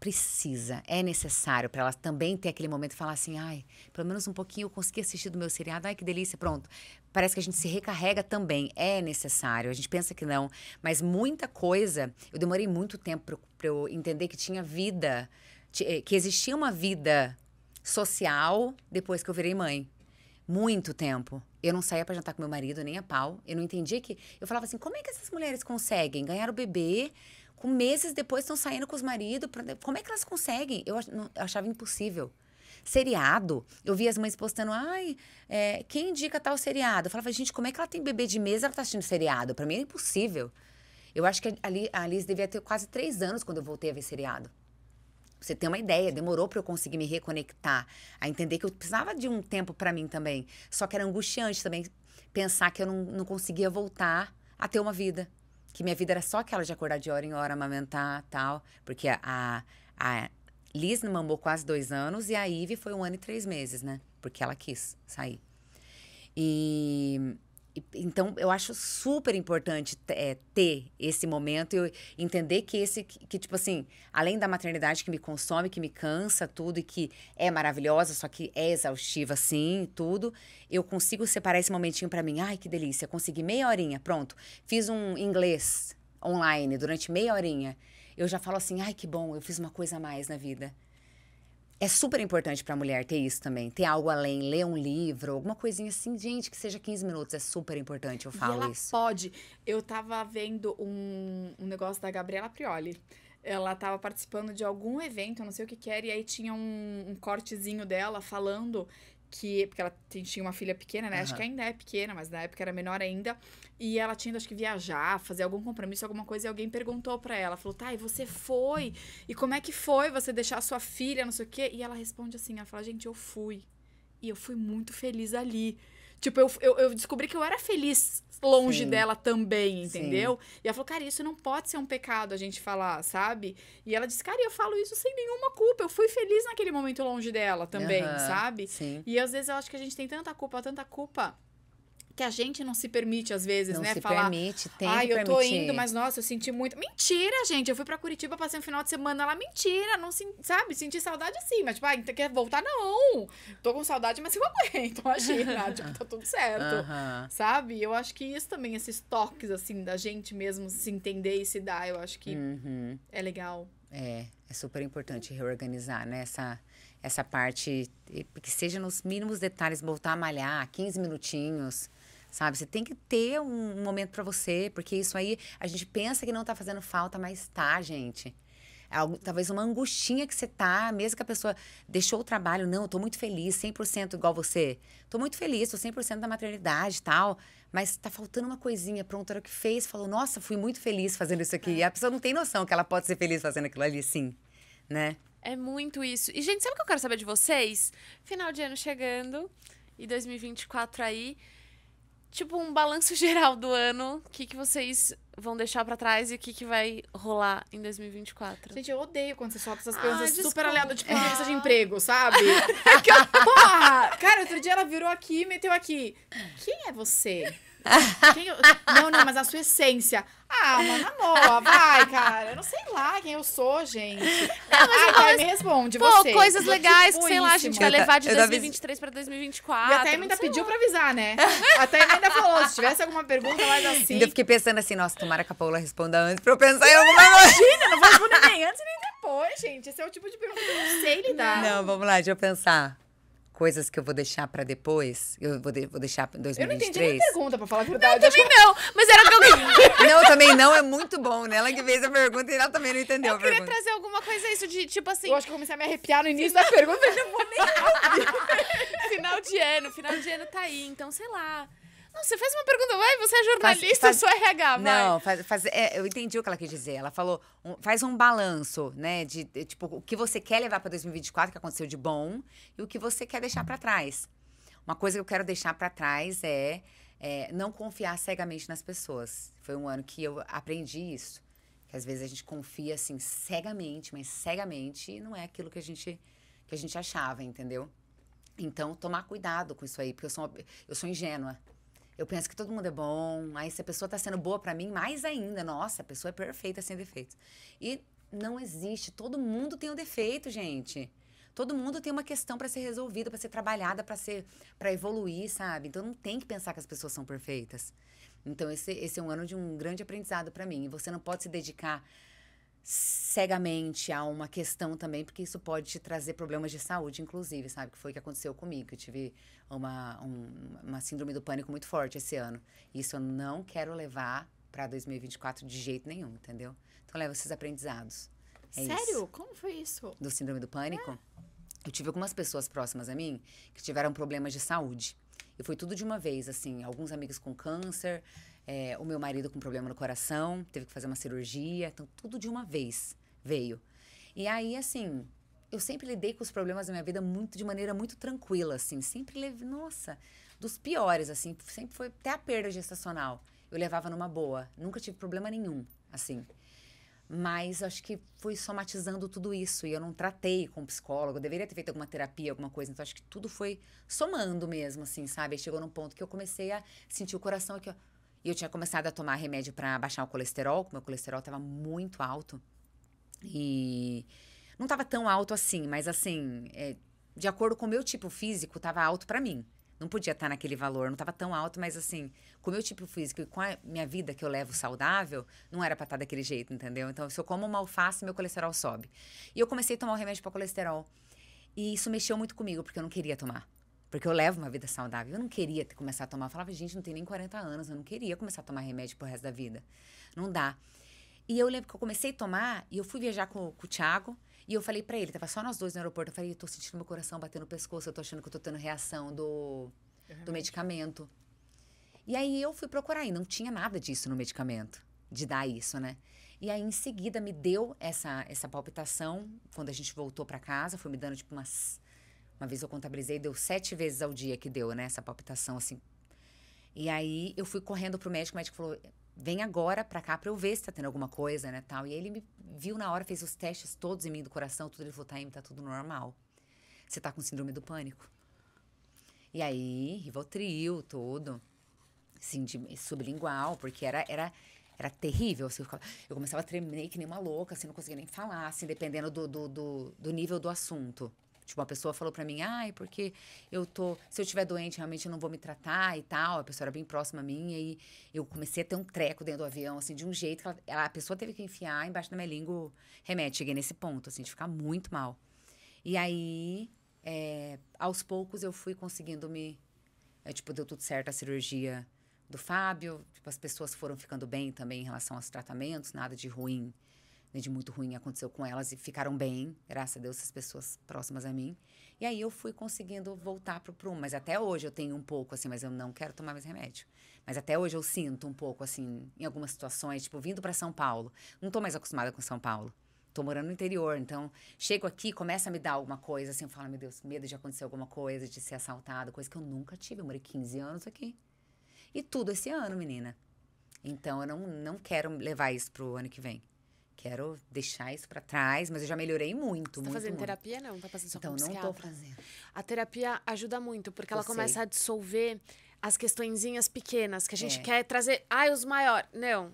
precisa, é necessário para ela também ter aquele momento e falar assim, ai, pelo menos um pouquinho eu consegui assistir do meu seriado, ai que delícia, pronto. Parece que a gente se recarrega também, é necessário. A gente pensa que não, mas muita coisa, eu demorei muito tempo para eu entender que tinha vida eh, que existia uma vida social depois que eu virei mãe. Muito tempo. Eu não saía para jantar com meu marido, nem a pau. Eu não entendia que. Eu falava assim: como é que essas mulheres conseguem ganhar o bebê com meses depois estão saindo com os maridos? Pra... Como é que elas conseguem? Eu achava impossível seriado. Eu via as mães postando, ai, é, quem indica tal seriado? Eu falava, gente, como é que ela tem bebê de mesa ela tá assistindo seriado? Para mim é impossível. Eu acho que a Alice devia ter quase três anos quando eu voltei a ver seriado. Você tem uma ideia, demorou para eu conseguir me reconectar, a entender que eu precisava de um tempo para mim também. Só que era angustiante também pensar que eu não, não conseguia voltar a ter uma vida. Que minha vida era só aquela de acordar de hora em hora, amamentar tal. Porque a, a Liz mamou quase dois anos e a Ive foi um ano e três meses, né? Porque ela quis sair. E então, eu acho super importante é, ter esse momento e entender que esse, que, tipo assim, além da maternidade que me consome, que me cansa tudo e que é maravilhosa, só que é exaustiva, sim, tudo, eu consigo separar esse momentinho para mim. Ai, que delícia, consegui meia horinha, pronto. Fiz um inglês online durante meia horinha. Eu já falo assim, ai, que bom, eu fiz uma coisa a mais na vida é super importante para a mulher ter isso também, ter algo além, ler um livro, alguma coisinha assim, gente, que seja 15 minutos, é super importante, eu falo e ela isso. pode. Eu tava vendo um, um negócio da Gabriela Prioli. Ela tava participando de algum evento, não sei o que que era, e aí tinha um, um cortezinho dela falando que porque ela tinha uma filha pequena, né? Uhum. Acho que ainda é pequena, mas na época era menor ainda. E ela tinha ido, acho que viajar, fazer algum compromisso, alguma coisa, e alguém perguntou para ela, falou: "Tá, e você foi? E como é que foi você deixar sua filha, não sei o quê?" E ela responde assim, ela fala: "Gente, eu fui. E eu fui muito feliz ali." Tipo, eu, eu, eu descobri que eu era feliz longe Sim. dela também, entendeu? Sim. E ela falou, cara, isso não pode ser um pecado a gente falar, sabe? E ela disse, cara, eu falo isso sem nenhuma culpa. Eu fui feliz naquele momento longe dela também, uhum. sabe? Sim. E às vezes eu acho que a gente tem tanta culpa, tanta culpa que a gente não se permite às vezes, não né? Se Falar, permite, tem Ai, que eu permitir. tô indo, mas nossa, eu senti muito. Mentira, gente. Eu fui para Curitiba, passei um final de semana lá, mentira, não se, sabe? Senti saudade sim, mas tipo, ah, quer voltar não. Tô com saudade, mas eu aguento, imagina, tipo, tá tudo certo. Uh -huh. Sabe? Eu acho que isso também esses toques assim da gente mesmo se entender e se dar, eu acho que uh uhum. -huh. é legal. É, é super importante reorganizar, né? Essa, essa parte, que seja nos mínimos detalhes, voltar a malhar 15 minutinhos, sabe? Você tem que ter um, momento para você, porque isso aí a gente pensa que não tá fazendo falta, mas tá, gente. É algo, talvez uma angustinha que você tá, mesmo que a pessoa deixou o trabalho, não, eu tô muito feliz, 100% igual você. Tô muito feliz, tô 100% da maternidade e tal, mas tá faltando uma coisinha. Pronto, era o que fez, falou, nossa, fui muito feliz fazendo isso aqui. E é. a pessoa não tem noção que ela pode ser feliz fazendo aquilo ali, sim, né? É muito isso. E, gente, sabe o que eu quero saber de vocês? Final de ano chegando e 2024 aí tipo, um balanço geral do ano. O que, que vocês vão deixar para trás e o que, que vai rolar em 2024? Gente, eu odeio quando você solta essas coisas ah, super aleadas, tipo, entrevista de emprego, sabe? É que porra! Cara, outro dia ela virou aqui e meteu aqui. Quem é você? Quem eu... Não, não, mas a sua essência. Ah, mano, na vai, cara. Eu não sei lá quem eu sou, gente. Não, mas Ai, me responde, Pô, você. coisas legais que, sei lá, a gente quer tá- levar de 2023 tá pra 2024. E até ainda pediu lá. pra avisar, né? até ainda falou, se tivesse alguma pergunta mais assim... Ainda fiquei pensando assim, nossa, tomara que a Paula responda antes pra eu pensar em alguma coisa. Imagina, não vou responder nem antes nem depois, gente. Esse é o tipo de pergunta que eu não sei lidar. Não, vamos lá, deixa eu pensar coisas que eu vou deixar pra depois. Eu vou, de, vou deixar pra 2023. Eu não entendi a pergunta, pra falar a verdade. Não, eu também não. Mas era que eu... não, também não. É muito bom, né? Ela que fez a pergunta e ela também não entendeu Eu queria pergunta. trazer alguma coisa isso de, tipo assim... Eu acho que eu comecei a me arrepiar no início da pergunta. Eu não vou nem... final de ano. Final de ano tá aí. Então, sei lá... Não, você faz uma pergunta, vai, você é jornalista, faz, faz... sou RH, vai. Não, faz, faz é, eu entendi o que ela quis dizer. Ela falou, um, faz um balanço, né, de, de, tipo, o que você quer levar para 2024, que aconteceu de bom, e o que você quer deixar para trás. Uma coisa que eu quero deixar para trás é, é não confiar cegamente nas pessoas. Foi um ano que eu aprendi isso. Que às vezes a gente confia, assim, cegamente, mas cegamente, não é aquilo que a gente, que a gente achava, entendeu? Então, tomar cuidado com isso aí, porque eu sou, uma, eu sou ingênua. Eu penso que todo mundo é bom, aí se a pessoa tá sendo boa para mim, mais ainda, nossa, a pessoa é perfeita sem defeitos. E não existe, todo mundo tem um defeito, gente. Todo mundo tem uma questão para ser resolvida, para ser trabalhada, para ser para evoluir, sabe? Então não tem que pensar que as pessoas são perfeitas. Então esse, esse é um ano de um grande aprendizado para mim. E você não pode se dedicar cegamente a uma questão também, porque isso pode te trazer problemas de saúde, inclusive, sabe? Que foi o que aconteceu comigo. Eu tive uma, um, uma síndrome do pânico muito forte esse ano. Isso eu não quero levar para 2024 de jeito nenhum, entendeu? Então, leva esses aprendizados. É Sério? Isso. Como foi isso? Do síndrome do pânico? É. Eu tive algumas pessoas próximas a mim que tiveram problemas de saúde. E foi tudo de uma vez, assim, alguns amigos com câncer, é, o meu marido com problema no coração, teve que fazer uma cirurgia. Então, tudo de uma vez veio. E aí, assim, eu sempre lidei com os problemas da minha vida muito de maneira muito tranquila, assim. Sempre levei, nossa, dos piores, assim. Sempre foi até a perda gestacional. Eu levava numa boa. Nunca tive problema nenhum, assim. Mas acho que foi somatizando tudo isso. E eu não tratei com um psicólogo. Eu deveria ter feito alguma terapia, alguma coisa. Então acho que tudo foi somando mesmo, assim, sabe? chegou num ponto que eu comecei a sentir o coração aqui, ó e eu tinha começado a tomar remédio para baixar o colesterol, porque meu colesterol estava muito alto. E não estava tão alto assim, mas assim, é, de acordo com o meu tipo físico, estava alto para mim. Não podia estar tá naquele valor, não estava tão alto, mas assim, com o meu tipo físico e com a minha vida que eu levo saudável, não era para estar tá daquele jeito, entendeu? Então, se eu como uma alface, meu colesterol sobe. E eu comecei a tomar o remédio para colesterol. E isso mexeu muito comigo, porque eu não queria tomar. Porque eu levo uma vida saudável. Eu não queria ter, começar a tomar. Eu falava, gente, não tem nem 40 anos, eu não queria começar a tomar remédio pro resto da vida. Não dá. E eu lembro que eu comecei a tomar e eu fui viajar com, com o Thiago. E eu falei para ele, tava só nós dois no aeroporto. Eu falei, eu tô sentindo meu coração batendo no pescoço, eu tô achando que eu tô tendo reação do, é do medicamento. E aí eu fui procurar e não tinha nada disso no medicamento, de dar isso, né? E aí em seguida me deu essa, essa palpitação quando a gente voltou para casa, foi me dando tipo umas uma vez eu contabilizei, deu sete vezes ao dia que deu, né? Essa palpitação, assim. E aí eu fui correndo pro médico, o médico falou: vem agora pra cá pra eu ver se tá tendo alguma coisa, né? Tal. E ele me viu na hora, fez os testes todos em mim do coração, tudo. Ele falou: tá, tá tudo normal. Você tá com síndrome do pânico. E aí, Rivotril, tudo. Assim, de sublingual, porque era. era era terrível, assim, eu, ficava, eu, começava a tremer que nem uma louca, assim, não conseguia nem falar, assim, dependendo do, do, do, do nível do assunto. Tipo, uma pessoa falou para mim, ai, porque eu tô. Se eu tiver doente, realmente eu não vou me tratar e tal. A pessoa era bem próxima a mim, e aí eu comecei a ter um treco dentro do avião, assim, de um jeito que ela, a pessoa teve que enfiar embaixo da minha língua remédio. Cheguei nesse ponto, assim, de ficar muito mal. E aí, é, aos poucos, eu fui conseguindo me. É, tipo, deu tudo certo a cirurgia do Fábio. Tipo, as pessoas foram ficando bem também em relação aos tratamentos, nada de ruim né, de muito ruim aconteceu com elas e ficaram bem, graças a Deus, as pessoas próximas a mim. E aí eu fui conseguindo voltar pro prumo, mas até hoje eu tenho um pouco assim, mas eu não quero tomar mais remédio. Mas até hoje eu sinto um pouco assim, em algumas situações, tipo vindo para São Paulo, não tô mais acostumada com São Paulo. Tô morando no interior, então chego aqui, começa a me dar alguma coisa, assim, eu falo, meu Deus, medo de acontecer alguma coisa, de ser assaltado, coisa que eu nunca tive, eu morei 15 anos aqui. E tudo esse ano, menina. Então eu não, não quero levar isso pro ano que vem quero deixar isso para trás, mas eu já melhorei muito, Você tá muito, fazendo muito. terapia não? Tá fazendo só Então não tô fazendo. A terapia ajuda muito porque eu ela sei. começa a dissolver as questõezinhas pequenas que a gente é. quer trazer, ai, ah, os maiores. Não,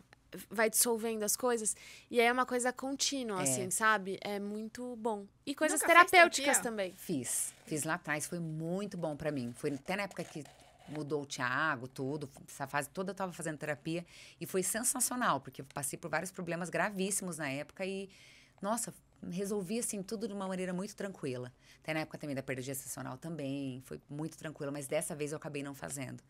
vai dissolvendo as coisas. E aí é uma coisa contínua, é. assim, sabe? É muito bom. E coisas Nunca terapêuticas terapia? também. Fiz. Fiz lá atrás. Foi muito bom para mim. Foi até na época que mudou o Thiago, tudo. Essa fase toda eu estava fazendo terapia e foi sensacional, porque eu passei por vários problemas gravíssimos na época e, nossa, resolvi assim tudo de uma maneira muito tranquila. Até na época também da perda gestacional também, foi muito tranquilo, mas dessa vez eu acabei não fazendo.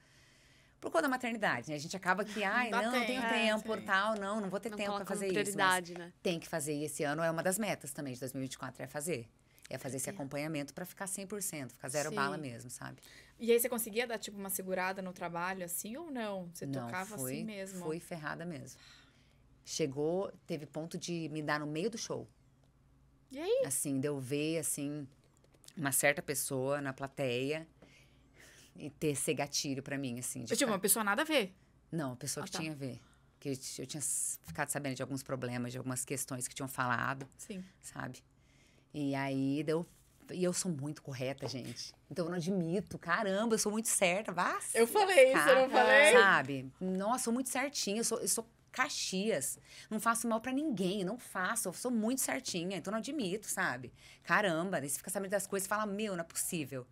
Por conta da maternidade, né? A gente acaba que, ai, não, não tenho tempo, é, tal, não, não vou ter não tempo para fazer prioridade, isso. Né? Tem que fazer e esse ano é uma das metas também de 2024 é fazer. É fazer esse é. acompanhamento para ficar 100%, ficar zero Sim. bala mesmo, sabe? E aí você conseguia dar tipo uma segurada no trabalho assim ou não? Você não, tocava foi, assim mesmo? Foi ferrada mesmo. Chegou, teve ponto de me dar no meio do show. E aí? Assim, de ver assim uma certa pessoa na plateia e ter esse gatilho para mim assim. tipo uma pessoa nada a ver. Não, a pessoa ah, que tá. tinha a ver. Que eu tinha ficado sabendo de alguns problemas, de algumas questões que tinham falado. Sim. Sabe? E aí deu e eu sou muito correta, gente. Então eu não admito. Caramba, eu sou muito certa. Vá. Eu falei isso, eu não falei? Sabe? Nossa, sou muito certinha. Eu sou, eu sou Caxias. Não faço mal para ninguém. Não faço. Eu sou muito certinha. Então não admito, sabe? Caramba. Daí você fica sabendo das coisas e fala: Meu, não é possível.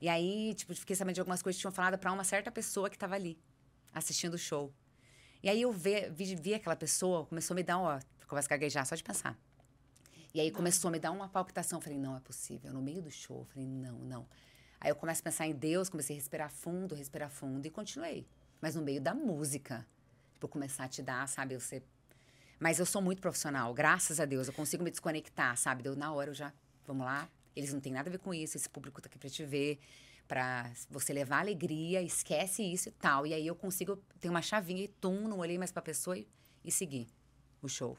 E aí, tipo, fiquei sabendo de algumas coisas que tinham falado para uma certa pessoa que tava ali, assistindo o show. E aí eu vi, vi, vi aquela pessoa, começou a me dar, ó, começou a gaguejar só de pensar. E aí começou a me dar uma palpitação. Eu falei, não é possível. No meio do show, eu falei, não, não. Aí eu começo a pensar em Deus, comecei a respirar fundo, respirar fundo e continuei. Mas no meio da música. Tipo, começar a te dar, sabe? Você... Mas eu sou muito profissional, graças a Deus. Eu consigo me desconectar, sabe? na hora, eu já, vamos lá. Eles não têm nada a ver com isso, esse público tá aqui pra te ver, pra você levar alegria, esquece isso e tal. E aí eu consigo ter uma chavinha e tum, não olhei mais pra pessoa e, e seguir o show.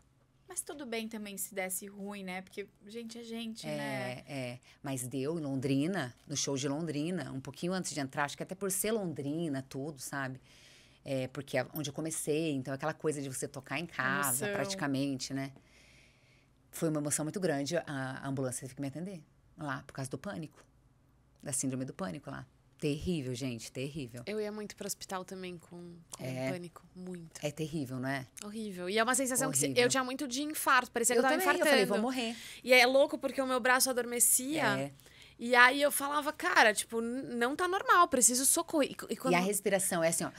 Mas tudo bem também se desse ruim, né? Porque gente é gente, né? é, né? É, mas deu em Londrina, no show de Londrina, um pouquinho antes de entrar, acho que até por ser Londrina, tudo, sabe? É, porque é onde eu comecei, então aquela coisa de você tocar em casa, praticamente, né? Foi uma emoção muito grande. A, a ambulância teve que me atender lá, por causa do pânico, da síndrome do pânico lá. Terrível, gente, terrível. Eu ia muito pro hospital também com, com é, pânico, muito. É terrível, não é? Horrível. E é uma sensação que eu tinha muito de infarto, parecia que eu, tava infartando. Eu falei, vou morrer. E é louco porque o meu braço adormecia. É. E aí eu falava, cara, tipo, não tá normal, preciso socorro. E, e, quando... e a respiração é assim, ó.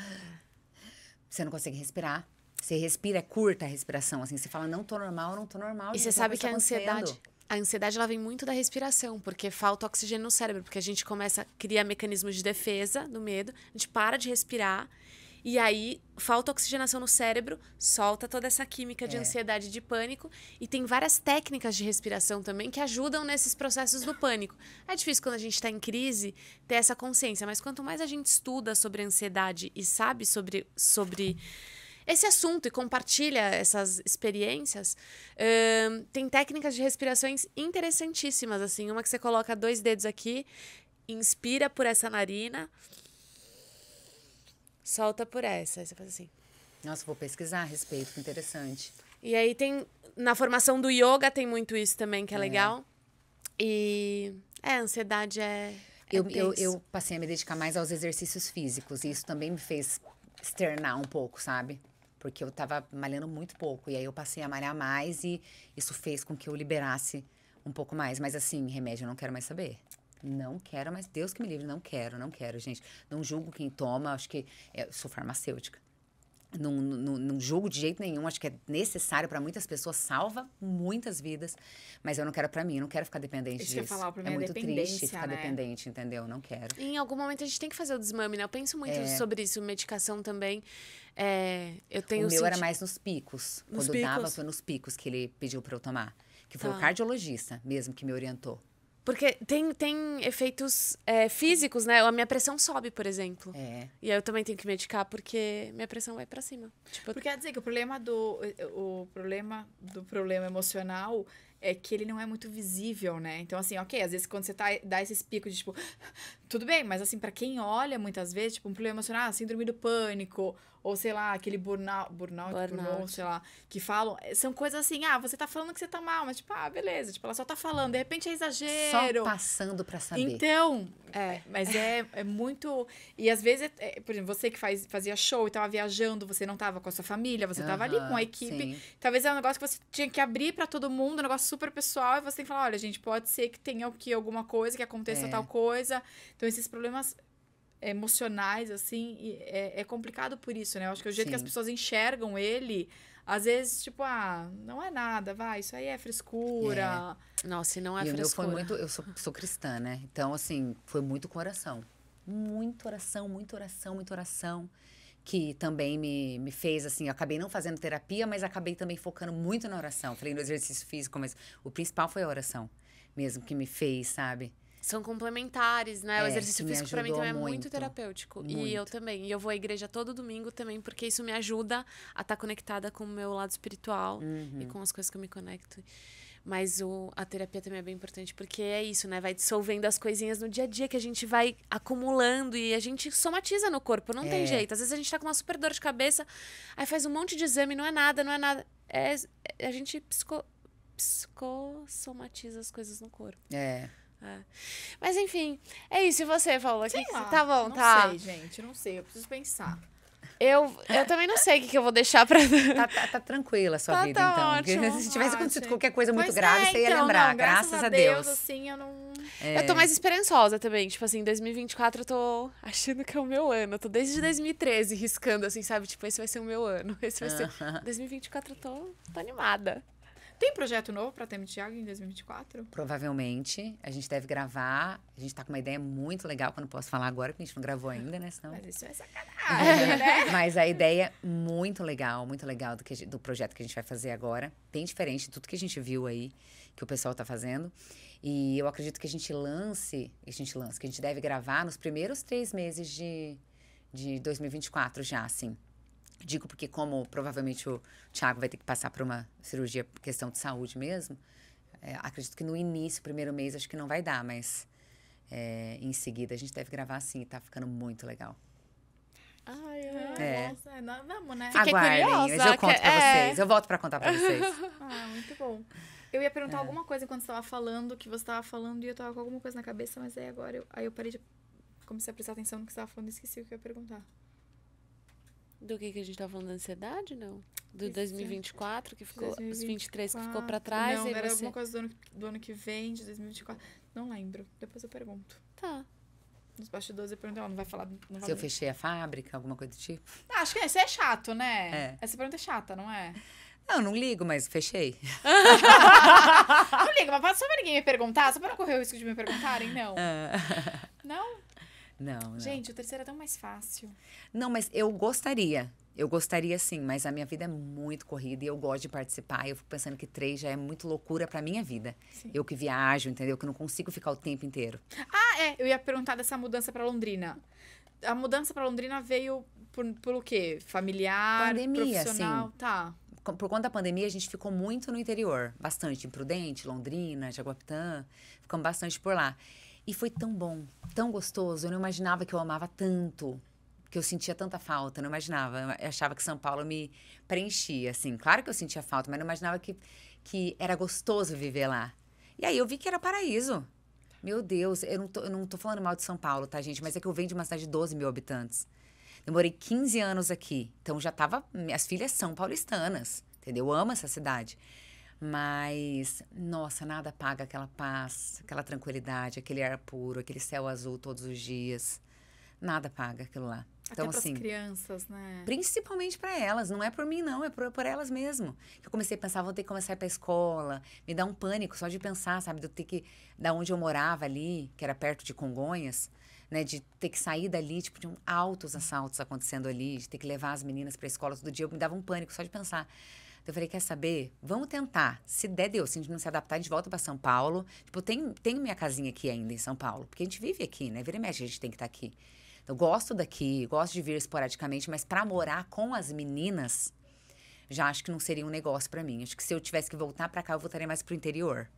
Você não consegue respirar. Você respira, é curta a respiração, assim. Você fala, não tô normal, não tô normal. E você sabe que a tá ansiedade... A ansiedade ela vem muito da respiração, porque falta oxigênio no cérebro, porque a gente começa a criar mecanismos de defesa do medo, a gente para de respirar e aí falta oxigenação no cérebro, solta toda essa química de é. ansiedade, de pânico e tem várias técnicas de respiração também que ajudam nesses processos do pânico. É difícil quando a gente está em crise ter essa consciência, mas quanto mais a gente estuda sobre ansiedade e sabe sobre sobre esse assunto e compartilha essas experiências. tem técnicas de respirações interessantíssimas, assim. Uma que você coloca dois dedos aqui, inspira por essa narina, solta por essa. Aí você faz assim. Nossa, vou pesquisar a respeito, que interessante. E aí tem. Na formação do yoga tem muito isso também, que é, é. legal. E. É, a ansiedade é. é eu, eu passei a me dedicar mais aos exercícios físicos, e isso também me fez externar um pouco, sabe? porque eu estava malhando muito pouco. E aí eu passei a malhar mais e isso fez com que eu liberasse um pouco mais. Mas assim, remédio eu não quero mais saber. Não quero mais. Deus que me livre, não quero, não quero, gente. Não julgo quem toma, acho que. É, eu sou farmacêutica. Não, não, julgo de jeito nenhum, acho que é necessário para muitas pessoas, salva muitas vidas, mas eu não quero para mim, não quero ficar dependente Deixa disso. Falar, é, é muito triste ficar né? dependente, entendeu? Não quero. Em algum momento a gente tem que fazer o desmame, né? Eu penso muito é... sobre isso, medicação também. É, eu tenho o meu senti... era mais nos picos. Nos Quando picos? dava, foi nos picos que ele pediu para eu tomar. Que foi ah. o tá. cardiologista mesmo que me orientou. Porque tem, tem efeitos é, físicos, né? A minha pressão sobe, por exemplo. É. E eu também tenho que medicar porque minha pressão vai para cima. Tipo, porque quer dizer que o problema do o problema do problema emocional é que ele não é muito visível, né? Então assim, OK, às vezes quando você tá dá esses picos de tipo tudo bem, mas assim, para quem olha muitas vezes, tipo, um problema emocional, ah, síndrome do pânico, ou sei lá, aquele burnout, burnout, burnout. burnout, sei lá, que falam, eh, são coisas assim, ah, você tá falando que você tá mal, mas tipo, ah, beleza, tipo, ela só tá falando, de repente é exagero. Só passando pra saber. Então, é, é mas é, é muito, e às vezes, é, é, por exemplo, você que faz, fazia show e tava viajando, você não tava com a sua família, você uhum, tava ali com a equipe, sim. talvez é um negócio que você tinha que abrir para todo mundo, um negócio super pessoal, e você tem que falar, olha, gente, pode ser que tenha aqui alguma coisa, que aconteça é. tal coisa, então, esses problemas emocionais, assim, é, é complicado por isso, né? Eu acho que o jeito Sim. que as pessoas enxergam ele, às vezes, tipo, ah, não é nada, vai, isso aí é frescura. É. Não, se não é e frescura. Meu foi muito, eu sou, sou cristã, né? Então, assim, foi muito com oração. Muito oração, muita oração, muita oração que também me, me fez assim, eu acabei não fazendo terapia, mas acabei também focando muito na oração. Falei no exercício físico, mas o principal foi a oração mesmo que me fez, sabe? são complementares, né? É, o exercício físico para mim também muito, é muito terapêutico. Muito. E eu também. E eu vou à igreja todo domingo também, porque isso me ajuda a estar tá conectada com o meu lado espiritual uhum. e com as coisas que eu me conecto. Mas o, a terapia também é bem importante, porque é isso, né? Vai dissolvendo as coisinhas no dia a dia que a gente vai acumulando e a gente somatiza no corpo, não é. tem jeito. Às vezes a gente tá com uma super dor de cabeça, aí faz um monte de exame, não é nada, não é nada. É, é a gente psico, psicossomatiza as coisas no corpo. É. É. Mas enfim, é isso. E você, Paula? que que Tá bom, não tá. Não sei, gente. Não sei. Eu preciso pensar. Eu, eu também não sei o que, que eu vou deixar pra. Tá, tá, tá tranquila a sua tá, vida, tá então. Ótimo, se tivesse acontecido qualquer coisa muito pois grave, é, você ia então, lembrar. Não, graças, graças, a Deus. Deus assim, eu, não... é. eu tô mais esperançosa também. Tipo assim, 2024 eu tô achando que é o meu ano. Eu tô desde 2013 riscando, assim, sabe? Tipo, esse vai ser o meu ano. Esse vai ser. 2024 eu tô, tô animada. Tem projeto novo para Temo Thiago em 2024? Provavelmente. A gente deve gravar. A gente está com uma ideia muito legal, que eu não posso falar agora, porque a gente não gravou ainda, né? Senão... Mas isso é, é. sacanagem, né? Mas a ideia é muito legal, muito legal do, que, do projeto que a gente vai fazer agora. Bem diferente de tudo que a gente viu aí, que o pessoal está fazendo. E eu acredito que a gente lance, que a gente lance, que a gente deve gravar nos primeiros três meses de, de 2024 já, assim. Digo porque, como provavelmente o Tiago vai ter que passar por uma cirurgia por questão de saúde mesmo, é, acredito que no início, primeiro mês, acho que não vai dar, mas é, em seguida a gente deve gravar assim, tá ficando muito legal. Ai, ah, é. Nossa, é, nós vamos, né? Fiquei Aguardem, curiosa, mas eu conto pra é. vocês. Eu volto pra contar pra vocês. ah, muito bom. Eu ia perguntar é. alguma coisa quando você tava falando, que você tava falando, e eu tava com alguma coisa na cabeça, mas aí agora eu, aí eu parei de. Comecei a prestar atenção no que você tava falando e esqueci o que eu ia perguntar. Do que, que a gente tá falando? Da ansiedade, não? Do 2024, que ficou. 2024. Os 23 que ficou pra trás. Não, era você... alguma coisa do ano, do ano que vem, de 2024. Não lembro. Depois eu pergunto. Tá nos bastidores e pergunto, ela ah, não vai falar. Não vai Se eu fechei a fábrica, alguma coisa do tipo? Não, ah, acho que essa é, é chato, né? É. Essa pergunta é chata, não é? Não, não ligo, mas fechei. não ligo, mas só pra ninguém me perguntar, só pra não correr o risco de me perguntarem, não. É. não? Não, não. Gente, o terceiro é tão mais fácil. Não, mas eu gostaria. Eu gostaria sim, mas a minha vida é muito corrida e eu gosto de participar. Eu fico pensando que três já é muito loucura para minha vida. Sim. Eu que viajo, entendeu? Que não consigo ficar o tempo inteiro. Ah, é. Eu ia perguntar dessa mudança para Londrina. A mudança para Londrina veio por, o quê? Familiar, Pandemia, profissional? Sim. Tá por conta da pandemia, a gente ficou muito no interior, bastante imprudente. Londrina, Jaguapitã, ficamos bastante por lá. E foi tão bom, tão gostoso. Eu não imaginava que eu amava tanto, que eu sentia tanta falta. Não imaginava. Eu achava que São Paulo me preenchia, assim. Claro que eu sentia falta, mas não imaginava que, que era gostoso viver lá. E aí eu vi que era paraíso. Meu Deus, eu não, tô, eu não tô falando mal de São Paulo, tá, gente? Mas é que eu venho de uma cidade de 12 mil habitantes. Demorei 15 anos aqui. Então já tava. Minhas filhas são paulistanas, entendeu? Eu amo essa cidade. Mas, nossa, nada paga aquela paz, aquela tranquilidade, aquele ar puro, aquele céu azul todos os dias. Nada paga aquilo lá. Então, Até assim, crianças, né? Principalmente para elas, não é por mim, não, é por, por elas mesmo. Eu comecei a pensar, vou ter que começar a ir escola, me dá um pânico só de pensar, sabe, de ter que. da onde eu morava ali, que era perto de Congonhas, né, de ter que sair dali, tipo, de um, altos assaltos acontecendo ali, de ter que levar as meninas a escola todo dia, eu me dava um pânico só de pensar. Então eu falei, quer saber? Vamos tentar. Se der, deu. Se a gente não se adaptar, a gente volta para São Paulo. Tipo, tem, tem minha casinha aqui ainda em São Paulo, porque a gente vive aqui, né? Vira e mexe, a gente tem que estar tá aqui. Eu gosto daqui, gosto de vir esporadicamente, mas para morar com as meninas, já acho que não seria um negócio para mim. Acho que se eu tivesse que voltar para cá, eu voltaria mais pro interior.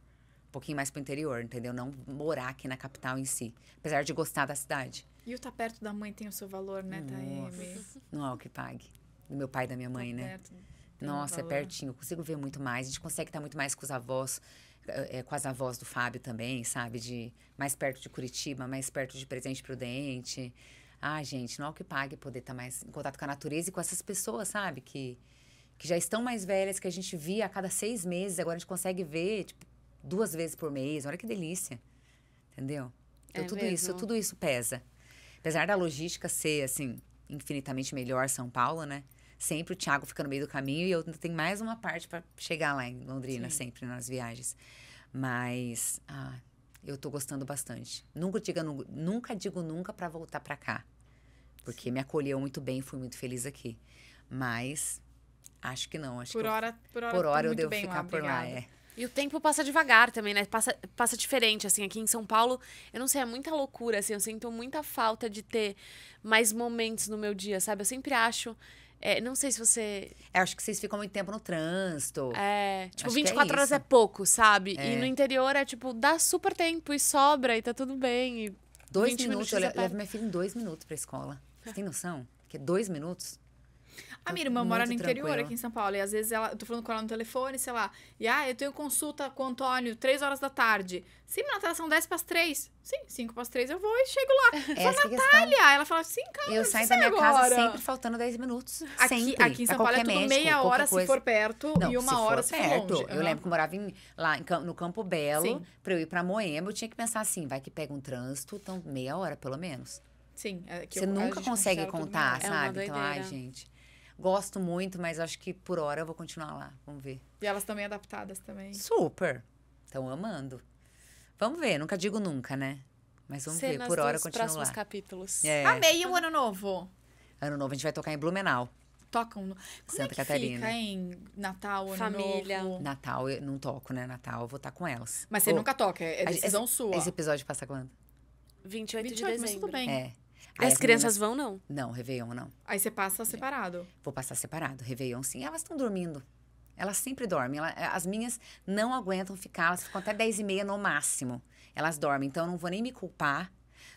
Um pouquinho mais pro interior, entendeu? Não morar aqui na capital em si. Apesar de gostar da cidade. E o estar tá perto da mãe tem o seu valor, né, Nossa. Taeme? Não é o que pague. Do meu pai e da minha tá mãe, tá né? Perto. Então, Nossa, é pertinho. Eu consigo ver muito mais. A gente consegue estar muito mais com os avós, é, com as avós do Fábio também, sabe? De mais perto de Curitiba, mais perto de Presente Prudente. Ah, gente, não é o que pague poder estar mais em contato com a natureza e com essas pessoas, sabe? Que, que já estão mais velhas, que a gente via a cada seis meses, agora a gente consegue ver tipo, duas vezes por mês. Olha que delícia. Entendeu? Então, é tudo mesmo? isso, tudo isso pesa. Apesar da logística ser, assim, infinitamente melhor São Paulo, né? Sempre o Thiago fica no meio do caminho e eu tenho mais uma parte para chegar lá em Londrina, Sim. sempre nas viagens. Mas ah, eu estou gostando bastante. Nunca, diga, nunca digo nunca para voltar para cá, porque Sim. me acolheu muito bem, fui muito feliz aqui. Mas acho que não. Acho por, que hora, eu, por hora, por tá hora eu devo ficar lá, por lá. É. E o tempo passa devagar também, né? Passa, passa diferente, assim. Aqui em São Paulo, eu não sei, é muita loucura, assim. Eu sinto muita falta de ter mais momentos no meu dia, sabe? Eu sempre acho é, não sei se você. Eu é, acho que vocês ficam muito tempo no trânsito. É. Tipo, acho 24 é horas é pouco, sabe? É. E no interior é tipo, dá super tempo e sobra e tá tudo bem. E dois minutos, minutos eu levo tá minha filha em dois minutos pra escola. Você tem noção? Que é dois minutos? A minha irmã mora no interior, aqui em São Paulo, e às vezes ela, eu tô falando com ela no telefone, sei lá, e ah, eu tenho consulta com o Antônio, três horas da tarde. Sim, Natália, são dez para as três. Sim, cinco para as três eu vou e chego lá. é Fala, Natália! Ela fala, sim, cara, Eu saio da minha agora. casa sempre faltando dez minutos. Aqui, sempre. aqui em São Paulo é tudo médico, meia hora se for perto Não, e uma se hora se for perto. longe. Eu uhum. lembro que eu morava em, lá em, no Campo Belo, para eu ir para Moema, eu tinha que pensar assim, vai que pega um trânsito, então meia hora pelo menos. Sim. É Você eu, nunca consegue contar, é sabe? então, ai, gente... Gosto muito, mas acho que por hora eu vou continuar lá. Vamos ver. E elas também adaptadas também. Super. Estão amando. Vamos ver, nunca digo nunca, né? Mas vamos Cenas ver, por hora Os próximos lá. capítulos. É. Amei o Ano Novo. Ano Novo a gente vai tocar em Blumenau. Tocam no... Como Santa é Catarina. fica em Natal, Ano Família. Novo? Natal eu não toco, né? Natal eu vou estar com elas. Mas você nunca toca, é decisão esse, sua. Esse episódio passa quando? 28, 28 de dezembro. Mas tudo bem. É. Aí as, as crianças meninas... vão, não? Não, Réveillon não. Aí você passa separado? Vou passar separado. Réveillon, sim. Elas estão dormindo. Elas sempre dormem. Ela, eh, as minhas não aguentam ficar, elas ficam até 10 e meia no máximo. Elas dormem, então eu não vou nem me culpar.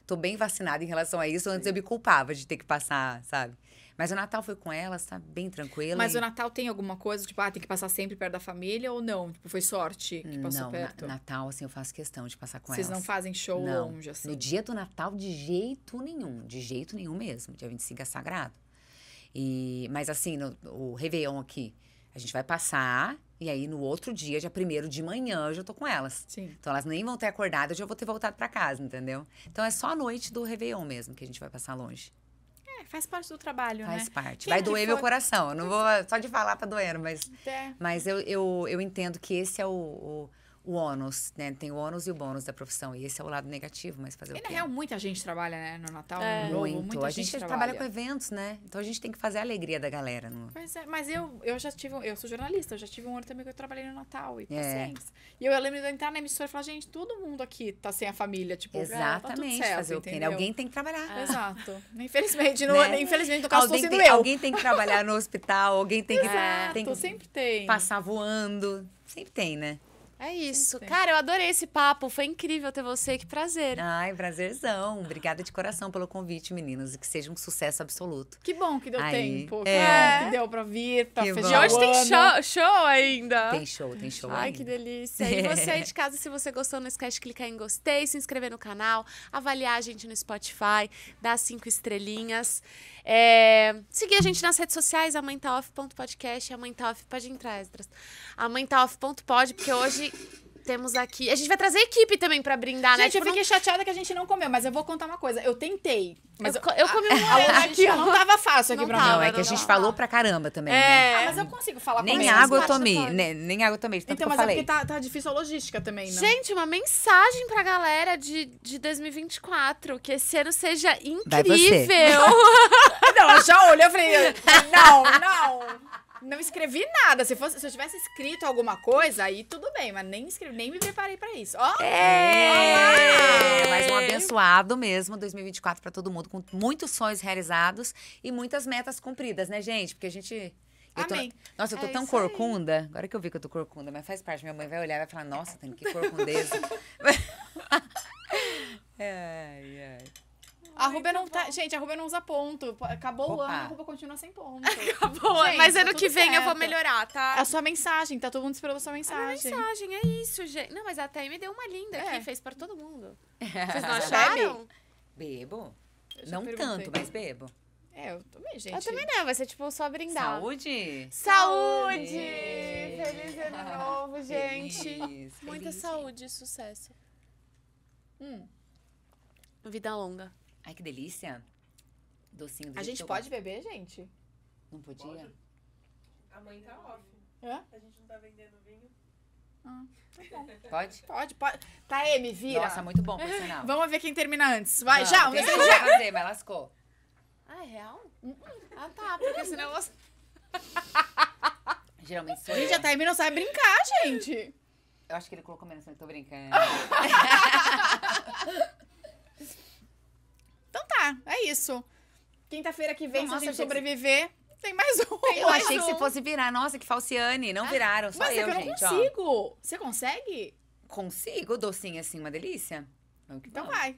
Tô bem vacinada em relação a isso. Antes Sim. eu me culpava de ter que passar, sabe? Mas o Natal foi com elas, tá bem tranquilo. Mas e... o Natal tem alguma coisa, tipo, ah, tem que passar sempre perto da família ou não? Tipo, foi sorte que passou não, perto? Na, Natal, assim, eu faço questão de passar com Vocês elas. Vocês não fazem show não. longe, assim? No dia do Natal, de jeito nenhum. De jeito nenhum mesmo. Dia 25 é sagrado. E, mas assim, no, o Réveillon aqui, a gente vai passar e aí, no outro dia, dia primeiro de manhã, eu já tô com elas. Sim. Então, elas nem vão ter acordado, eu já vou ter voltado para casa, entendeu? Então, é só a noite do Réveillon mesmo que a gente vai passar longe. É, faz parte do trabalho, faz né? Faz parte. Quem vai doer for... meu coração. Eu não vou só de falar tá doendo, mas, é. mas eu, eu, eu entendo que esse é o, o o ônus, né? Tem o ônus e o bônus da profissão. E esse é o lado negativo, mas fazer e, o quê? na real, muita gente trabalha, né? No Natal, é. no Novo, muita a gente, gente trabalha. trabalha. com eventos, né? Então a gente tem que fazer a alegria da galera. No... É? é, mas eu, eu já tive... Eu sou jornalista, eu já tive um ano também que eu trabalhei no Natal e É. E eu, lembro de entrar na emissora e falar, gente, todo mundo aqui tá sem a família, tipo... Ah, tá Exatamente, tá fazer o quê? Né? Alguém tem que trabalhar. Ah. Exato. Infelizmente, no, né? infelizmente, no caso, alguém tem, eu. Alguém tem que trabalhar no hospital, alguém tem que... Exato, tem que sempre tem. Passar voando, sempre tem, né? É isso. Cara, eu adorei esse papo. Foi incrível ter você. Que prazer. Ai, prazerzão. Obrigada de coração pelo convite, meninas. E que seja um sucesso absoluto. Que bom que deu aí, tempo. É. Né? Que deu pra vir, pra fechar. E hoje tem show, show, ainda. Tem show, tem show. Ai, ainda. que delícia. E você aí de casa, se você gostou, não esquece de clicar em gostei, se inscrever no canal, avaliar a gente no Spotify, dar cinco estrelinhas. É, seguir a gente nas redes sociais, a mãe tá off.podcast e a mãe tá off. Pode entrar, Esdras. A mãe tá off.pod, porque hoje temos aqui. A gente vai trazer equipe também pra brindar, gente, né? Gente, tipo, eu fiquei não... chateada que a gente não comeu, mas eu vou contar uma coisa. Eu tentei. Mas eu, eu comi ah, um morango. Aqui, não tava fácil aqui não pra tava, mim. Não, é que a gente não, falou pra caramba também. É. Né? Ah, mas eu consigo falar Nem água eu tomei. Nem, né? nem água eu tomei. Então, mas é falei. é porque tá, tá difícil a logística também, né? Gente, uma mensagem pra galera de, de 2024. Que esse ano seja incrível. não, ela já olha eu falei, não, não. Não escrevi nada. Se, fosse, se eu tivesse escrito alguma coisa, aí tudo bem, mas nem escrevi, nem me preparei para isso. Ó! Oh, é! Mais um abençoado mesmo, 2024 para todo mundo, com muitos sonhos realizados e muitas metas cumpridas, né, gente? Porque a gente. Eu tô, nossa, eu tô é tão corcunda. Aí. Agora que eu vi que eu tô corcunda, mas faz parte. Minha mãe vai olhar e vai falar: Nossa, tem que corcundeza. É, ai, ai. A Ruba não tá. Gente, a Ruba não usa ponto. Acabou Opa. o ano, a Ruba continua sem ponto. Acabou, gente, mas tá ano tá que vem certo. eu vou melhorar, tá? É a sua mensagem, tá todo mundo esperando a sua é mensagem. A mensagem, é isso, gente. Não, mas a me deu uma linda é. aqui, fez pra todo mundo. Vocês não acharam? Bebo. Não perguntei. tanto, mas bebo. É, eu também, gente. Eu também não, vai ser tipo só brindar. Saúde! Saúde! Feliz ano novo, gente! Feliz, Muita feliz, saúde e sucesso. Hum. Vida longa. Ai, que delícia. Docinho do A gente pode beber, gente? Não podia? Pode. A mãe tá off. A gente não tá vendendo vinho. Ah, tá pode? Pode, pode. Tá, M, vira. Nossa, é muito bom, profissional. Vamos ver quem termina antes. Vai, não, já. Não tem já. fazer, mas lascou. Ah, é real? Ah, tá. Porque senão... Você... Geralmente sou Gente, eu. a Thaime não sabe brincar, gente. Eu acho que ele colocou menos, eu tô brincando. Ah, é isso. Quinta-feira que vem, Nossa, se a gente sobreviver, tem mais um. eu mais achei um. que se fosse virar. Nossa, que falciane. Não ah, viraram, só eu, eu gente. Mas eu consigo. Ó. Você consegue? Consigo. Docinho assim, uma delícia. Então vai.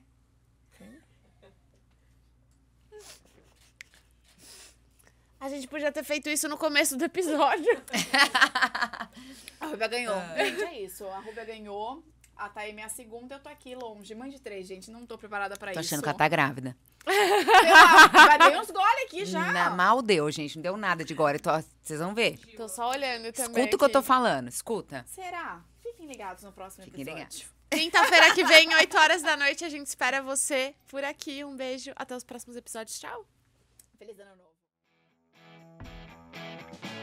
A gente podia ter feito isso no começo do episódio. a Rubia ganhou. Ah. Gente, é isso. A Rubia ganhou. A ah, tá aí minha segunda, eu tô aqui longe. Mãe de três, gente, não tô preparada pra tô isso. Tô achando que ela tá grávida. Sei lá, já dei uns gole aqui já. Na, mal deu, gente. Não deu nada de gole. vocês vão ver. Tô só olhando também. Escuta o que eu tô falando, escuta. Será? Fiquem ligados no próximo Fiquem episódio. Fiquem ligados. Quinta-feira que vem, 8 horas da noite, a gente espera você por aqui. Um beijo, até os próximos episódios. Tchau. Feliz ano novo.